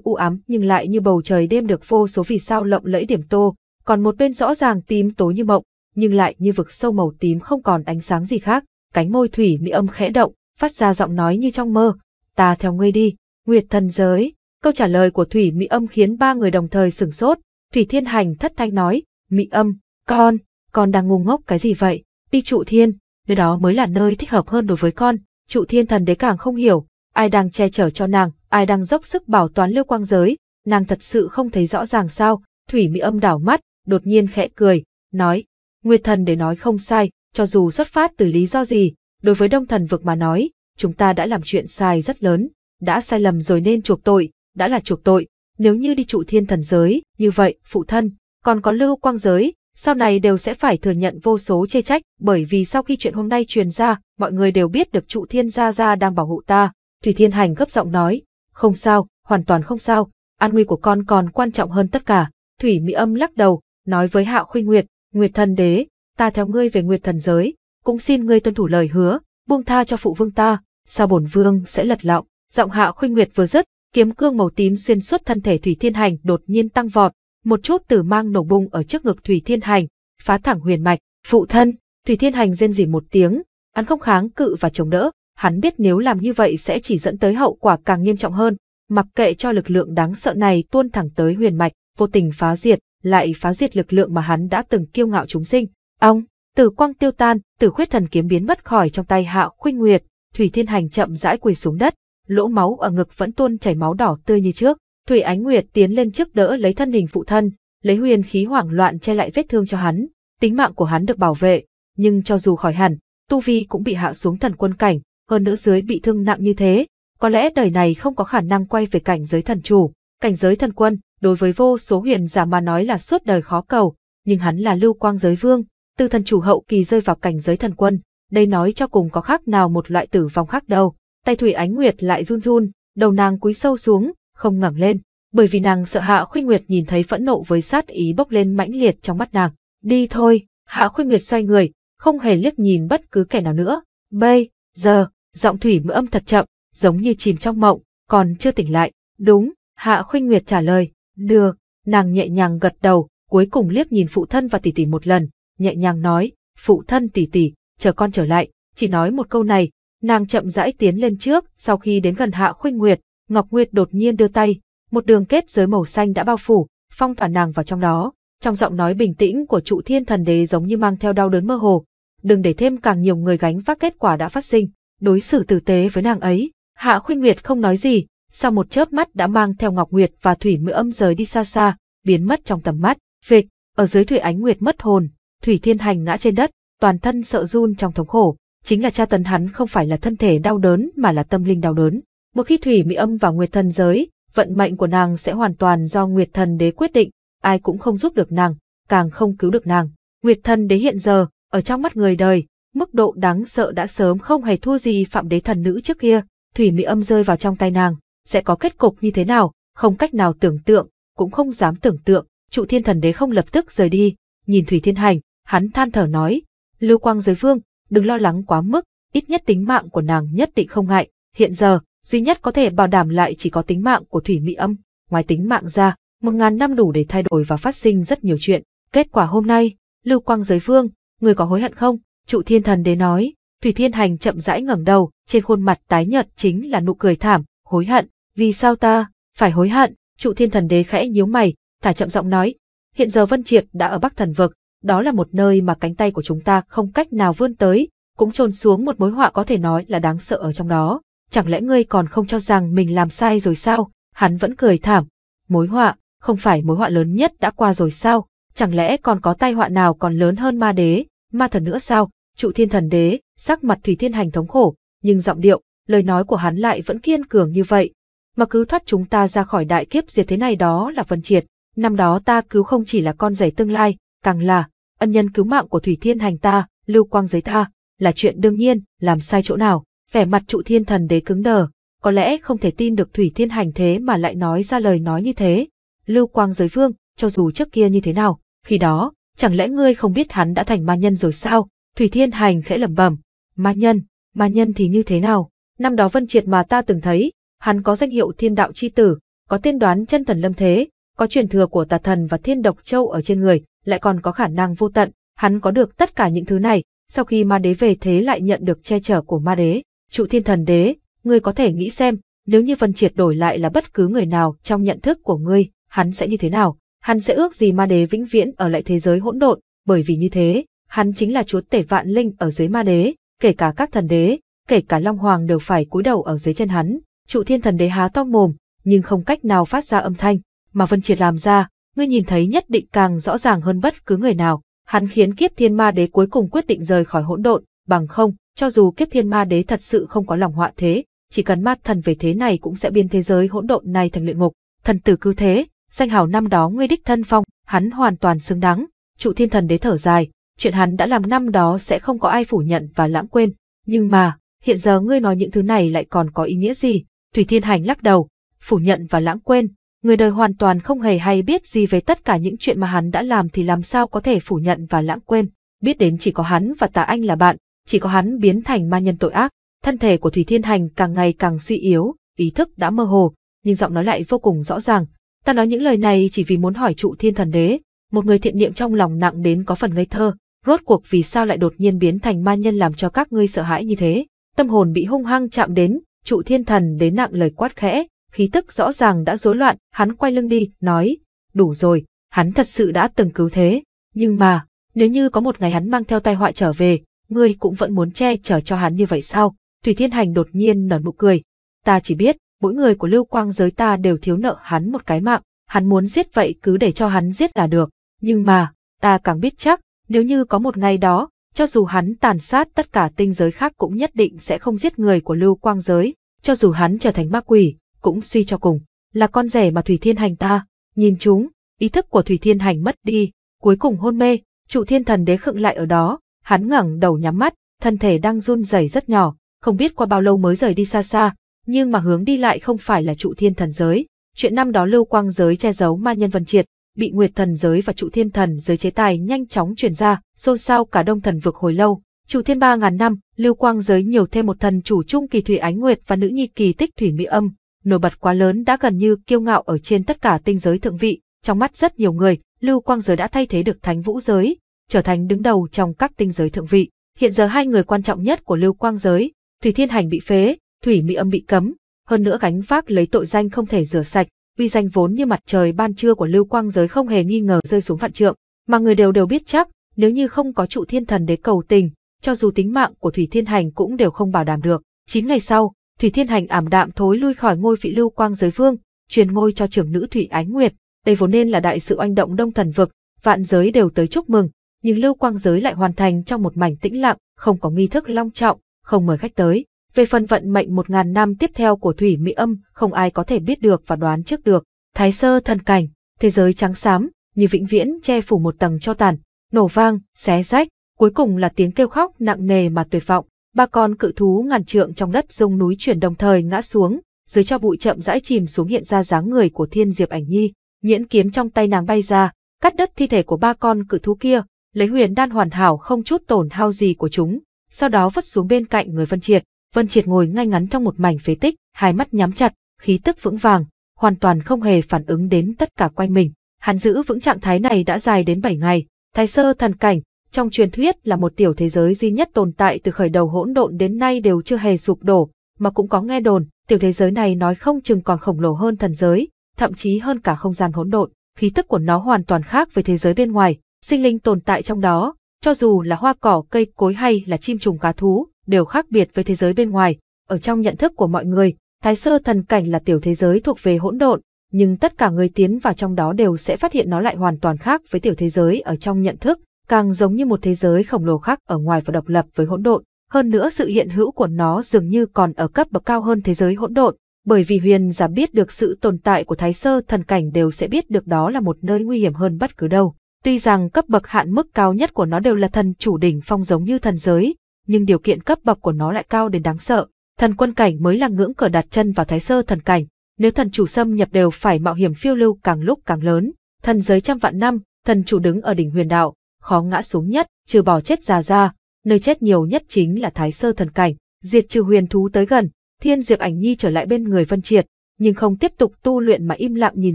u ám nhưng lại như bầu trời đêm được vô số vì sao lộng lẫy điểm tô, còn một bên rõ ràng tím tối như mộng, nhưng lại như vực sâu màu tím không còn ánh sáng gì khác, cánh môi Thủy Mỹ Âm khẽ động, phát ra giọng nói như trong mơ, ta theo ngươi đi, Nguyệt thần giới. Câu trả lời của Thủy Mỹ Âm khiến ba người đồng thời sửng sốt. Thủy Thiên Hành thất thanh nói, Mỹ Âm, con, con đang ngu ngốc cái gì vậy? Đi trụ thiên, nơi đó mới là nơi thích hợp hơn đối với con. Trụ thiên thần đế càng không hiểu, ai đang che chở cho nàng, ai đang dốc sức bảo toán lưu quang giới, nàng thật sự không thấy rõ ràng sao. Thủy Mỹ Âm đảo mắt, đột nhiên khẽ cười, nói, Nguyệt thần để nói không sai, cho dù xuất phát từ lý do gì, đối với đông thần vực mà nói, chúng ta đã làm chuyện sai rất lớn, đã sai lầm rồi nên chuộc tội, đã là chuộc tội, nếu như đi trụ thiên thần giới, như vậy, phụ thân, còn có lưu quang giới, sau này đều sẽ phải thừa nhận vô số chê trách, bởi vì sau khi chuyện hôm nay truyền ra, mọi người đều biết được trụ thiên gia gia đang bảo hộ ta. Thủy Thiên Hành gấp giọng nói, không sao, hoàn toàn không sao, an nguy của con còn quan trọng hơn tất cả. Thủy Mỹ Âm lắc đầu, nói với Hạ Khuy Nguyệt, Nguyệt Thần Đế, ta theo ngươi về Nguyệt Thần giới, cũng xin ngươi tuân thủ lời hứa, buông tha cho phụ vương ta, sao bổn vương sẽ lật lọng. Giọng Hạ Khuy Nguyệt vừa dứt, kiếm cương màu tím xuyên suốt thân thể Thủy Thiên Hành đột nhiên tăng vọt, một chút tử mang nổ bung ở trước ngực Thủy Thiên Hành, phá thẳng huyền mạch, phụ thân, Thủy Thiên Hành rên rỉ một tiếng, hắn không kháng cự và chống đỡ, hắn biết nếu làm như vậy sẽ chỉ dẫn tới hậu quả càng nghiêm trọng hơn, mặc kệ cho lực lượng đáng sợ này tuôn thẳng tới huyền mạch, vô tình phá diệt, lại phá diệt lực lượng mà hắn đã từng kiêu ngạo chúng sinh. Ông, tử quang tiêu tan, tử khuyết thần kiếm biến mất khỏi trong tay Hạ Khuynh Nguyệt, Thủy Thiên Hành chậm rãi quỳ xuống đất, lỗ máu ở ngực vẫn tuôn chảy máu đỏ tươi như trước. Thủy Ánh Nguyệt tiến lên trước đỡ lấy thân hình phụ thân, lấy huyền khí hoảng loạn che lại vết thương cho hắn, tính mạng của hắn được bảo vệ, nhưng cho dù khỏi hẳn, tu vi cũng bị hạ xuống thần quân cảnh, hơn nữa dưới bị thương nặng như thế, có lẽ đời này không có khả năng quay về cảnh giới thần chủ, cảnh giới thần quân, đối với vô số huyền giả mà nói là suốt đời khó cầu, nhưng hắn là lưu quang giới vương, từ thần chủ hậu kỳ rơi vào cảnh giới thần quân, đây nói cho cùng có khác nào một loại tử vong khác đâu tay Thủy Ánh Nguyệt lại run run, đầu nàng cúi sâu xuống, không ngẩng lên, bởi vì nàng sợ Hạ Khuynh Nguyệt nhìn thấy phẫn nộ với sát ý bốc lên mãnh liệt trong mắt nàng. Đi thôi, Hạ Khuynh Nguyệt xoay người, không hề liếc nhìn bất cứ kẻ nào nữa. Bây giờ, giọng Thủy Mộ âm thật chậm, giống như chìm trong mộng, còn chưa tỉnh lại. Đúng, Hạ Khuynh Nguyệt trả lời. Được, nàng nhẹ nhàng gật đầu, cuối cùng liếc nhìn phụ thân và tỷ tỷ một lần, nhẹ nhàng nói, phụ thân tỷ tỷ, chờ con trở lại, chỉ nói một câu này, Nàng chậm rãi tiến lên trước, sau khi đến gần Hạ Khuynh Nguyệt, Ngọc Nguyệt đột nhiên đưa tay, một đường kết giới màu xanh đã bao phủ, phong tỏa nàng vào trong đó. Trong giọng nói bình tĩnh của trụ thiên thần đế giống như mang theo đau đớn mơ hồ, đừng để thêm càng nhiều người gánh vác kết quả đã phát sinh, đối xử tử tế với nàng ấy. Hạ Khuynh Nguyệt không nói gì, sau một chớp mắt đã mang theo Ngọc Nguyệt và Thủy Mưa Âm rời đi xa xa, biến mất trong tầm mắt. Phịch, ở dưới Thủy Ánh Nguyệt mất hồn, Thủy Thiên Hành ngã trên đất, toàn thân sợ run trong thống khổ, chính là cha tấn hắn không phải là thân thể đau đớn mà là tâm linh đau đớn. Một khi Thủy Mỹ Âm vào Nguyệt Thần giới, vận mệnh của nàng sẽ hoàn toàn do Nguyệt Thần Đế quyết định, ai cũng không giúp được nàng, càng không cứu được nàng. Nguyệt Thần Đế hiện giờ, ở trong mắt người đời, mức độ đáng sợ đã sớm không hề thua gì phạm đế thần nữ trước kia, Thủy Mỹ Âm rơi vào trong tay nàng, sẽ có kết cục như thế nào, không cách nào tưởng tượng, cũng không dám tưởng tượng. Trụ Thiên Thần Đế không lập tức rời đi, nhìn Thủy Thiên Hành, hắn than thở nói: "Lưu Quang Giới Vương, đừng lo lắng quá mức, ít nhất tính mạng của nàng nhất định không ngại. Hiện giờ, duy nhất có thể bảo đảm lại chỉ có tính mạng của Thủy Mỹ Âm. Ngoài tính mạng ra, một ngàn năm đủ để thay đổi và phát sinh rất nhiều chuyện. Kết quả hôm nay, Lưu Quang Giới Vương, người có hối hận không? Trụ Thiên Thần đế nói. Thủy Thiên Hành chậm rãi ngẩng đầu, trên khuôn mặt tái nhợt chính là nụ cười thảm, hối hận. Vì sao ta phải hối hận? Trụ Thiên Thần đế khẽ nhíu mày, thả chậm giọng nói. Hiện giờ Vân Triệt đã ở Bắc Thần Vực, đó là một nơi mà cánh tay của chúng ta không cách nào vươn tới, cũng trôn xuống một mối họa có thể nói là đáng sợ ở trong đó. Chẳng lẽ ngươi còn không cho rằng mình làm sai rồi sao? Hắn vẫn cười thảm. Mối họa, không phải mối họa lớn nhất đã qua rồi sao? Chẳng lẽ còn có tai họa nào còn lớn hơn ma đế, ma thần nữa sao? Trụ thiên thần đế, sắc mặt Thủy Thiên Hành thống khổ, nhưng giọng điệu, lời nói của hắn lại vẫn kiên cường như vậy. Mà cứ thoát chúng ta ra khỏi đại kiếp diệt thế này đó là phân triệt. Năm đó ta cứu không chỉ là con rể tương lai, càng là ân nhân cứu mạng của Thủy Thiên Hành ta, lưu quang giấy tha, là chuyện đương nhiên, làm sai chỗ nào, vẻ mặt trụ thiên thần đế cứng đờ, có lẽ không thể tin được Thủy Thiên Hành thế mà lại nói ra lời nói như thế. Lưu quang giới vương, cho dù trước kia như thế nào, khi đó, chẳng lẽ ngươi không biết hắn đã thành ma nhân rồi sao? Thủy Thiên Hành khẽ lẩm bẩm, ma nhân, ma nhân thì như thế nào? Năm đó Vân Triệt mà ta từng thấy, hắn có danh hiệu thiên đạo chi tử, có tiên đoán chân thần lâm thế, có truyền thừa của tà thần và thiên độc châu ở trên người, lại còn có khả năng vô tận, hắn có được tất cả những thứ này, sau khi ma đế về thế lại nhận được che chở của ma đế. Trụ thiên thần đế, ngươi có thể nghĩ xem, nếu như Vân Triệt đổi lại là bất cứ người nào trong nhận thức của ngươi, hắn sẽ như thế nào? Hắn sẽ ước gì ma đế vĩnh viễn ở lại thế giới hỗn độn, bởi vì như thế, hắn chính là chúa tể vạn linh ở dưới ma đế, kể cả các thần đế, kể cả Long Hoàng đều phải cúi đầu ở dưới chân hắn. Trụ thiên thần đế há to mồm, nhưng không cách nào phát ra âm thanh, mà Vân Triệt làm ra, ngươi nhìn thấy nhất định càng rõ ràng hơn bất cứ người nào. Hắn khiến kiếp thiên ma đế cuối cùng quyết định rời khỏi hỗn độn, bằng không, cho dù kiếp thiên ma đế thật sự không có lòng họa thế, chỉ cần ma thần về thế này cũng sẽ biến thế giới hỗn độn này thành luyện ngục. Thần tử cứ thế, danh hào năm đó ngươi đích thân phong, hắn hoàn toàn xứng đáng. Trụ thiên thần đế thở dài, chuyện hắn đã làm năm đó sẽ không có ai phủ nhận và lãng quên. Nhưng mà, hiện giờ ngươi nói những thứ này lại còn có ý nghĩa gì? Thủy thiên hành lắc đầu, phủ nhận và lãng quên, người đời hoàn toàn không hề hay biết gì về tất cả những chuyện mà hắn đã làm thì làm sao có thể phủ nhận và lãng quên. Biết đến chỉ có hắn và Tạ Anh là bạn, chỉ có hắn biến thành ma nhân tội ác, thân thể của Thủy Thiên Hành càng ngày càng suy yếu, ý thức đã mơ hồ, nhưng giọng nói lại vô cùng rõ ràng. Ta nói những lời này chỉ vì muốn hỏi trụ thiên thần đế, một người thiện niệm trong lòng nặng đến có phần ngây thơ, rốt cuộc vì sao lại đột nhiên biến thành ma nhân làm cho các ngươi sợ hãi như thế. Tâm hồn bị hung hăng chạm đến, trụ thiên thần đế nặng lời quát khẽ, khí tức rõ ràng đã rối loạn, hắn quay lưng đi, nói, đủ rồi, hắn thật sự đã từng cứu thế, nhưng mà, nếu như có một ngày hắn mang theo tai họa trở về, ngươi cũng vẫn muốn che chở cho hắn như vậy sao? Thủy Thiên Hành đột nhiên nở nụ cười, ta chỉ biết, mỗi người của lưu quang giới ta đều thiếu nợ hắn một cái mạng, hắn muốn giết vậy cứ để cho hắn giết là được, nhưng mà, ta càng biết chắc, nếu như có một ngày đó, cho dù hắn tàn sát tất cả tinh giới khác cũng nhất định sẽ không giết người của lưu quang giới, cho dù hắn trở thành ma quỷ, cũng suy cho cùng, là con rể mà Thủy Thiên Hành ta, nhìn chúng, ý thức của Thủy Thiên Hành mất đi, cuối cùng hôn mê, trụ thiên thần đế khựng lại ở đó, hắn ngẩng đầu nhắm mắt, thân thể đang run rẩy rất nhỏ, không biết qua bao lâu mới rời đi xa xa, nhưng mà hướng đi lại không phải là trụ thiên thần giới. Chuyện năm đó lưu quang giới che giấu ma nhân vân triệt, bị nguyệt thần giới và trụ thiên thần giới chế tài nhanh chóng truyền ra, xôn xao cả đông thần vực hồi lâu. Chủ thiên ba ngàn năm, lưu quang giới nhiều thêm một thần chủ chung kỳ thủy ánh nguyệt và nữ nhi kỳ tích thủy mỹ âm, nổi bật quá lớn đã gần như kiêu ngạo ở trên tất cả tinh giới thượng vị, trong mắt rất nhiều người, Lưu Quang giới đã thay thế được Thánh Vũ giới, trở thành đứng đầu trong các tinh giới thượng vị. Hiện giờ hai người quan trọng nhất của Lưu Quang giới, Thủy Thiên Hành bị phế, Thủy Mỹ Âm bị cấm, hơn nữa gánh vác lấy tội danh không thể rửa sạch, uy danh vốn như mặt trời ban trưa của Lưu Quang giới không hề nghi ngờ rơi xuống vạn trượng, mà người đều đều biết chắc, nếu như không có trụ thiên thần đế cầu tình, cho dù tính mạng của Thủy Thiên Hành cũng đều không bảo đảm được. Chín ngày sau, Thủy Thiên Hành ảm đạm thối lui khỏi ngôi vị lưu quang giới vương, truyền ngôi cho trưởng nữ Thủy Ánh Nguyệt. Đây vốn nên là đại sự oanh động đông thần vực, vạn giới đều tới chúc mừng, nhưng lưu quang giới lại hoàn thành trong một mảnh tĩnh lặng, không có nghi thức long trọng, không mời khách tới. Về phần vận mệnh một ngàn năm tiếp theo của Thủy Mỹ Âm, không ai có thể biết được và đoán trước được. Thái sơ thần cảnh, thế giới trắng xám, như vĩnh viễn che phủ một tầng cho tàn, nổ vang, xé rách, cuối cùng là tiếng kêu khóc nặng nề mà tuyệt vọng ba con cự thú ngàn trượng trong đất rung núi chuyển đồng thời ngã xuống, dưới cho bụi chậm rãi chìm xuống hiện ra dáng người của Thiên Diệp Ảnh Nhi, nhuyễn kiếm trong tay nàng bay ra, cắt đứt thi thể của ba con cự thú kia, lấy huyền đan hoàn hảo không chút tổn hao gì của chúng, sau đó vứt xuống bên cạnh người Vân Triệt. Vân Triệt ngồi ngay ngắn trong một mảnh phế tích, hai mắt nhắm chặt, khí tức vững vàng, hoàn toàn không hề phản ứng đến tất cả quanh mình. Hắn giữ vững trạng thái này đã dài đến 7 ngày, thái sơ thần cảnh, trong truyền thuyết là một tiểu thế giới duy nhất tồn tại từ khởi đầu hỗn độn đến nay đều chưa hề sụp đổ, mà cũng có nghe đồn, tiểu thế giới này nói không chừng còn khổng lồ hơn thần giới, thậm chí hơn cả không gian hỗn độn, khí tức của nó hoàn toàn khác với thế giới bên ngoài, sinh linh tồn tại trong đó, cho dù là hoa cỏ, cây cối hay là chim trùng cá thú, đều khác biệt với thế giới bên ngoài. Ở trong nhận thức của mọi người, Thái Sơ thần cảnh là tiểu thế giới thuộc về hỗn độn, nhưng tất cả người tiến vào trong đó đều sẽ phát hiện nó lại hoàn toàn khác với tiểu thế giới ở trong nhận thức, càng giống như một thế giới khổng lồ khác ở ngoài và độc lập với hỗn độn. Hơn nữa sự hiện hữu của nó dường như còn ở cấp bậc cao hơn thế giới hỗn độn, bởi vì huyền giả biết được sự tồn tại của thái sơ thần cảnh đều sẽ biết được đó là một nơi nguy hiểm hơn bất cứ đâu. Tuy rằng cấp bậc hạn mức cao nhất của nó đều là thần chủ đỉnh phong giống như thần giới, nhưng điều kiện cấp bậc của nó lại cao đến đáng sợ. Thần quân cảnh mới là ngưỡng cửa đặt chân vào thái sơ thần cảnh, nếu thần chủ xâm nhập đều phải mạo hiểm phiêu lưu càng lúc càng lớn. Thần giới trăm vạn năm, thần chủ đứng ở đỉnh huyền đạo, khó ngã xuống nhất, trừ bỏ chết già ra, nơi chết nhiều nhất chính là thái sơ thần cảnh, diệt trừ huyền thú tới gần, thiên diệp ảnh nhi trở lại bên người Vân Triệt, nhưng không tiếp tục tu luyện mà im lặng nhìn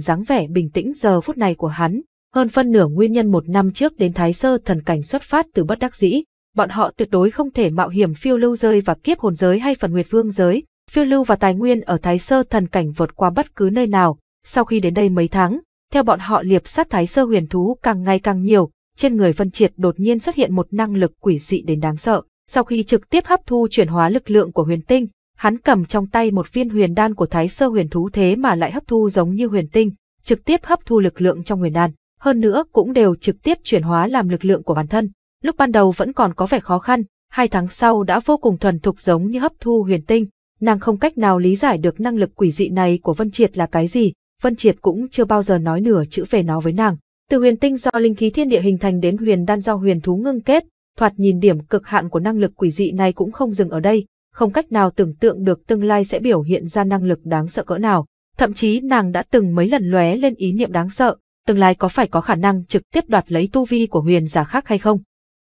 dáng vẻ bình tĩnh giờ phút này của hắn. Hơn phân nửa nguyên nhân một năm trước đến thái sơ thần cảnh xuất phát từ bất đắc dĩ, bọn họ tuyệt đối không thể mạo hiểm phiêu lưu rơi và kiếp hồn giới hay phần nguyệt vương giới, phiêu lưu và tài nguyên ở thái sơ thần cảnh vượt qua bất cứ nơi nào. Sau khi đến đây mấy tháng, theo bọn họ liệp sát thái sơ huyền thú càng ngày càng nhiều, trên người Vân Triệt đột nhiên xuất hiện một năng lực quỷ dị đến đáng sợ. Sau khi trực tiếp hấp thu chuyển hóa lực lượng của huyền tinh, hắn cầm trong tay một viên huyền đan của thái sơ huyền thú thế mà lại hấp thu giống như huyền tinh, trực tiếp hấp thu lực lượng trong huyền đan, hơn nữa cũng đều trực tiếp chuyển hóa làm lực lượng của bản thân. Lúc ban đầu vẫn còn có vẻ khó khăn, hai tháng sau đã vô cùng thuần thục giống như hấp thu huyền tinh, nàng không cách nào lý giải được năng lực quỷ dị này của Vân Triệt là cái gì, Vân Triệt cũng chưa bao giờ nói nửa chữ về nó với nàng. Từ huyền tinh do linh khí thiên địa hình thành đến huyền đan do huyền thú ngưng kết, thoạt nhìn điểm cực hạn của năng lực quỷ dị này cũng không dừng ở đây, không cách nào tưởng tượng được tương lai sẽ biểu hiện ra năng lực đáng sợ cỡ nào. Thậm chí nàng đã từng mấy lần lóe lên ý niệm đáng sợ, tương lai có phải có khả năng trực tiếp đoạt lấy tu vi của huyền giả khác hay không.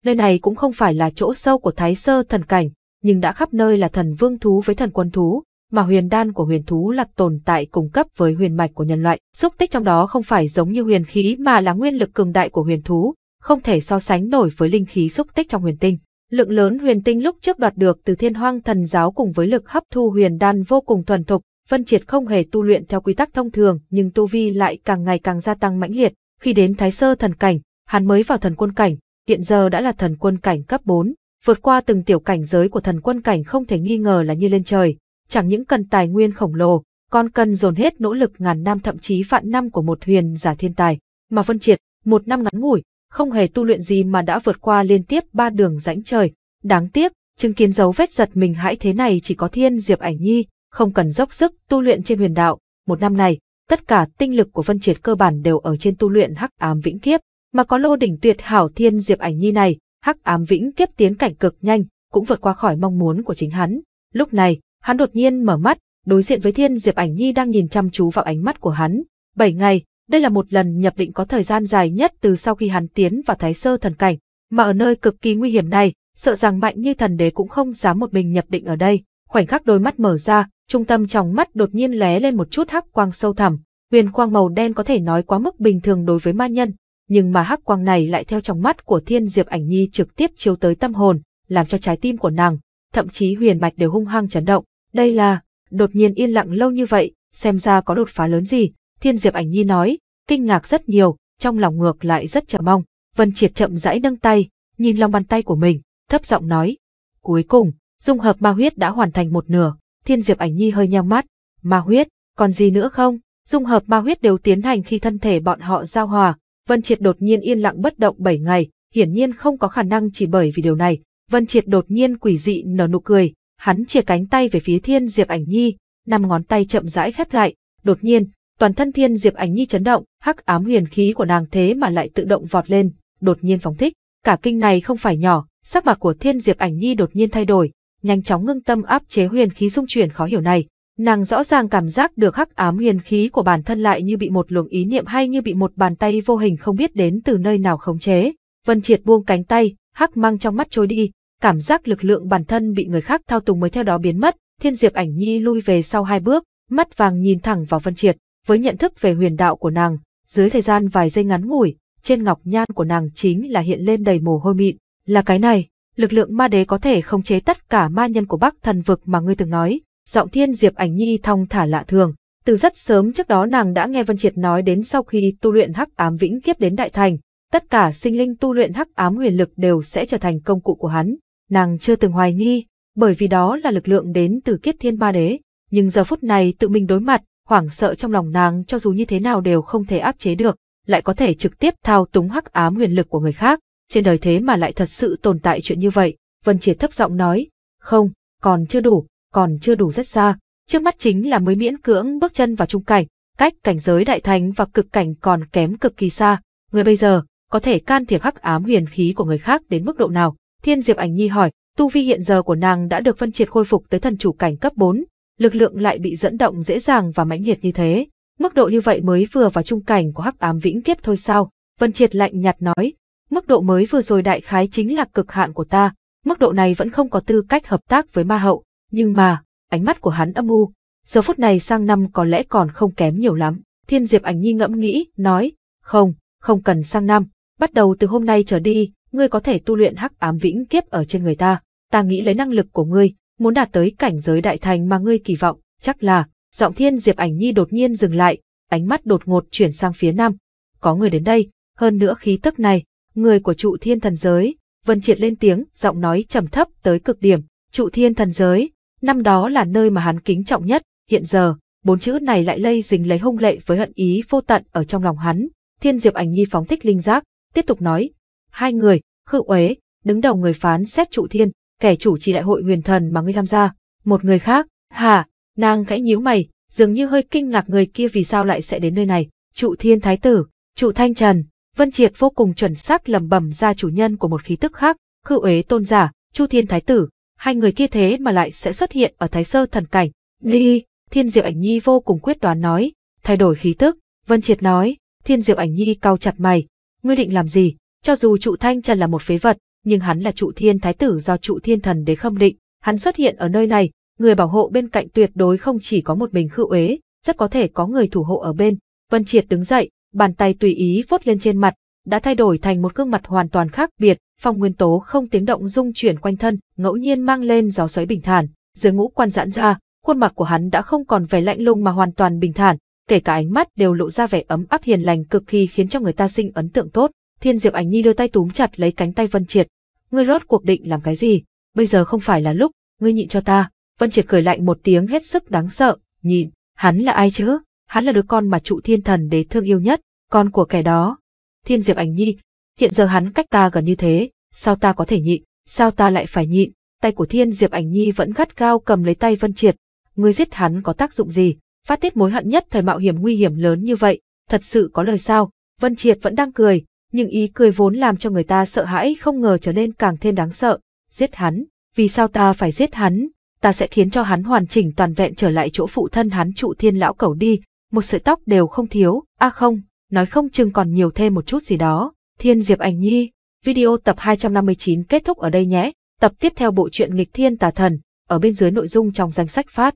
Nơi này cũng không phải là chỗ sâu của thái sơ thần cảnh, nhưng đã khắp nơi là thần vương thú với thần quân thú, mà huyền đan của huyền thú là tồn tại cung cấp với huyền mạch của nhân loại. Xúc tích trong đó không phải giống như huyền khí mà là nguyên lực cường đại của huyền thú, không thể so sánh nổi với linh khí xúc tích trong huyền tinh. Lượng lớn huyền tinh lúc trước đoạt được từ thiên hoang thần giáo cùng với lực hấp thu huyền đan vô cùng thuần thục, phân Triệt không hề tu luyện theo quy tắc thông thường nhưng tu vi lại càng ngày càng gia tăng mãnh liệt. Khi đến thái sơ thần cảnh, hắn mới vào thần quân cảnh, hiện giờ đã là thần quân cảnh cấp 4, vượt qua từng tiểu cảnh giới của thần quân cảnh không thể nghi ngờ là như lên trời chẳng những cần tài nguyên khổng lồ, còn cần dồn hết nỗ lực ngàn năm thậm chí vạn năm của một huyền giả thiên tài. Mà Vân Triệt, một năm ngắn ngủi, không hề tu luyện gì mà đã vượt qua liên tiếp ba đường rãnh trời. Đáng tiếc, chứng kiến dấu vết giật mình hãi thế này chỉ có thiên diệp ảnh nhi, không cần dốc sức tu luyện trên huyền đạo. Một năm này, tất cả tinh lực của Vân Triệt cơ bản đều ở trên tu luyện hắc ám vĩnh kiếp, mà có lô đỉnh tuyệt hảo thiên diệp ảnh nhi này, hắc ám vĩnh kiếp tiến cảnh cực nhanh, cũng vượt qua khỏi mong muốn của chính hắn. Lúc này, Hắn đột nhiên mở mắt, đối diện với Thiên Diệp Ảnh Nhi đang nhìn chăm chú vào ánh mắt của hắn. Bảy ngày, đây là một lần nhập định có thời gian dài nhất từ sau khi hắn tiến vào Thái Sơ thần cảnh, mà ở nơi cực kỳ nguy hiểm này, sợ rằng mạnh như thần đế cũng không dám một mình nhập định ở đây. Khoảnh khắc đôi mắt mở ra, trung tâm trong mắt đột nhiên lóe lên một chút hắc quang sâu thẳm, huyền quang màu đen có thể nói quá mức bình thường đối với ma nhân, nhưng mà hắc quang này lại theo trong mắt của Thiên Diệp Ảnh Nhi trực tiếp chiếu tới tâm hồn, làm cho trái tim của nàng, thậm chí huyền mạch đều hung hăng chấn động. Đây là, đột nhiên yên lặng lâu như vậy, xem ra có đột phá lớn gì, Thiên Diệp Ảnh Nhi nói, kinh ngạc rất nhiều, trong lòng ngược lại rất chờ mong. Vân Triệt chậm rãi nâng tay, nhìn lòng bàn tay của mình, thấp giọng nói. Cuối cùng, dung hợp ma huyết đã hoàn thành một nửa, Thiên Diệp Ảnh Nhi hơi nheo mắt. Ma huyết, còn gì nữa không? Dung hợp ma huyết đều tiến hành khi thân thể bọn họ giao hòa. Vân Triệt đột nhiên yên lặng bất động 7 ngày, hiển nhiên không có khả năng chỉ bởi vì điều này. Vân Triệt đột nhiên quỷ dị nở nụ cười, hắn chia cánh tay về phía thiên diệp ảnh nhi năm ngón tay chậm rãi khép lại đột nhiên toàn thân thiên diệp ảnh nhi chấn động hắc ám huyền khí của nàng thế mà lại tự động vọt lên đột nhiên phóng thích cả kinh này không phải nhỏ sắc mặt của thiên diệp ảnh nhi đột nhiên thay đổi nhanh chóng ngưng tâm áp chế huyền khí dung chuyển khó hiểu này nàng rõ ràng cảm giác được hắc ám huyền khí của bản thân lại như bị một luồng ý niệm hay như bị một bàn tay vô hình không biết đến từ nơi nào khống chế vân triệt buông cánh tay hắc mang trong mắt trôi đi cảm giác lực lượng bản thân bị người khác thao túng mới theo đó biến mất, Thiên Diệp Ảnh Nhi lui về sau hai bước, mắt vàng nhìn thẳng vào Vân Triệt, với nhận thức về huyền đạo của nàng, dưới thời gian vài giây ngắn ngủi, trên ngọc nhan của nàng chính là hiện lên đầy mồ hôi mịn, là cái này, lực lượng ma đế có thể khống chế tất cả ma nhân của Bắc Thần vực mà ngươi từng nói. Giọng Thiên Diệp Ảnh Nhi thong thả lạ thường, từ rất sớm trước đó nàng đã nghe Vân Triệt nói đến sau khi tu luyện Hắc Ám Vĩnh Kiếp đến đại thành, tất cả sinh linh tu luyện Hắc Ám huyền lực đều sẽ trở thành công cụ của hắn, Nàng chưa từng hoài nghi, bởi vì đó là lực lượng đến từ kiếp thiên ba đế, nhưng giờ phút này tự mình đối mặt, hoảng sợ trong lòng nàng cho dù như thế nào đều không thể áp chế được, lại có thể trực tiếp thao túng hắc ám huyền lực của người khác, trên đời thế mà lại thật sự tồn tại chuyện như vậy, Vân Triệt thấp giọng nói, không, còn chưa đủ, còn chưa đủ rất xa, trước mắt chính là mới miễn cưỡng bước chân vào trung cảnh, cách cảnh giới đại thánh và cực cảnh còn kém cực kỳ xa, người bây giờ có thể can thiệp hắc ám huyền khí của người khác đến mức độ nào, Thiên Diệp Ảnh Nhi hỏi, tu vi hiện giờ của nàng đã được phân triệt khôi phục tới thần chủ cảnh cấp 4, lực lượng lại bị dẫn động dễ dàng và mãnh liệt như thế. Mức độ như vậy mới vừa vào trung cảnh của hắc ám vĩnh kiếp thôi sao? Vân Triệt lạnh nhạt nói, mức độ mới vừa rồi đại khái chính là cực hạn của ta, mức độ này vẫn không có tư cách hợp tác với ma hậu, nhưng mà, ánh mắt của hắn âm u, giờ phút này sang năm có lẽ còn không kém nhiều lắm. Thiên Diệp Ảnh Nhi ngẫm nghĩ, nói, không, không cần sang năm, bắt đầu từ hôm nay trở đi, ngươi có thể tu luyện hắc ám vĩnh kiếp ở trên người ta. Ta nghĩ lấy năng lực của ngươi, muốn đạt tới cảnh giới đại thành mà ngươi kỳ vọng, chắc là, giọng thiên diệp ảnh nhi đột nhiên dừng lại, ánh mắt đột ngột chuyển sang phía nam. Có người đến đây, hơn nữa khí tức này, người của trụ thiên thần giới, Vân Triệt lên tiếng, giọng nói trầm thấp tới cực điểm, trụ thiên thần giới, năm đó là nơi mà hắn kính trọng nhất, hiện giờ, bốn chữ này lại lây dính lấy hung lệ với hận ý vô tận ở trong lòng hắn. Thiên Diệp Ảnh Nhi phóng thích linh giác, tiếp tục nói, Hai người, Khự Uế, đứng đầu người phán xét trụ thiên, kẻ chủ trì đại hội huyền thần mà ngươi tham gia. Một người khác, Hà nàng khẽ nhíu mày, dường như hơi kinh ngạc người kia vì sao lại sẽ đến nơi này. Trụ thiên thái tử, trụ thanh trần, Vân Triệt vô cùng chuẩn xác lầm bầm ra chủ nhân của một khí tức khác, Khư Uế tôn giả, Chu Thiên Thái tử, hai người kia thế mà lại sẽ xuất hiện ở Thái Sơ thần cảnh. Ly, Thiên Diệu Ảnh Nhi vô cùng quyết đoán nói, thay đổi khí tức, Vân Triệt nói, Thiên Diệu Ảnh Nhi cau chặt mày, ngươi định làm gì? Cho dù trụ thanh trần là một phế vật, nhưng hắn là trụ thiên thái tử do trụ thiên thần đế khâm định, hắn xuất hiện ở nơi này, người bảo hộ bên cạnh tuyệt đối không chỉ có một mình khư ế, rất có thể có người thủ hộ ở bên. Vân Triệt đứng dậy, bàn tay tùy ý vốt lên trên mặt, đã thay đổi thành một gương mặt hoàn toàn khác biệt, phong nguyên tố không tiếng động rung chuyển quanh thân, ngẫu nhiên mang lên gió xoáy bình thản, dưới ngũ quan giãn ra, khuôn mặt của hắn đã không còn vẻ lạnh lùng mà hoàn toàn bình thản, kể cả ánh mắt đều lộ ra vẻ ấm áp hiền lành cực kỳ khiến cho người ta sinh ấn tượng tốt. Thiên Diệp Ảnh Nhi đưa tay túm chặt lấy cánh tay Vân Triệt. Ngươi rốt cuộc định làm cái gì? Bây giờ không phải là lúc, ngươi nhịn cho ta. Vân Triệt cười lạnh một tiếng hết sức đáng sợ, nhịn, hắn là ai chứ? Hắn là đứa con mà trụ thiên thần đế thương yêu nhất, con của kẻ đó. Thiên Diệp Ảnh Nhi, hiện giờ hắn cách ta gần như thế, sao ta có thể nhịn, sao ta lại phải nhịn? Tay của Thiên Diệp Ảnh Nhi vẫn gắt gao cầm lấy tay Vân Triệt. Ngươi giết hắn có tác dụng gì? Phát tiết mối hận nhất thời mạo hiểm nguy hiểm lớn như vậy, thật sự có lời sao? Vân Triệt vẫn đang cười, nhưng ý cười vốn làm cho người ta sợ hãi không ngờ trở nên càng thêm đáng sợ. Giết hắn, vì sao ta phải giết hắn? Ta sẽ khiến cho hắn hoàn chỉnh toàn vẹn trở lại chỗ phụ thân hắn trụ thiên lão cẩu đi, một sợi tóc đều không thiếu, a à không, nói không chừng còn nhiều thêm một chút gì đó. Thiên Diệp Ảnh Nhi, video tập 259 kết thúc ở đây nhé, tập tiếp theo bộ truyện nghịch thiên tà thần, ở bên dưới nội dung trong danh sách phát.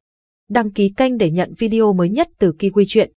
Đăng ký kênh để nhận video mới nhất từ Kiwi Chuyện.